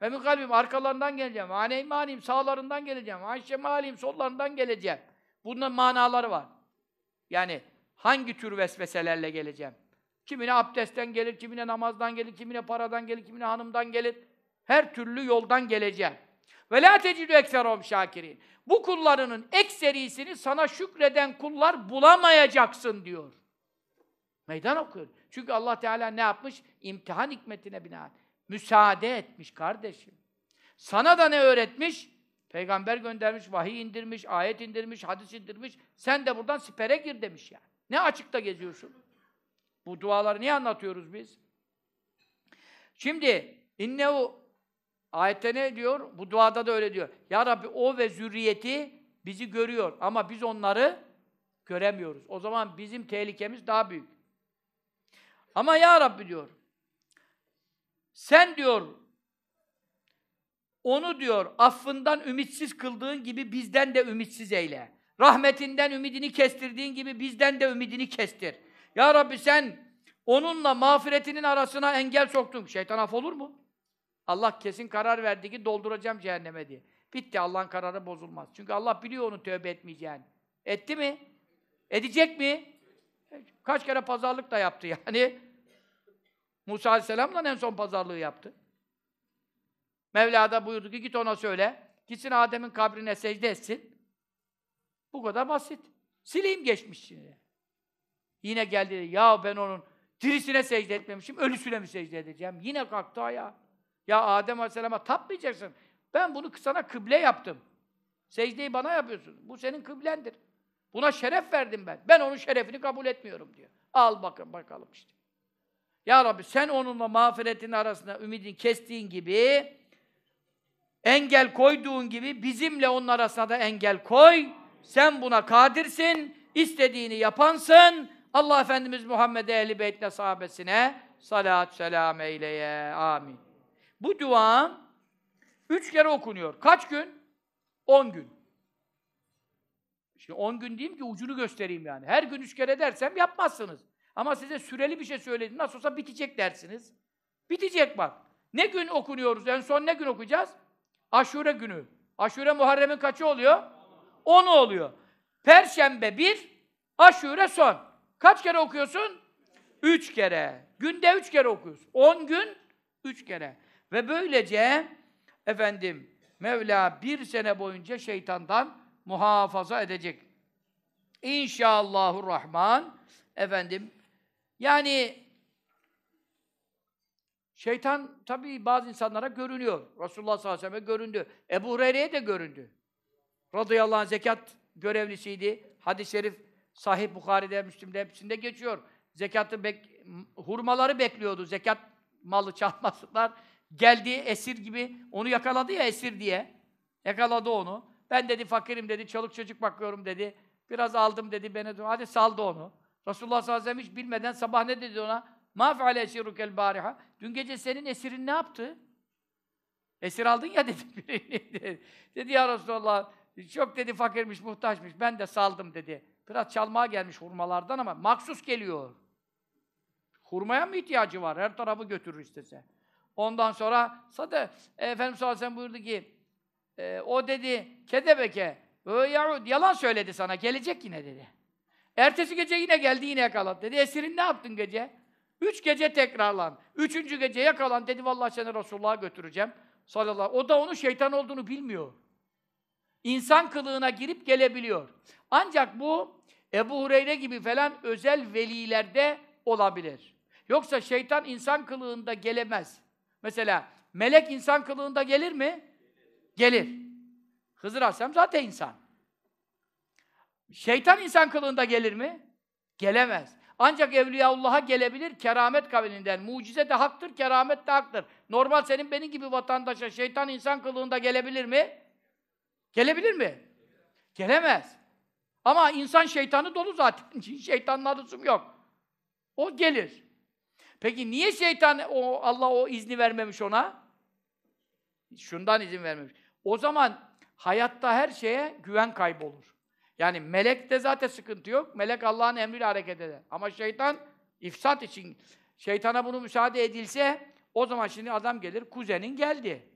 Ve min kalbim arkalarından geleceğim. Ane maniyim sağlarından geleceğim. Ayşe maliyim sollarından geleceğim. Bunun manaları var. Yani hangi tür vesveselerle geleceğim? Kimine abdestten gelir, kimine namazdan gelir, kimine paradan gelir, kimine hanımdan gelir. Her türlü yoldan geleceğim. Ve la tecidü ekserom şakirin. Bu kullarının ekserisini sana şükreden kullar bulamayacaksın diyor. Meydan okuyor. Çünkü Allah Teala ne yapmış? İmtihan hikmetine binaen. Müsaade etmiş kardeşim. Sana da ne öğretmiş? Peygamber göndermiş, vahiy indirmiş, ayet indirmiş, hadis indirmiş. Sen de buradan sipere gir demiş yani. Ne açıkta geziyorsun? Bu duaları niye anlatıyoruz biz? Şimdi innehu ayette ne diyor? Bu duada da öyle diyor. Ya Rabbi o ve zürriyeti bizi görüyor ama biz onları göremiyoruz. O zaman bizim tehlikemiz daha büyük. Ama ya Rabbi diyor. Sen diyor onu diyor affından ümitsiz kıldığın gibi bizden de ümitsiz eyle. Rahmetinden ümidini kestirdiğin gibi bizden de ümidini kestir. Ya Rabbi sen onunla mağfiretinin arasına engel soktun. Şeytan af olur mu? Allah kesin karar verdi ki dolduracağım cehenneme diye. Bitti Allah'ın kararı bozulmaz. Çünkü Allah biliyor onu tövbe etmeyeceğini. Etti mi? Edecek mi? Kaç kere pazarlık da yaptı yani. Musa Aleyhisselam'la en son pazarlığı yaptı. Mevla da buyurdu ki git ona söyle. Gitsin Adem'in kabrine secde etsin. Bu kadar basit. Sileyim geçmişini. Yine geldi ya ben onun dirisine secde etmemişim, ölüsüne mi secde edeceğim? Yine kalktı ayağa. Ya Adem Aleyhisselam'a tapmayacaksın. Ben bunu sana kıble yaptım. Secdeyi bana yapıyorsun. Bu senin kıblendir. Buna şeref verdim ben. Ben onun şerefini kabul etmiyorum diyor. Al bakın bakalım işte. Ya Rabbi sen onunla mağfiretin arasında ümidini kestiğin gibi engel koyduğun gibi bizimle onun arasına da engel koy. Sen buna kadirsin, istediğini yapansın. Allah Efendimiz Muhammed Ehl-i Beyt'le sahabesine salat selam eyleye. Amin. Bu dua üç kere okunuyor. Kaç gün? On gün. Şimdi on gün diyeyim ki ucunu göstereyim yani. Her gün üç kere dersem yapmazsınız. Ama size süreli bir şey söyledim. Nasıl olsa bitecek dersiniz. Bitecek bak. Ne gün okunuyoruz? En son ne gün okuyacağız? Aşure günü. Aşure Muharrem'in kaçı oluyor? 10 oluyor. Perşembe 1, aşure son. Kaç kere okuyorsun? 3 kere. Günde 3 kere okuyorsun. 10 gün 3 kere. Ve böylece efendim Mevla bir sene boyunca şeytandan muhafaza edecek. İnşallahurrahman efendim yani şeytan tabii bazı insanlara görünüyor. Resulullah sallallahu aleyhi ve sellem'e göründü. Ebu Hureyre'ye de göründü. Radıyallahu anh zekat görevlisiydi. Hadis-i şerif Sahih Bukhari'de, Müslim'de hepsinde geçiyor. Zekatı bek hurmaları bekliyordu. Zekat malı çalmasınlar. geldi esir gibi onu yakaladı ya esir diye. Yakaladı onu. Ben dedi fakirim dedi, çoluk çocuk bakıyorum dedi. Biraz aldım dedi beni. Hadi saldı onu. Resulullah sallallahu aleyhi ve sellem hiç bilmeden sabah ne dedi ona? Ma feale esirukel bariha. Dün gece senin esirin ne yaptı? Esir aldın ya dedi. dedi ya Resulallah, çok dedi fakirmiş, muhtaçmış, ben de saldım dedi. Biraz çalmaya gelmiş hurmalardan ama maksus geliyor. Hurmaya mı ihtiyacı var? Her tarafı götürür istese. Ondan sonra sade e, Efendim sallallahu aleyhi ve sellem buyurdu ki e, o dedi kedebeke yalan söyledi sana gelecek yine dedi. Ertesi gece yine geldi, yine yakaladı. Dedi, esirin ne yaptın gece? Üç gece tekrarlan. Üçüncü gece yakalan dedi, vallahi seni Resulullah'a götüreceğim. Sallallahu O da onun şeytan olduğunu bilmiyor. İnsan kılığına girip gelebiliyor. Ancak bu Ebu Hureyre gibi falan özel velilerde olabilir. Yoksa şeytan insan kılığında gelemez. Mesela melek insan kılığında gelir mi? Gelir. Hızır Aleyhisselam zaten insan. Şeytan insan kılığında gelir mi? Gelemez. Ancak Evliyaullah'a gelebilir keramet kabilinden. Mucize de haktır, keramet de haktır. Normal senin benim gibi vatandaşa şeytan insan kılığında gelebilir mi? Gelebilir mi? Gelemez. Ama insan şeytanı dolu zaten. Şeytanla lüzum yok. O gelir. Peki niye şeytan o Allah o izni vermemiş ona? Şundan izin vermemiş. O zaman hayatta her şeye güven kaybolur. Yani melek de zaten sıkıntı yok. Melek Allah'ın emriyle hareket eder. Ama şeytan ifsat için şeytana bunu müsaade edilse o zaman şimdi adam gelir kuzenin geldi.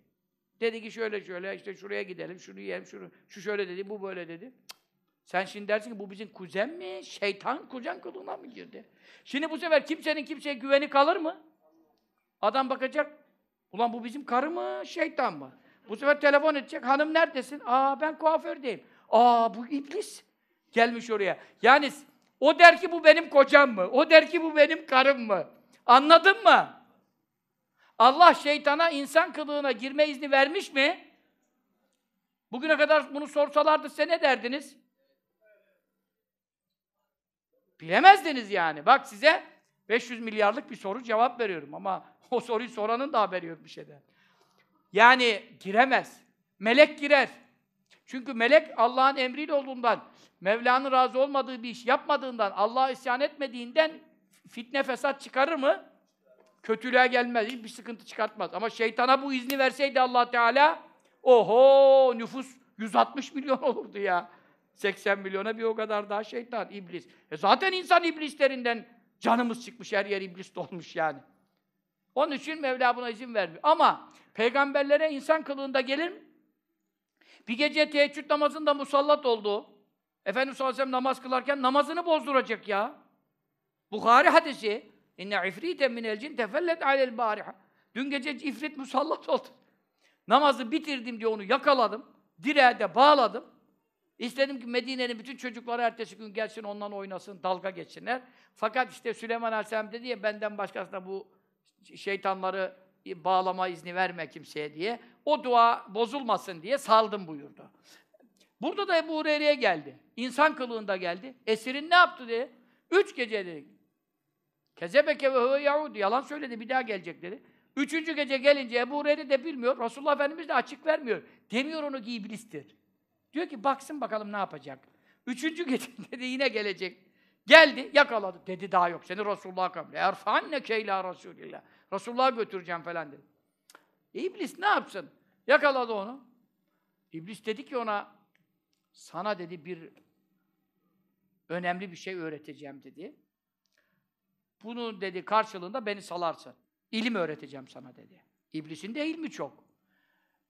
Dedi ki şöyle şöyle işte şuraya gidelim, şunu yiyelim, şunu, şu şöyle dedi, bu böyle dedi. Sen şimdi dersin ki bu bizim kuzen mi? Şeytan kuzen kılığına mı girdi? Şimdi bu sefer kimsenin kimseye güveni kalır mı? Adam bakacak. Ulan bu bizim karı mı, şeytan mı? Bu sefer telefon edecek. Hanım neredesin? Aa ben kuafördeyim. Aa bu iblis gelmiş oraya. Yani o der ki bu benim kocam mı? O der ki bu benim karım mı? Anladın mı? Allah şeytana insan kılığına girme izni vermiş mi? Bugüne kadar bunu sorsalardı size ne derdiniz? Bilemezdiniz yani. Bak size 500 milyarlık bir soru cevap veriyorum ama o soruyu soranın da haberi yok bir şeyden. Yani giremez. Melek girer. Çünkü melek Allah'ın emriyle olduğundan, Mevla'nın razı olmadığı bir iş yapmadığından, Allah'a isyan etmediğinden fitne fesat çıkarır mı? Kötülüğe gelmez, hiçbir sıkıntı çıkartmaz. Ama şeytana bu izni verseydi Allah Teala, oho nüfus 160 milyon olurdu ya. 80 milyona bir o kadar daha şeytan, iblis. E zaten insan iblislerinden canımız çıkmış, her yer iblis dolmuş yani. Onun için Mevla buna izin vermiyor. Ama peygamberlere insan kılığında gelir mi? Bir gece teheccüd namazında musallat oldu. Efendimiz sallallahu aleyhi namaz kılarken namazını bozduracak ya. Bukhari hadisi. İnne ifrite minel cin tefellet alel bariha. Dün gece ifrit musallat oldu. Namazı bitirdim diye onu yakaladım. Direğe de bağladım. İstedim ki Medine'nin bütün çocukları ertesi gün gelsin ondan oynasın, dalga geçsinler. Fakat işte Süleyman Aleyhisselam dedi ya benden başkasına bu şeytanları bağlama izni verme kimseye diye. O dua bozulmasın diye saldım buyurdu. Burada da Ebu Hureyre'ye geldi. İnsan kılığında geldi. Esirin ne yaptı diye. Üç gece dedi. Kezebeke ve Yahud yalan söyledi bir daha gelecek dedi. Üçüncü gece gelince Ebu Hureyre de bilmiyor. Resulullah Efendimiz de açık vermiyor. Demiyor onu ki iblistir. Diyor ki baksın bakalım ne yapacak. Üçüncü gece dedi yine gelecek. Geldi yakaladı. Dedi daha yok seni Resulullah'a kabul. Erfanne keyla Resulillah. Resulullah'a götüreceğim falan dedi. E, iblis ne yapsın? Yakaladı onu. İblis dedi ki ona sana dedi bir önemli bir şey öğreteceğim dedi. Bunu dedi karşılığında beni salarsın. İlim öğreteceğim sana dedi. İblisin de ilmi çok.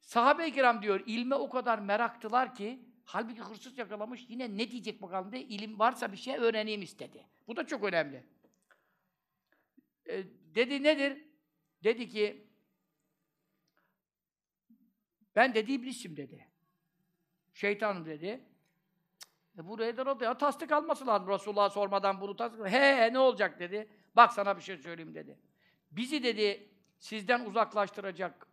Sahabe-i kiram diyor ilme o kadar meraktılar ki halbuki hırsız yakalamış yine ne diyecek bakalım diye ilim varsa bir şey öğreneyim istedi. Bu da çok önemli. E, dedi nedir? Dedi ki, ben dedi iblisim dedi. Şeytanım dedi. E buraya da radıyallahu tasdik alması lazım. Resulullah'a sormadan bunu tasdik He ne olacak dedi. Bak sana bir şey söyleyeyim dedi. Bizi dedi sizden uzaklaştıracak,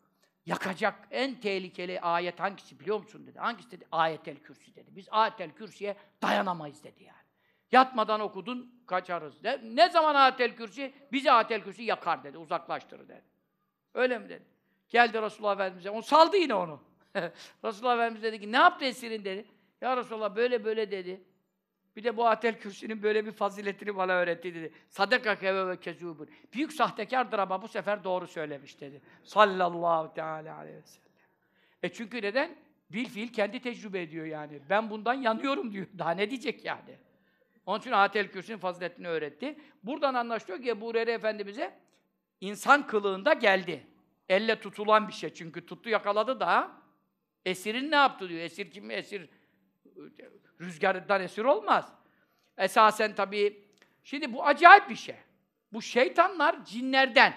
yakacak en tehlikeli ayet hangisi biliyor musun dedi. Hangisi dedi? Ayetel kürsi dedi. Biz ayetel kürsiye dayanamayız dedi yani. Yatmadan okudun, kaçarız. De. Ne zaman atel kürsi? Bizi atel kürsi yakar dedi, uzaklaştırır dedi. Öyle mi dedi? Geldi Resulullah Efendimiz'e, On saldı yine onu. Resulullah Efendimiz dedi ki, ne yaptı esirin dedi. Ya Resulullah böyle böyle dedi. Bir de bu atel kürsünün böyle bir faziletini bana öğretti dedi. Sadaka keve ve kezubun. Büyük sahtekardır ama bu sefer doğru söylemiş dedi. Sallallahu teala aleyhi ve sellem. E çünkü neden? Bil fiil kendi tecrübe ediyor yani. Ben bundan yanıyorum diyor. Daha ne diyecek yani? Onun için Atel Kürsü'nün faziletini öğretti. Buradan anlaşılıyor ki Ebu Hureyre Efendimiz'e insan kılığında geldi. Elle tutulan bir şey çünkü tuttu yakaladı da esirin ne yaptı diyor. Esir kim? Esir rüzgardan esir olmaz. Esasen tabii şimdi bu acayip bir şey. Bu şeytanlar cinlerden.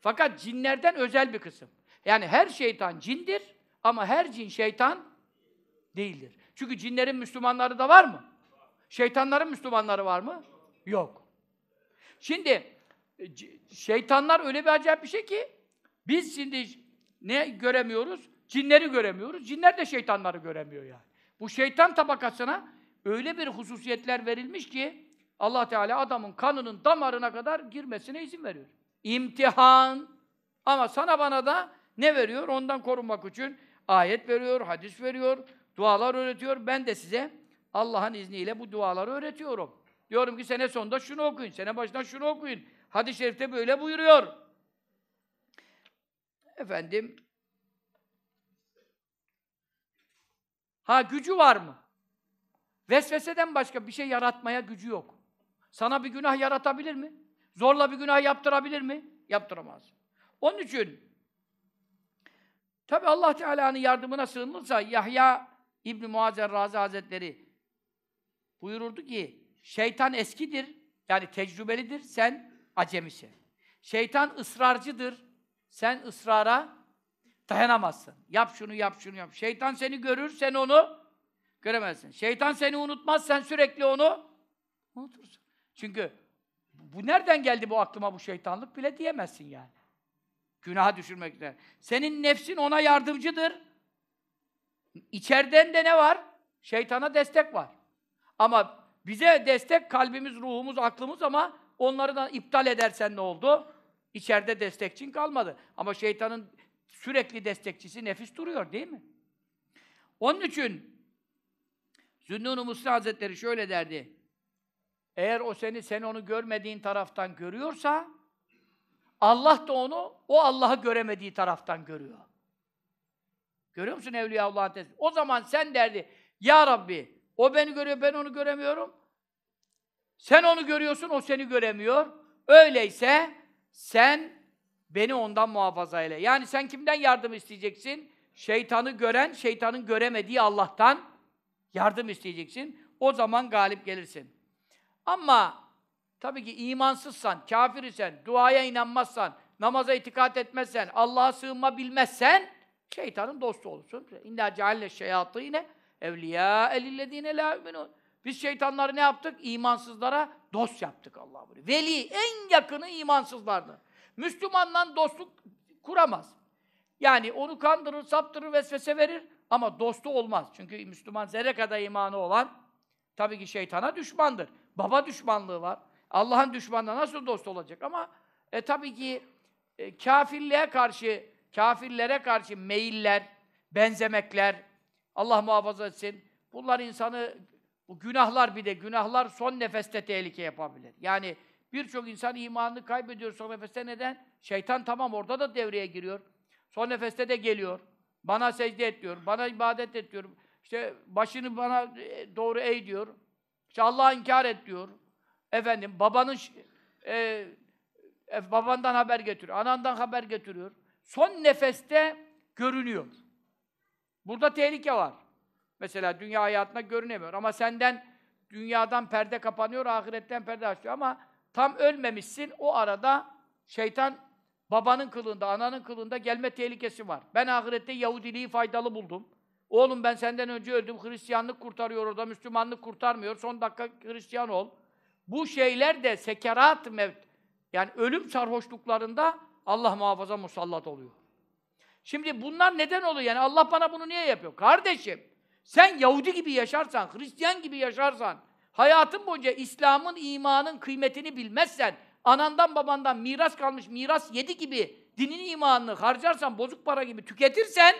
Fakat cinlerden özel bir kısım. Yani her şeytan cindir ama her cin şeytan değildir. Çünkü cinlerin Müslümanları da var mı? Şeytanların Müslümanları var mı? Yok. Şimdi e, şeytanlar öyle bir acayip bir şey ki biz şimdi ne göremiyoruz? Cinleri göremiyoruz. Cinler de şeytanları göremiyor yani. Bu şeytan tabakasına öyle bir hususiyetler verilmiş ki Allah Teala adamın kanının damarına kadar girmesine izin veriyor. İmtihan. Ama sana bana da ne veriyor? Ondan korunmak için ayet veriyor, hadis veriyor, dualar öğretiyor. Ben de size Allah'ın izniyle bu duaları öğretiyorum. Diyorum ki sene sonunda şunu okuyun, sene başından şunu okuyun. Hadis-i şerifte böyle buyuruyor. Efendim, ha gücü var mı? Vesveseden başka bir şey yaratmaya gücü yok. Sana bir günah yaratabilir mi? Zorla bir günah yaptırabilir mi? Yaptıramaz. Onun için tabi Allah Teala'nın yardımına sığınılırsa Yahya İbn Muazzer Razi Hazretleri buyururdu ki şeytan eskidir, yani tecrübelidir, sen acemisin. Şeytan ısrarcıdır, sen ısrara dayanamazsın. Yap şunu, yap şunu, yap. Şeytan seni görür, sen onu göremezsin. Şeytan seni unutmaz, sen sürekli onu unutursun. Çünkü bu nereden geldi bu aklıma bu şeytanlık bile diyemezsin yani. Günaha düşürmekle. Senin nefsin ona yardımcıdır. İçeriden de ne var? Şeytana destek var. Ama bize destek kalbimiz, ruhumuz, aklımız ama onları da iptal edersen ne oldu? İçeride destekçin kalmadı. Ama şeytanın sürekli destekçisi nefis duruyor değil mi? Onun için Zünnun-u Musli Hazretleri şöyle derdi. Eğer o seni, sen onu görmediğin taraftan görüyorsa, Allah da onu, o Allah'ı göremediği taraftan görüyor. Görüyor musun Evliya Allah'ın tesbih? O zaman sen derdi, Ya Rabbi, o beni görüyor, ben onu göremiyorum. Sen onu görüyorsun, o seni göremiyor. Öyleyse sen beni ondan muhafaza eyle. Yani sen kimden yardım isteyeceksin? Şeytanı gören, şeytanın göremediği Allah'tan yardım isteyeceksin. O zaman galip gelirsin. Ama tabii ki imansızsan, kafir isen, duaya inanmazsan, namaza itikat etmezsen, Allah'a sığınma bilmezsen şeytanın dostu olursun. İnna cealle şeyatine evliya elillezine la yu'minun. Biz şeytanları ne yaptık? İmansızlara dost yaptık Allah buyuruyor. Veli en yakını imansızlardı. Müslümanla dostluk kuramaz. Yani onu kandırır, saptırır, vesvese verir ama dostu olmaz. Çünkü Müslüman zerre kadar imanı olan tabii ki şeytana düşmandır. Baba düşmanlığı var. Allah'ın düşmanına nasıl dost olacak ama e tabii ki e, kafirliğe karşı, kafirlere karşı meyiller, benzemekler, Allah muhafaza etsin. Bunlar insanı, bu günahlar bir de, günahlar son nefeste tehlike yapabilir. Yani birçok insan imanını kaybediyor son nefeste neden? Şeytan tamam orada da devreye giriyor. Son nefeste de geliyor. Bana secde et diyor, bana ibadet et diyor. İşte başını bana e, doğru eğ diyor. İşte Allah'a inkar et diyor. Efendim babanın e, e, babandan haber getiriyor, anandan haber getiriyor. Son nefeste görünüyor. Burada tehlike var. Mesela dünya hayatına görünemiyor ama senden dünyadan perde kapanıyor, ahiretten perde açıyor ama tam ölmemişsin. O arada şeytan babanın kılığında, ananın kılığında gelme tehlikesi var. Ben ahirette Yahudiliği faydalı buldum. Oğlum ben senden önce öldüm. Hristiyanlık kurtarıyor orada, Müslümanlık kurtarmıyor. Son dakika Hristiyan ol. Bu şeyler de sekerat mevt. Yani ölüm sarhoşluklarında Allah muhafaza musallat oluyor. Şimdi bunlar neden oluyor? Yani Allah bana bunu niye yapıyor? Kardeşim, sen Yahudi gibi yaşarsan, Hristiyan gibi yaşarsan, hayatın boyunca İslam'ın, imanın kıymetini bilmezsen, anandan babandan miras kalmış, miras yedi gibi dinin imanını harcarsan, bozuk para gibi tüketirsen,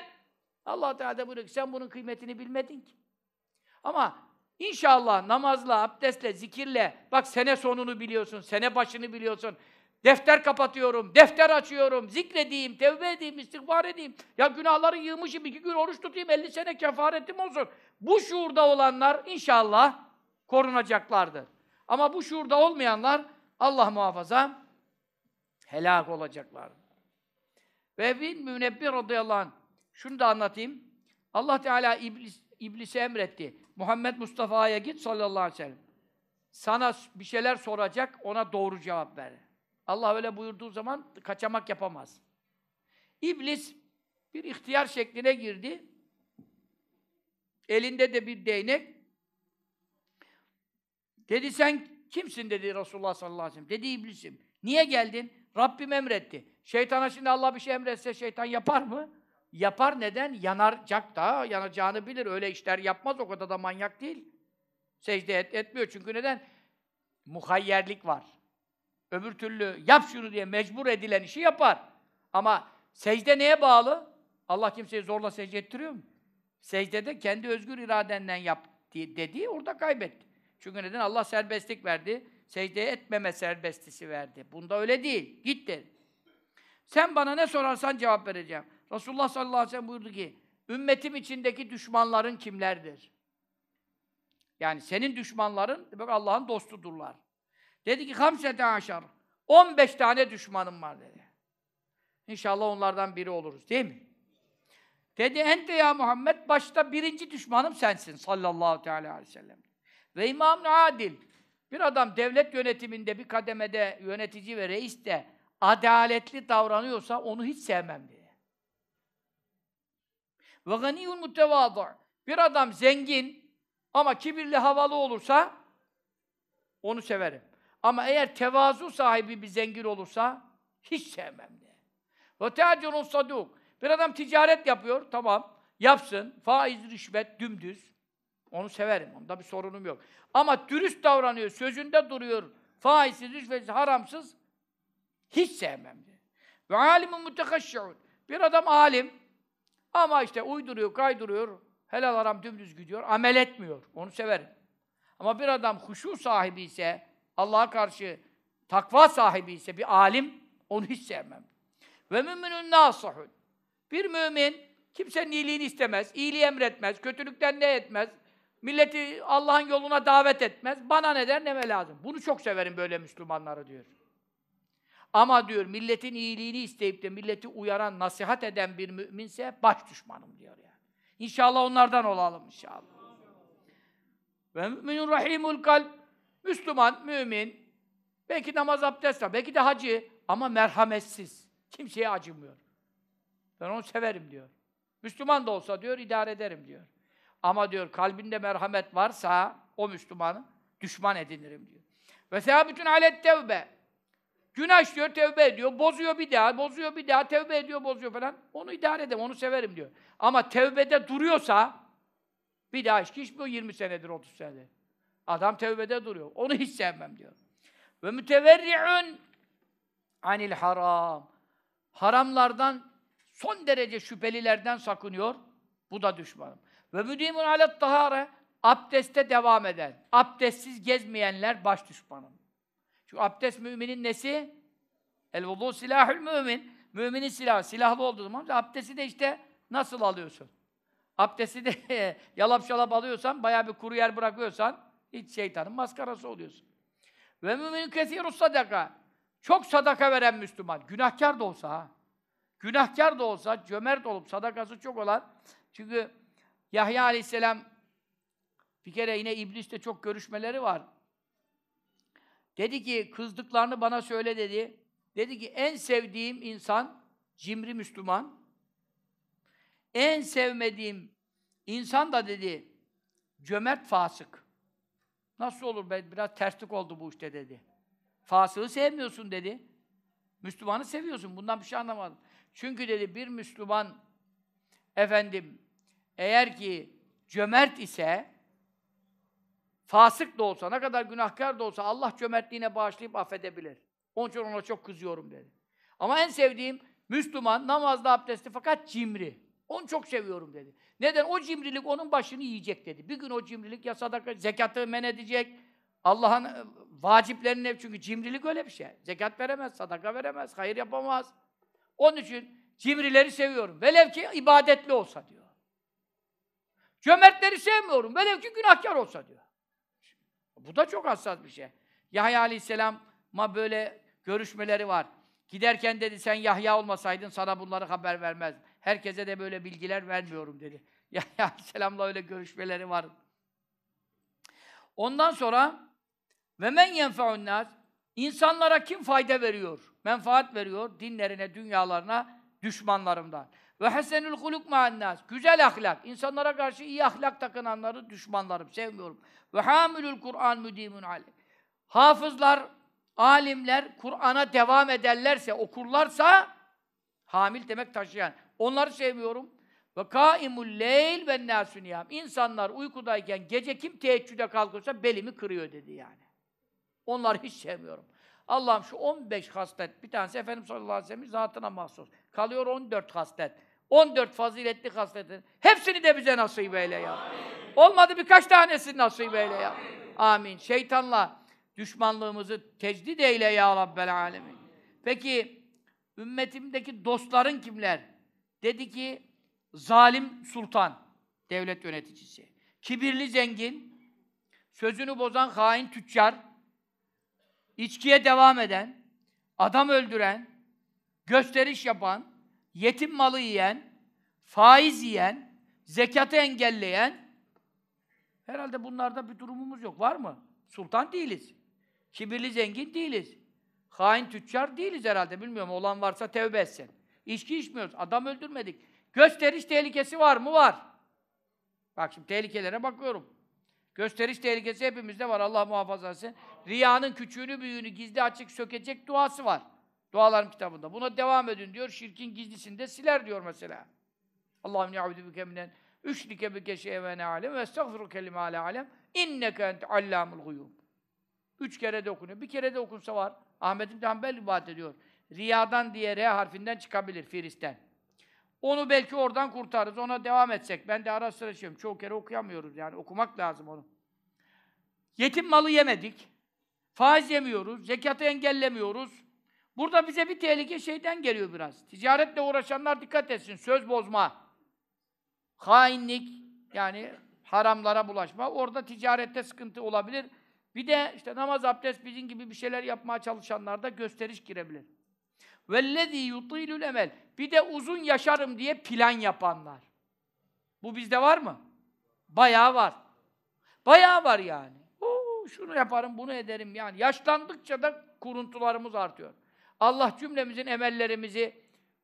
Allah Teala buyuruyor ki sen bunun kıymetini bilmedin ki. Ama inşallah namazla, abdestle, zikirle, bak sene sonunu biliyorsun, sene başını biliyorsun, Defter kapatıyorum, defter açıyorum, zikredeyim, tevbe edeyim, istiğfar edeyim. Ya günahları yığmışım, iki gün oruç tutayım, elli sene kefaretim olsun. Bu şuurda olanlar inşallah korunacaklardır. Ama bu şuurda olmayanlar Allah muhafaza helak olacaklar. Ve bin münebbir radıyallahu anh şunu da anlatayım. Allah Teala iblis, iblise emretti. Muhammed Mustafa'ya git sallallahu aleyhi ve sellem. Sana bir şeyler soracak, ona doğru cevap ver. Allah öyle buyurduğu zaman kaçamak yapamaz. İblis bir ihtiyar şekline girdi. Elinde de bir değnek. Dedi sen kimsin dedi Resulullah sallallahu aleyhi ve sellem. Dedi iblisim. Niye geldin? Rabbim emretti. Şeytana şimdi Allah bir şey emretse şeytan yapar mı? Yapar neden? Yanacak da, yanacağını bilir. Öyle işler yapmaz, o kadar da manyak değil. Secde et, etmiyor çünkü neden? Muhayyerlik var. Öbür türlü yap şunu diye mecbur edilen işi yapar. Ama secde neye bağlı? Allah kimseyi zorla secde ettiriyor mu? Secdede kendi özgür iradenden yap dediği orada kaybetti. Çünkü neden? Allah serbestlik verdi. Secde etmeme serbestisi verdi. Bunda öyle değil. Git dedi. Sen bana ne sorarsan cevap vereceğim. Resulullah sallallahu aleyhi ve sellem buyurdu ki, ümmetim içindeki düşmanların kimlerdir? Yani senin düşmanların, demek Allah'ın dostudurlar. Dedi ki hamsete aşar. 15 tane düşmanım var dedi. İnşallah onlardan biri oluruz değil mi? Dedi ente ya Muhammed başta birinci düşmanım sensin sallallahu teala aleyhi ve sellem. Ve imam adil. Bir adam devlet yönetiminde bir kademede yönetici ve reis de adaletli davranıyorsa onu hiç sevmem dedi. Ve ganiyun mutevadı. Bir adam zengin ama kibirli havalı olursa onu severim. Ama eğer tevazu sahibi bir zengin olursa hiç sevmem de. Ve teacirun saduk. Bir adam ticaret yapıyor, tamam. Yapsın. Faiz, rüşvet, dümdüz. Onu severim. Onda bir sorunum yok. Ama dürüst davranıyor, sözünde duruyor. Faizsiz, rüşvetsiz, haramsız. Hiç sevmem de. Ve alimun mutekaşşi'un. Bir adam alim. Ama işte uyduruyor, kaydırıyor, Helal haram dümdüz gidiyor. Amel etmiyor. Onu severim. Ama bir adam huşu sahibi ise, Allah'a karşı takva sahibi ise bir alim onu hiç sevmem. Ve müminun nasihun. Bir mümin kimsenin iyiliğini istemez, iyiliği emretmez, kötülükten ne etmez, milleti Allah'ın yoluna davet etmez, bana ne der neme lazım. Bunu çok severim böyle Müslümanları diyor. Ama diyor milletin iyiliğini isteyip de milleti uyaran, nasihat eden bir müminse baş düşmanım diyor yani. İnşallah onlardan olalım inşallah. Ve müminun rahimul kalp Müslüman, mümin, belki namaz abdest var, belki de hacı ama merhametsiz. Kimseye acımıyor. Ben onu severim diyor. Müslüman da olsa diyor, idare ederim diyor. Ama diyor kalbinde merhamet varsa o Müslümanı düşman edinirim diyor. Ve sehabetün alet tevbe. Günah diyor, tevbe ediyor, bozuyor bir daha, bozuyor bir daha, tevbe ediyor, bozuyor falan. Onu idare ederim, onu severim diyor. Ama tevbede duruyorsa, bir daha içki içmiyor 20 senedir, 30 senedir. Adam tevbede duruyor. Onu hiç sevmem diyor. Ve müteverri'un anil haram. Haramlardan son derece şüphelilerden sakınıyor. Bu da düşmanım. Ve müdimun alet tahare abdeste devam eden, abdestsiz gezmeyenler baş düşmanım. Çünkü abdest müminin nesi? El vudu silahül mümin. Müminin silahı. Silahlı olduğu zaman da abdesti de işte nasıl alıyorsun? Abdesti de yalap şalap alıyorsan, bayağı bir kuru yer bırakıyorsan İç şeytanın maskarası oluyorsun. Ve mümin kesirus sadaka. Çok sadaka veren Müslüman. Günahkar da olsa ha. Günahkar da olsa, cömert olup sadakası çok olan. Çünkü Yahya aleyhisselam bir kere yine iblisle çok görüşmeleri var. Dedi ki kızdıklarını bana söyle dedi. Dedi ki en sevdiğim insan cimri Müslüman. En sevmediğim insan da dedi cömert fasık. Nasıl olur be? Biraz terslik oldu bu işte dedi. Fasığı sevmiyorsun dedi. Müslümanı seviyorsun. Bundan bir şey anlamadım. Çünkü dedi bir Müslüman efendim eğer ki cömert ise fasık da olsa, ne kadar günahkar da olsa Allah cömertliğine bağışlayıp affedebilir. Onun için ona çok kızıyorum dedi. Ama en sevdiğim Müslüman namazda abdesti fakat cimri. Onu çok seviyorum dedi. Neden? O cimrilik onun başını yiyecek dedi. Bir gün o cimrilik ya zekatı men edecek. Allah'ın e, vaciplerini hep çünkü cimrilik öyle bir şey. Zekat veremez, sadaka veremez, hayır yapamaz. Onun için cimrileri seviyorum. Velev ki ibadetli olsa diyor. Cömertleri sevmiyorum. Velev ki günahkar olsa diyor. Bu da çok hassas bir şey. Yahya Aleyhisselam'a böyle görüşmeleri var. Giderken dedi sen Yahya olmasaydın sana bunları haber vermezdim. Herkese de böyle bilgiler vermiyorum dedi. Ya Aleyhisselam'la öyle görüşmeleri var. Ondan sonra ve men yenfe'un nas insanlara kim fayda veriyor? Menfaat veriyor dinlerine, dünyalarına, düşmanlarımdan. Ve hasenül huluk ma'annas. Güzel ahlak. İnsanlara karşı iyi ahlak takınanları düşmanlarım, sevmiyorum. Ve hamilül Kur'an müdimun aleyh. Hafızlar, alimler Kur'an'a devam ederlerse, okurlarsa hamil demek taşıyan. Onları sevmiyorum. Ve kaimul leyl ve nasuniyam. İnsanlar uykudayken gece kim teheccüde kalkıyorsa belimi kırıyor dedi yani. Onları hiç sevmiyorum. Allah'ım şu 15 hastet bir tanesi Efendimiz sallallahu aleyhi ve sellem'in zatına mahsus. Kalıyor 14 hastet, 14 faziletli hasletin. Hepsini de bize nasip eyle ya. Amin. Olmadı birkaç tanesini nasip eyle ya. Amin. Amin. Şeytanla düşmanlığımızı tecdid eyle ya Rabbel alemin. Peki ümmetimdeki dostların kimler? Dedi ki zalim sultan, devlet yöneticisi. Kibirli zengin, sözünü bozan hain tüccar, içkiye devam eden, adam öldüren, gösteriş yapan, yetim malı yiyen, faiz yiyen, zekatı engelleyen, herhalde bunlarda bir durumumuz yok. Var mı? Sultan değiliz. Kibirli zengin değiliz. Hain tüccar değiliz herhalde. Bilmiyorum olan varsa tevbe etsin. İçki içmiyoruz. Adam öldürmedik. Gösteriş tehlikesi var mı? Var. Bak şimdi tehlikelere bakıyorum. Gösteriş tehlikesi hepimizde var. Allah muhafaza etsin. Riyanın küçüğünü büyüğünü gizli açık sökecek duası var. Dualarım kitabında. Buna devam edin diyor. Şirkin gizlisini siler diyor mesela. Allah'ım ne'udübüke minen üşrike bike şeyven alem ve estağfiruke kelime ale alem inneke ente allamul guyub. Üç kere de okunuyor. Bir kere de okunsa var. Ahmet İbni Hanbel rivayet ediyor. Riyadan diye R harfinden çıkabilir Firis'ten. Onu belki oradan kurtarırız. Ona devam etsek. Ben de ara sıra şeyim. Çoğu kere okuyamıyoruz yani. Okumak lazım onu. Yetim malı yemedik. Faiz yemiyoruz. Zekatı engellemiyoruz. Burada bize bir tehlike şeyden geliyor biraz. Ticaretle uğraşanlar dikkat etsin. Söz bozma. Hainlik yani haramlara bulaşma. Orada ticarette sıkıntı olabilir. Bir de işte namaz, abdest, bizim gibi bir şeyler yapmaya çalışanlarda gösteriş girebilir vellezî yutilul emel. Bir de uzun yaşarım diye plan yapanlar. Bu bizde var mı? Bayağı var. Bayağı var yani. Oo, şunu yaparım, bunu ederim yani. Yaşlandıkça da kuruntularımız artıyor. Allah cümlemizin emellerimizi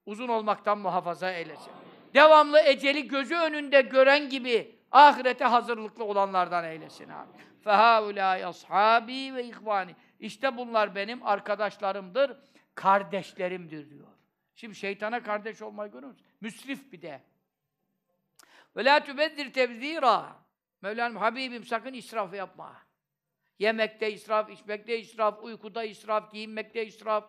uzun olmaktan muhafaza eylesin. Devamlı eceli gözü önünde gören gibi ahirete hazırlıklı olanlardan eylesin abi. Fehaulâ ashabi ve ihvani. İşte bunlar benim arkadaşlarımdır kardeşlerimdir diyor. Şimdi şeytana kardeş olmayı görüyor musun? Müsrif bir de. Ve la tübeddir tebzira. Mevlam Habibim sakın israf yapma. Yemekte israf, içmekte israf, uykuda israf, giyinmekte israf.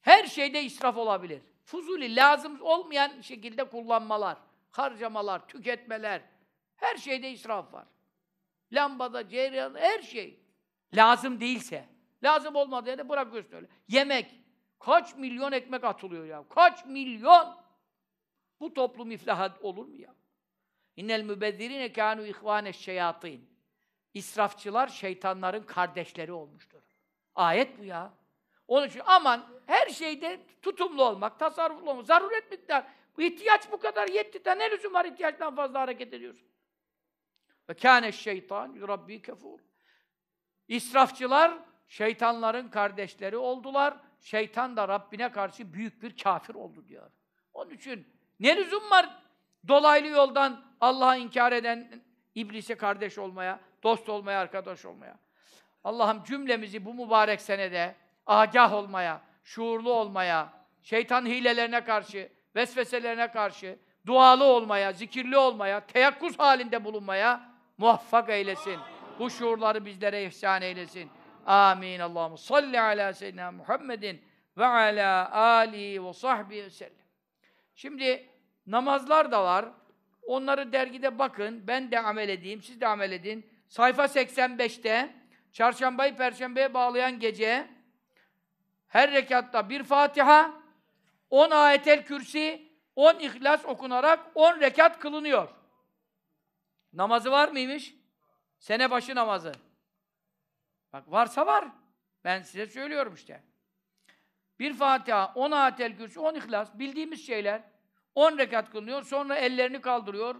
Her şeyde israf olabilir. Fuzuli, lazım olmayan şekilde kullanmalar, harcamalar, tüketmeler. Her şeyde israf var. Lambada, cereyan, her şey. Lazım değilse. Lazım olmadığı yerde bırakıyorsun öyle. Yemek, Kaç milyon ekmek atılıyor ya? Kaç milyon? Bu toplum iflah olur mu ya? İnnel mübezzirine kânû ihvâne şeyatîn. İsrafçılar şeytanların kardeşleri olmuştur. Ayet bu ya. Onun için aman her şeyde tutumlu olmak, tasarruflu olmak, zaruret miktar. İhtiyaç bu kadar yetti de ne lüzum var ihtiyaçtan fazla hareket ediyorsun. Ve kâne şeytan Rabbi kefur. İsrafçılar şeytanların kardeşleri oldular şeytan da Rabbine karşı büyük bir kafir oldu diyor. Onun için ne lüzum var dolaylı yoldan Allah'ı inkar eden iblise kardeş olmaya, dost olmaya, arkadaş olmaya. Allah'ım cümlemizi bu mübarek senede agah olmaya, şuurlu olmaya, şeytan hilelerine karşı, vesveselerine karşı, dualı olmaya, zikirli olmaya, teyakkuz halinde bulunmaya muvaffak eylesin. Bu şuurları bizlere ihsan eylesin. Amin. Allahu salli ala seyyidina Muhammedin ve ala ali ve sahbihi ve sellem. Şimdi namazlar da var. Onları dergide bakın. Ben de amel edeyim, siz de amel edin. Sayfa 85'te çarşambayı perşembeye bağlayan gece her rekatta bir Fatiha, 10 ayetel kürsi, 10 ihlas okunarak 10 rekat kılınıyor. Namazı var mıymış? Sene başı namazı. Bak varsa var. Ben size söylüyorum işte. Bir Fatiha, 10 Atel Kürsü, 10 İhlas, bildiğimiz şeyler. on rekat kılınıyor, sonra ellerini kaldırıyor.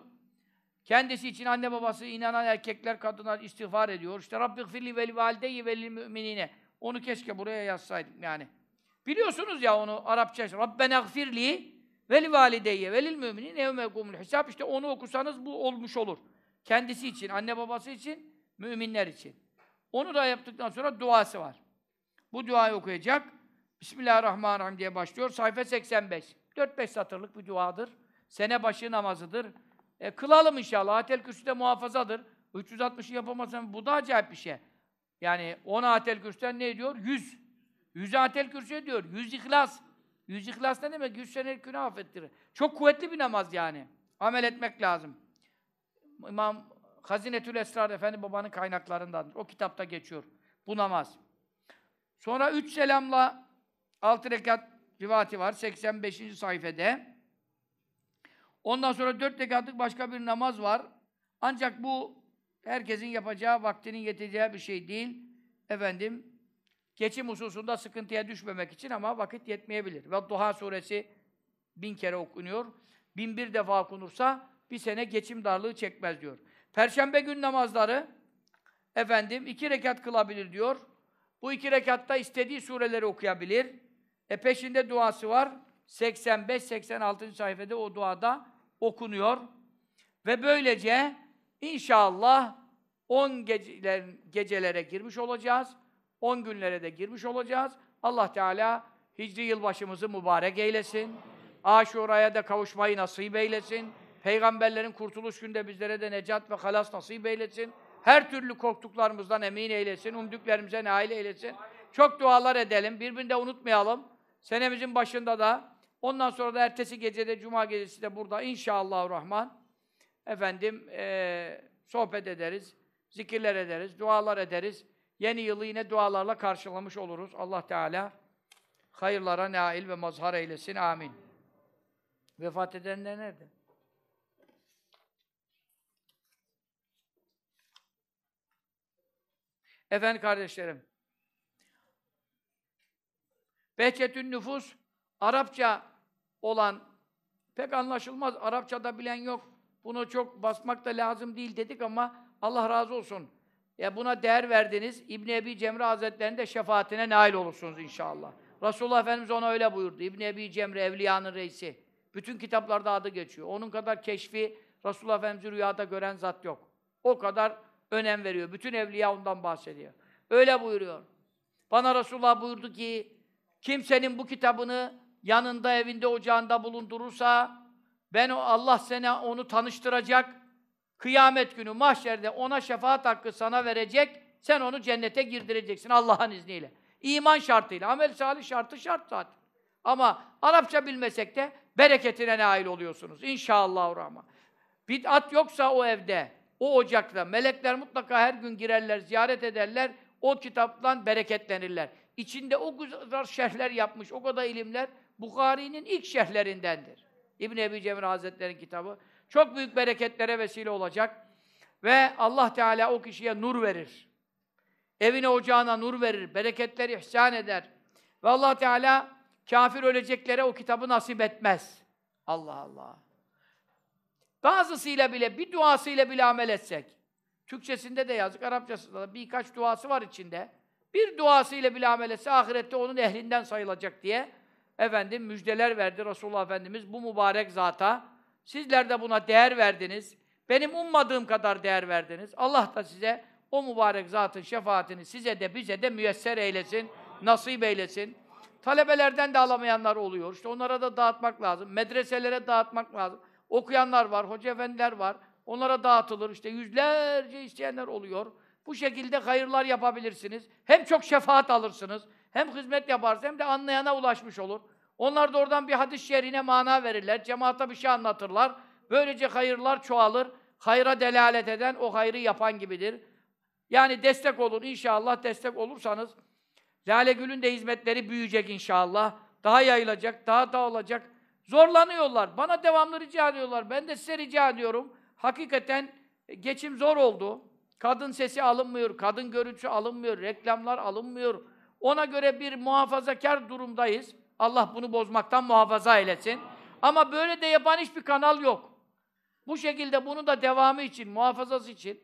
Kendisi için anne babası, inanan erkekler, kadınlar istiğfar ediyor. İşte Rabbi gfirli vel valideyi vel müminine. Onu keşke buraya yazsaydım yani. Biliyorsunuz ya onu Arapça. Rabbena gfirli veli valideyye velil müminin evme kumul hesap. İşte onu okusanız bu olmuş olur. Kendisi için, anne babası için, müminler için. Onu da yaptıktan sonra duası var. Bu duayı okuyacak. Bismillahirrahmanirrahim diye başlıyor. Sayfa 85. 4-5 satırlık bir duadır. Sene başı namazıdır. E, kılalım inşallah. Atel Kürsü de muhafazadır. 360'ı yapamazsan bu da acayip bir şey. Yani 10 Atel Kürsü'den ne diyor? 100. 100 Atel Kürsü diyor. 100 İhlas. 100 İhlas ne demek? 100 senelik günah affettirir. Çok kuvvetli bir namaz yani. Amel etmek lazım. İmam Hazinetül Esrar Efendi babanın kaynaklarındandır. O kitapta geçiyor. Bu namaz. Sonra üç selamla altı rekat rivati var. 85. sayfede. Ondan sonra dört rekatlık başka bir namaz var. Ancak bu herkesin yapacağı, vaktinin yeteceği bir şey değil. Efendim, geçim hususunda sıkıntıya düşmemek için ama vakit yetmeyebilir. Ve Duha suresi bin kere okunuyor. Bin bir defa okunursa bir sene geçim darlığı çekmez diyor. Perşembe gün namazları efendim iki rekat kılabilir diyor. Bu iki rekatta istediği sureleri okuyabilir. E peşinde duası var. 85-86. sayfada o duada okunuyor. Ve böylece inşallah 10 gecelere girmiş olacağız. 10 günlere de girmiş olacağız. Allah Teala hicri yılbaşımızı mübarek eylesin. Aşura'ya da kavuşmayı nasip eylesin. Peygamberlerin kurtuluş günde bizlere de necat ve halas nasip eylesin. Her türlü korktuklarımızdan emin eylesin. Umduklarımıza nail eylesin. Çok dualar edelim. Birbirini de unutmayalım. Senemizin başında da ondan sonra da ertesi gecede cuma gecesi de burada inşallah rahman efendim e, sohbet ederiz. Zikirler ederiz. Dualar ederiz. Yeni yılı yine dualarla karşılamış oluruz. Allah Teala hayırlara nail ve mazhar eylesin. Amin. Vefat edenler nerede? Efendim kardeşlerim, Behçetün nüfus, Arapça olan, pek anlaşılmaz, Arapçada bilen yok. Bunu çok basmak da lazım değil dedik ama Allah razı olsun. Ya e, buna değer verdiniz. İbn Ebi Cemre Hazretleri'nin de şefaatine nail olursunuz inşallah. Resulullah Efendimiz ona öyle buyurdu. İbn Ebi Cemre evliyanın reisi. Bütün kitaplarda adı geçiyor. Onun kadar keşfi Resulullah Efendimiz'i rüyada gören zat yok. O kadar önem veriyor. Bütün evliya ondan bahsediyor. Öyle buyuruyor. Bana Resulullah buyurdu ki, kimsenin bu kitabını yanında, evinde, ocağında bulundurursa, ben o Allah sana onu tanıştıracak, kıyamet günü mahşerde ona şefaat hakkı sana verecek, sen onu cennete girdireceksin Allah'ın izniyle. İman şartıyla, amel salih şartı şart zaten. Ama Arapça bilmesek de bereketine nail oluyorsunuz. İnşallah ama. Bid'at yoksa o evde, o ocakta melekler mutlaka her gün girerler, ziyaret ederler. O kitaptan bereketlenirler. İçinde o kadar şerhler yapmış, o kadar ilimler Bukhari'nin ilk şerhlerindendir. İbn Ebi Cemil Hazretleri'nin kitabı. Çok büyük bereketlere vesile olacak. Ve Allah Teala o kişiye nur verir. Evine ocağına nur verir. Bereketleri ihsan eder. Ve Allah Teala kafir öleceklere o kitabı nasip etmez. Allah Allah. Bazısıyla bile, bir duasıyla bile amel etsek. Türkçesinde de yazık, Arapçasında da birkaç duası var içinde. Bir duasıyla bile amel etse ahirette onun ehlinden sayılacak diye efendim müjdeler verdi Resulullah Efendimiz bu mübarek zata. Sizler de buna değer verdiniz. Benim ummadığım kadar değer verdiniz. Allah da size o mübarek zatın şefaatini size de bize de müyesser eylesin, nasip eylesin. Talebelerden de alamayanlar oluyor. İşte onlara da dağıtmak lazım. Medreselere dağıtmak lazım okuyanlar var, hoca efendiler var. Onlara dağıtılır. İşte yüzlerce isteyenler oluyor. Bu şekilde hayırlar yapabilirsiniz. Hem çok şefaat alırsınız, hem hizmet yaparsınız, hem de anlayana ulaşmış olur. Onlar da oradan bir hadis yerine şerine mana verirler, cemaata bir şey anlatırlar. Böylece hayırlar çoğalır. Hayra delalet eden o hayrı yapan gibidir. Yani destek olun inşallah destek olursanız Lale Gül'ün de hizmetleri büyüyecek inşallah. Daha yayılacak, daha da olacak. Zorlanıyorlar. Bana devamlı rica ediyorlar. Ben de size rica ediyorum. Hakikaten e, geçim zor oldu. Kadın sesi alınmıyor, kadın görüntüsü alınmıyor, reklamlar alınmıyor. Ona göre bir muhafazakar durumdayız. Allah bunu bozmaktan muhafaza eylesin. Ama böyle de yapan hiçbir kanal yok. Bu şekilde bunu da devamı için, muhafazası için.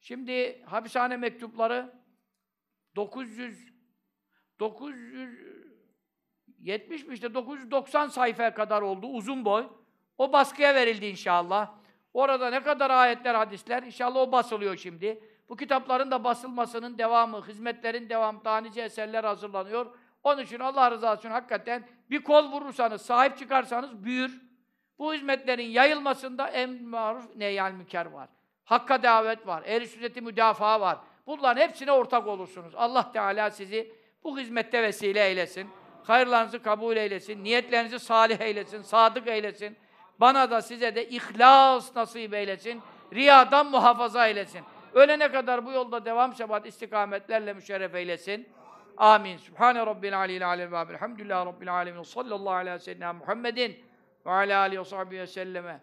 Şimdi hapishane mektupları 900 900 70 mi işte 990 sayfaya kadar oldu uzun boy. O baskıya verildi inşallah. Orada ne kadar ayetler, hadisler inşallah o basılıyor şimdi. Bu kitapların da basılmasının devamı, hizmetlerin devamı, daha nice eserler hazırlanıyor. Onun için Allah rızası için hakikaten bir kol vurursanız, sahip çıkarsanız büyür. Bu hizmetlerin yayılmasında en maruf neyal müker var. Hakka davet var, ehl sünneti müdafaa var. Bunların hepsine ortak olursunuz. Allah Teala sizi bu hizmette vesile eylesin. Hayırlarınızı kabul eylesin, niyetlerinizi salih eylesin, sadık eylesin. Bana da size de ihlas nasip eylesin, riyadan muhafaza eylesin. Ölene kadar bu yolda devam şebat istikametlerle müşerref eylesin. Amin. Subhane Rabbil alil alem ve elhamdülillahi Rabbil alemin. Sallallahu aleyhi ala seyyidina Muhammedin ve ala alihi ve sahbihi ve selleme.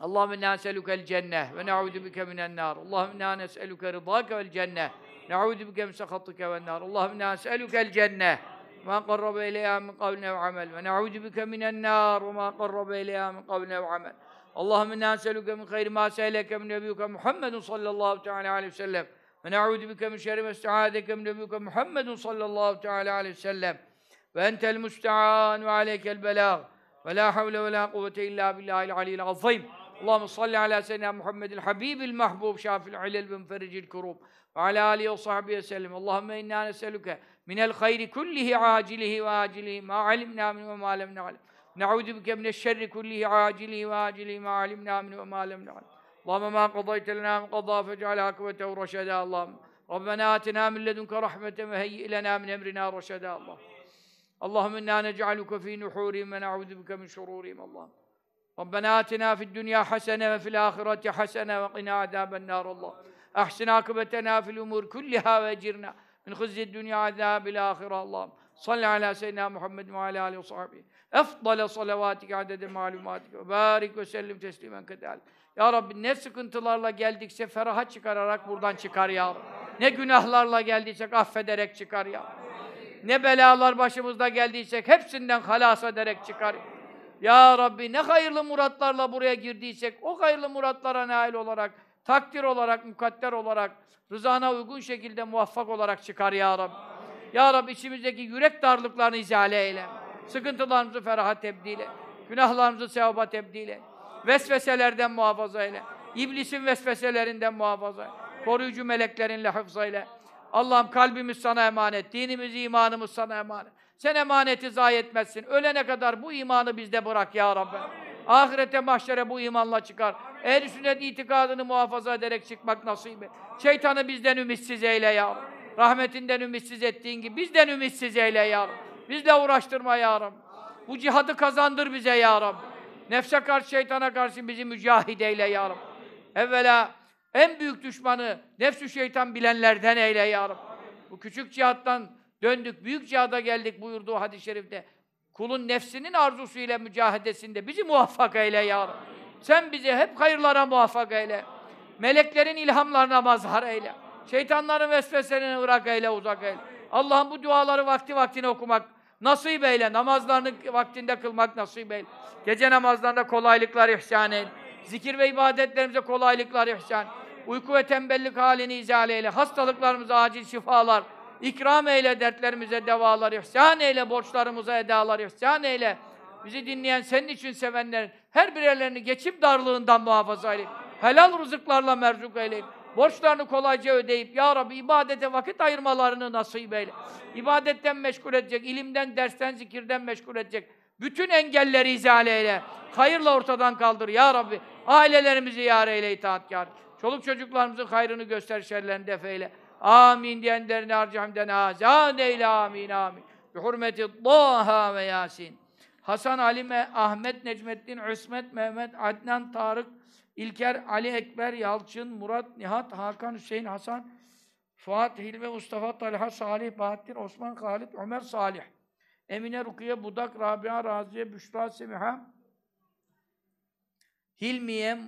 Allahümme inna neselükel cenneh ve ne'udu bike minen nar. Allahümme inna neselüke rıdâke vel cenneh. Ne'udu bike min sehattike vel nar. Allahümme inna neselükel cenneh. ما قرب إليها من قول أو عمل ونعوذ بك من النار وما قرب إليها من قول أو عمل اللهم إنا نسألك من خير ما سألك من نبيك محمد صلى الله تعالى عليه وسلم ونعوذ بك من شر ما استعاذك من نبيك محمد صلى الله تعالى عليه وسلم وأنت المستعان وعليك البلاغ ولا حول ولا قوة إلا بالله العلي العظيم اللهم صل على سيدنا محمد الحبيب المحبوب شافي العلل بن الكروب وعلى آله وصحبه وسلم اللهم إنا نسألك من الخير كله عاجله وآجله ما علمنا منه وما لم نعلم نعوذ بك من الشر كله عاجله وآجله ما علمنا منه وما لم نعلم اللهم ما قضيت لنا من قضاء فاجعل عاقبته رشدا اللهم ربنا آتنا من لدنك رحمة وهيئ لنا من أمرنا رشدا الله اللهم إنا نجعلك في نحورهم ونعوذ بك من شرورهم اللهم ربنا آتنا في الدنيا حسنة وفي الآخرة حسنة وقنا عذاب النار الله أحسن عاقبتنا في الأمور كلها وأجرنا min hızzi dünya azâbil âhire Allah'ım. Salli ala seyyidina Muhammed ve ala alihi ve sahbihi. Efdale salavatik adede malumatik ve barik ve sellim teslimen kedal. Ya Rabbi ne sıkıntılarla geldikse feraha çıkararak buradan çıkar ya Rabbi. Ne günahlarla geldiysek affederek çıkar ya Rabbi. Ne belalar başımızda geldiysek hepsinden halas ederek çıkar. Ya Rabbi ne hayırlı muratlarla buraya girdiysek o hayırlı muratlara nail olarak takdir olarak, mukadder olarak, rızana uygun şekilde muvaffak olarak çıkar ya Rabbi. Ya Rabbi içimizdeki yürek darlıklarını izale eyle. Sıkıntılarımızı feraha tebdil et. Günahlarımızı sevaba tebdil et. Vesveselerden muhafaza eyle. İblisin vesveselerinden muhafaza eyle. Koruyucu meleklerinle hıfza eyle. Allah'ım kalbimiz sana emanet, dinimiz, imanımız sana emanet. Sen emaneti zayi etmezsin. Ölene kadar bu imanı bizde bırak ya Rabbi. Amin. Ahirete mahşere bu imanla çıkar. ehl sünnet itikadını muhafaza ederek çıkmak nasip et. Şeytanı bizden ümitsiz eyle ya Rabbi. Rahmetinden ümitsiz ettiğin gibi bizden ümitsiz eyle ya Rabbi. Bizle uğraştırma ya Rabbi. Bu cihadı kazandır bize ya Rabbi. Nefse karşı şeytana karşı bizi mücahid eyle ya Rabbi. Evvela en büyük düşmanı nefsü şeytan bilenlerden eyle ya Rabbi. Bu küçük cihattan döndük, büyük cihada geldik buyurduğu hadis-i şerifte kulun nefsinin arzusu ile mücahedesinde bizi muvaffak eyle ya Sen bizi hep hayırlara muvaffak eyle. Meleklerin ilhamlarına mazhar eyle. Şeytanların vesveselerine ırak eyle, uzak eyle. Allah'ım bu duaları vakti vaktine okumak nasip eyle. Namazlarını vaktinde kılmak nasip eyle. Gece namazlarında kolaylıklar ihsan eyle. Zikir ve ibadetlerimize kolaylıklar ihsan. Uyku ve tembellik halini izale eyle. Hastalıklarımıza acil şifalar, İkram eyle dertlerimize devalar ihsan eyle, borçlarımıza edalar ihsan eyle. Bizi dinleyen, senin için sevenlerin her birerlerini geçip darlığından muhafaza eyle. Helal rızıklarla merzuk eyle. Borçlarını kolayca ödeyip, Ya Rabbi ibadete vakit ayırmalarını nasip eyle. İbadetten meşgul edecek, ilimden, dersten, zikirden meşgul edecek. Bütün engelleri izale eyle. Hayırla ortadan kaldır Ya Rabbi. Ailelerimizi yar eyle itaatkar. Çoluk çocuklarımızın hayrını göster, şerlerini def eyle. Amin diyenlerine harcı hamden azan eyle amin amin. Bi hurmeti Taha ve Yasin. Hasan, Ali, Ahmet, Necmettin, Üsmet, Mehmet, Adnan, Tarık, İlker, Ali Ekber, Yalçın, Murat, Nihat, Hakan, Hüseyin, Hasan, Fuat, Hilmi, Mustafa, Talha, Salih, Bahattin, Osman, Halit, Ömer, Salih. Emine, Rukiye, Budak, Rabia, Raziye, Büşra, Semiha, Hilmiye,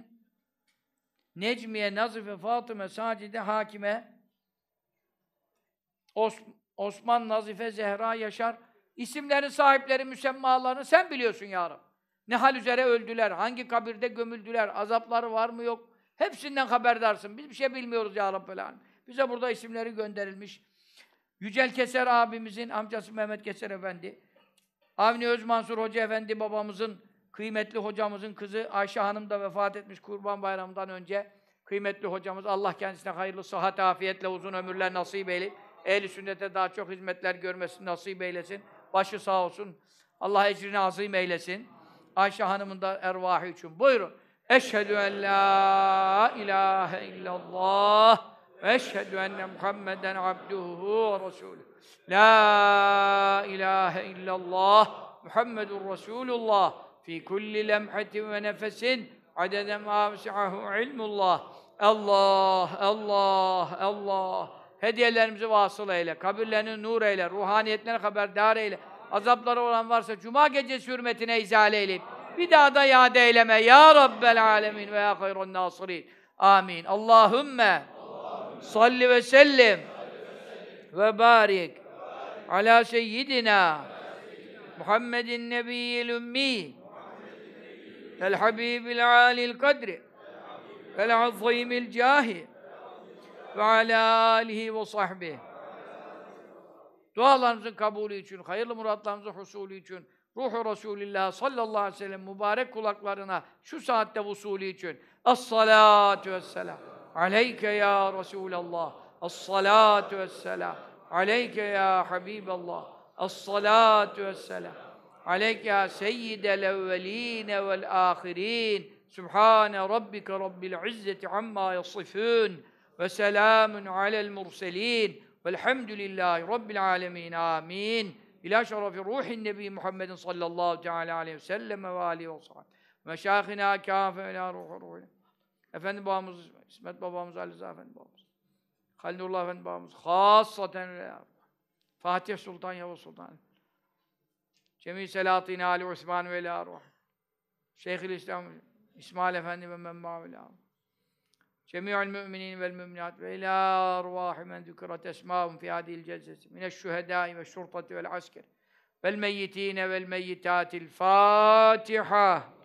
Necmiye, Nazife, Fatıma, Sacide, Hakime, Os Osman, Nazife, Zehra, Yaşar isimlerin sahipleri, müsemmalarını sen biliyorsun ya Rabbi. Ne hal üzere öldüler, hangi kabirde gömüldüler, azapları var mı yok Hepsinden haberdarsın. Biz bir şey bilmiyoruz ya falan Bize burada isimleri gönderilmiş. Yücel Keser abimizin amcası Mehmet Keser Efendi. Avni Özmansur Hoca Efendi babamızın, kıymetli hocamızın kızı Ayşe Hanım da vefat etmiş Kurban Bayramı'ndan önce. Kıymetli hocamız Allah kendisine hayırlı sıhhat afiyetle uzun ömürler nasip eyleyip Ehli sünnete daha çok hizmetler görmesin nasip eylesin. Başı sağ olsun. Allah ecrini azim eylesin. Ayşe Hanım'ın da ervahı için. Buyurun. Eşhedü en la ilahe illallah ve eşhedü enne Muhammeden abduhu ve resulü. La ilahe illallah Muhammedun Resulullah fi kulli lemhetin ve nefesin adede ma ilmullah. Allah, Allah, Allah. Hediyelerimizi vasıl eyle, kabirlerini nur eyle, ruhaniyetlerine haberdar eyle. Azapları olan varsa cuma gecesi hürmetine izale eyleyip bir daha da yad eyleme. Ya Rabbel alemin ve ya hayrun nasirin. Amin. Allahümme salli ve sellim ve barik ala seyyidina Muhammedin nebiyyil ümmi el habibil alil kadri el azimil cahil ve alâ alihi ve sahbihi. Dualarınızın kabulü için, hayırlı muratlarınızın husulü için, ruhu Resulillah sallallahu aleyhi ve sellem mübarek kulaklarına şu saatte vusulü için. Es-salâtu vesselam. Aleyke ya Resulallah. Es-salâtu vesselam. Aleyke ya Habiballah. Es-salâtu vesselam. Aleyke ya seyyidel evveline vel âhirîn. Sübhane rabbike rabbil izzeti amma yasifûn ve selamun alel murselin velhamdülillahi rabbil alemin amin ila şerefi ruhin nebi Muhammedin sallallahu teala aleyhi ve sellem ve alihi ve sahibi meşâhina kâfe ila ruhu ruhine Efendi babamız, İsmet babamız, Ali Rıza Efendi babamız, Halilullah Efendi babamız, hassaten Fatih Sultan Yavuz Sultan, Cemil Selahattin Ali Osman ve ila ruhu Şeyhül İslam İsmail Efendi ve men ma'u جميع المؤمنين والمؤمنات وإلى أرواح من ذكرت أسماءهم في هذه الجلسة من الشهداء والشرطة والعسكر والميتين والميتات الفاتحة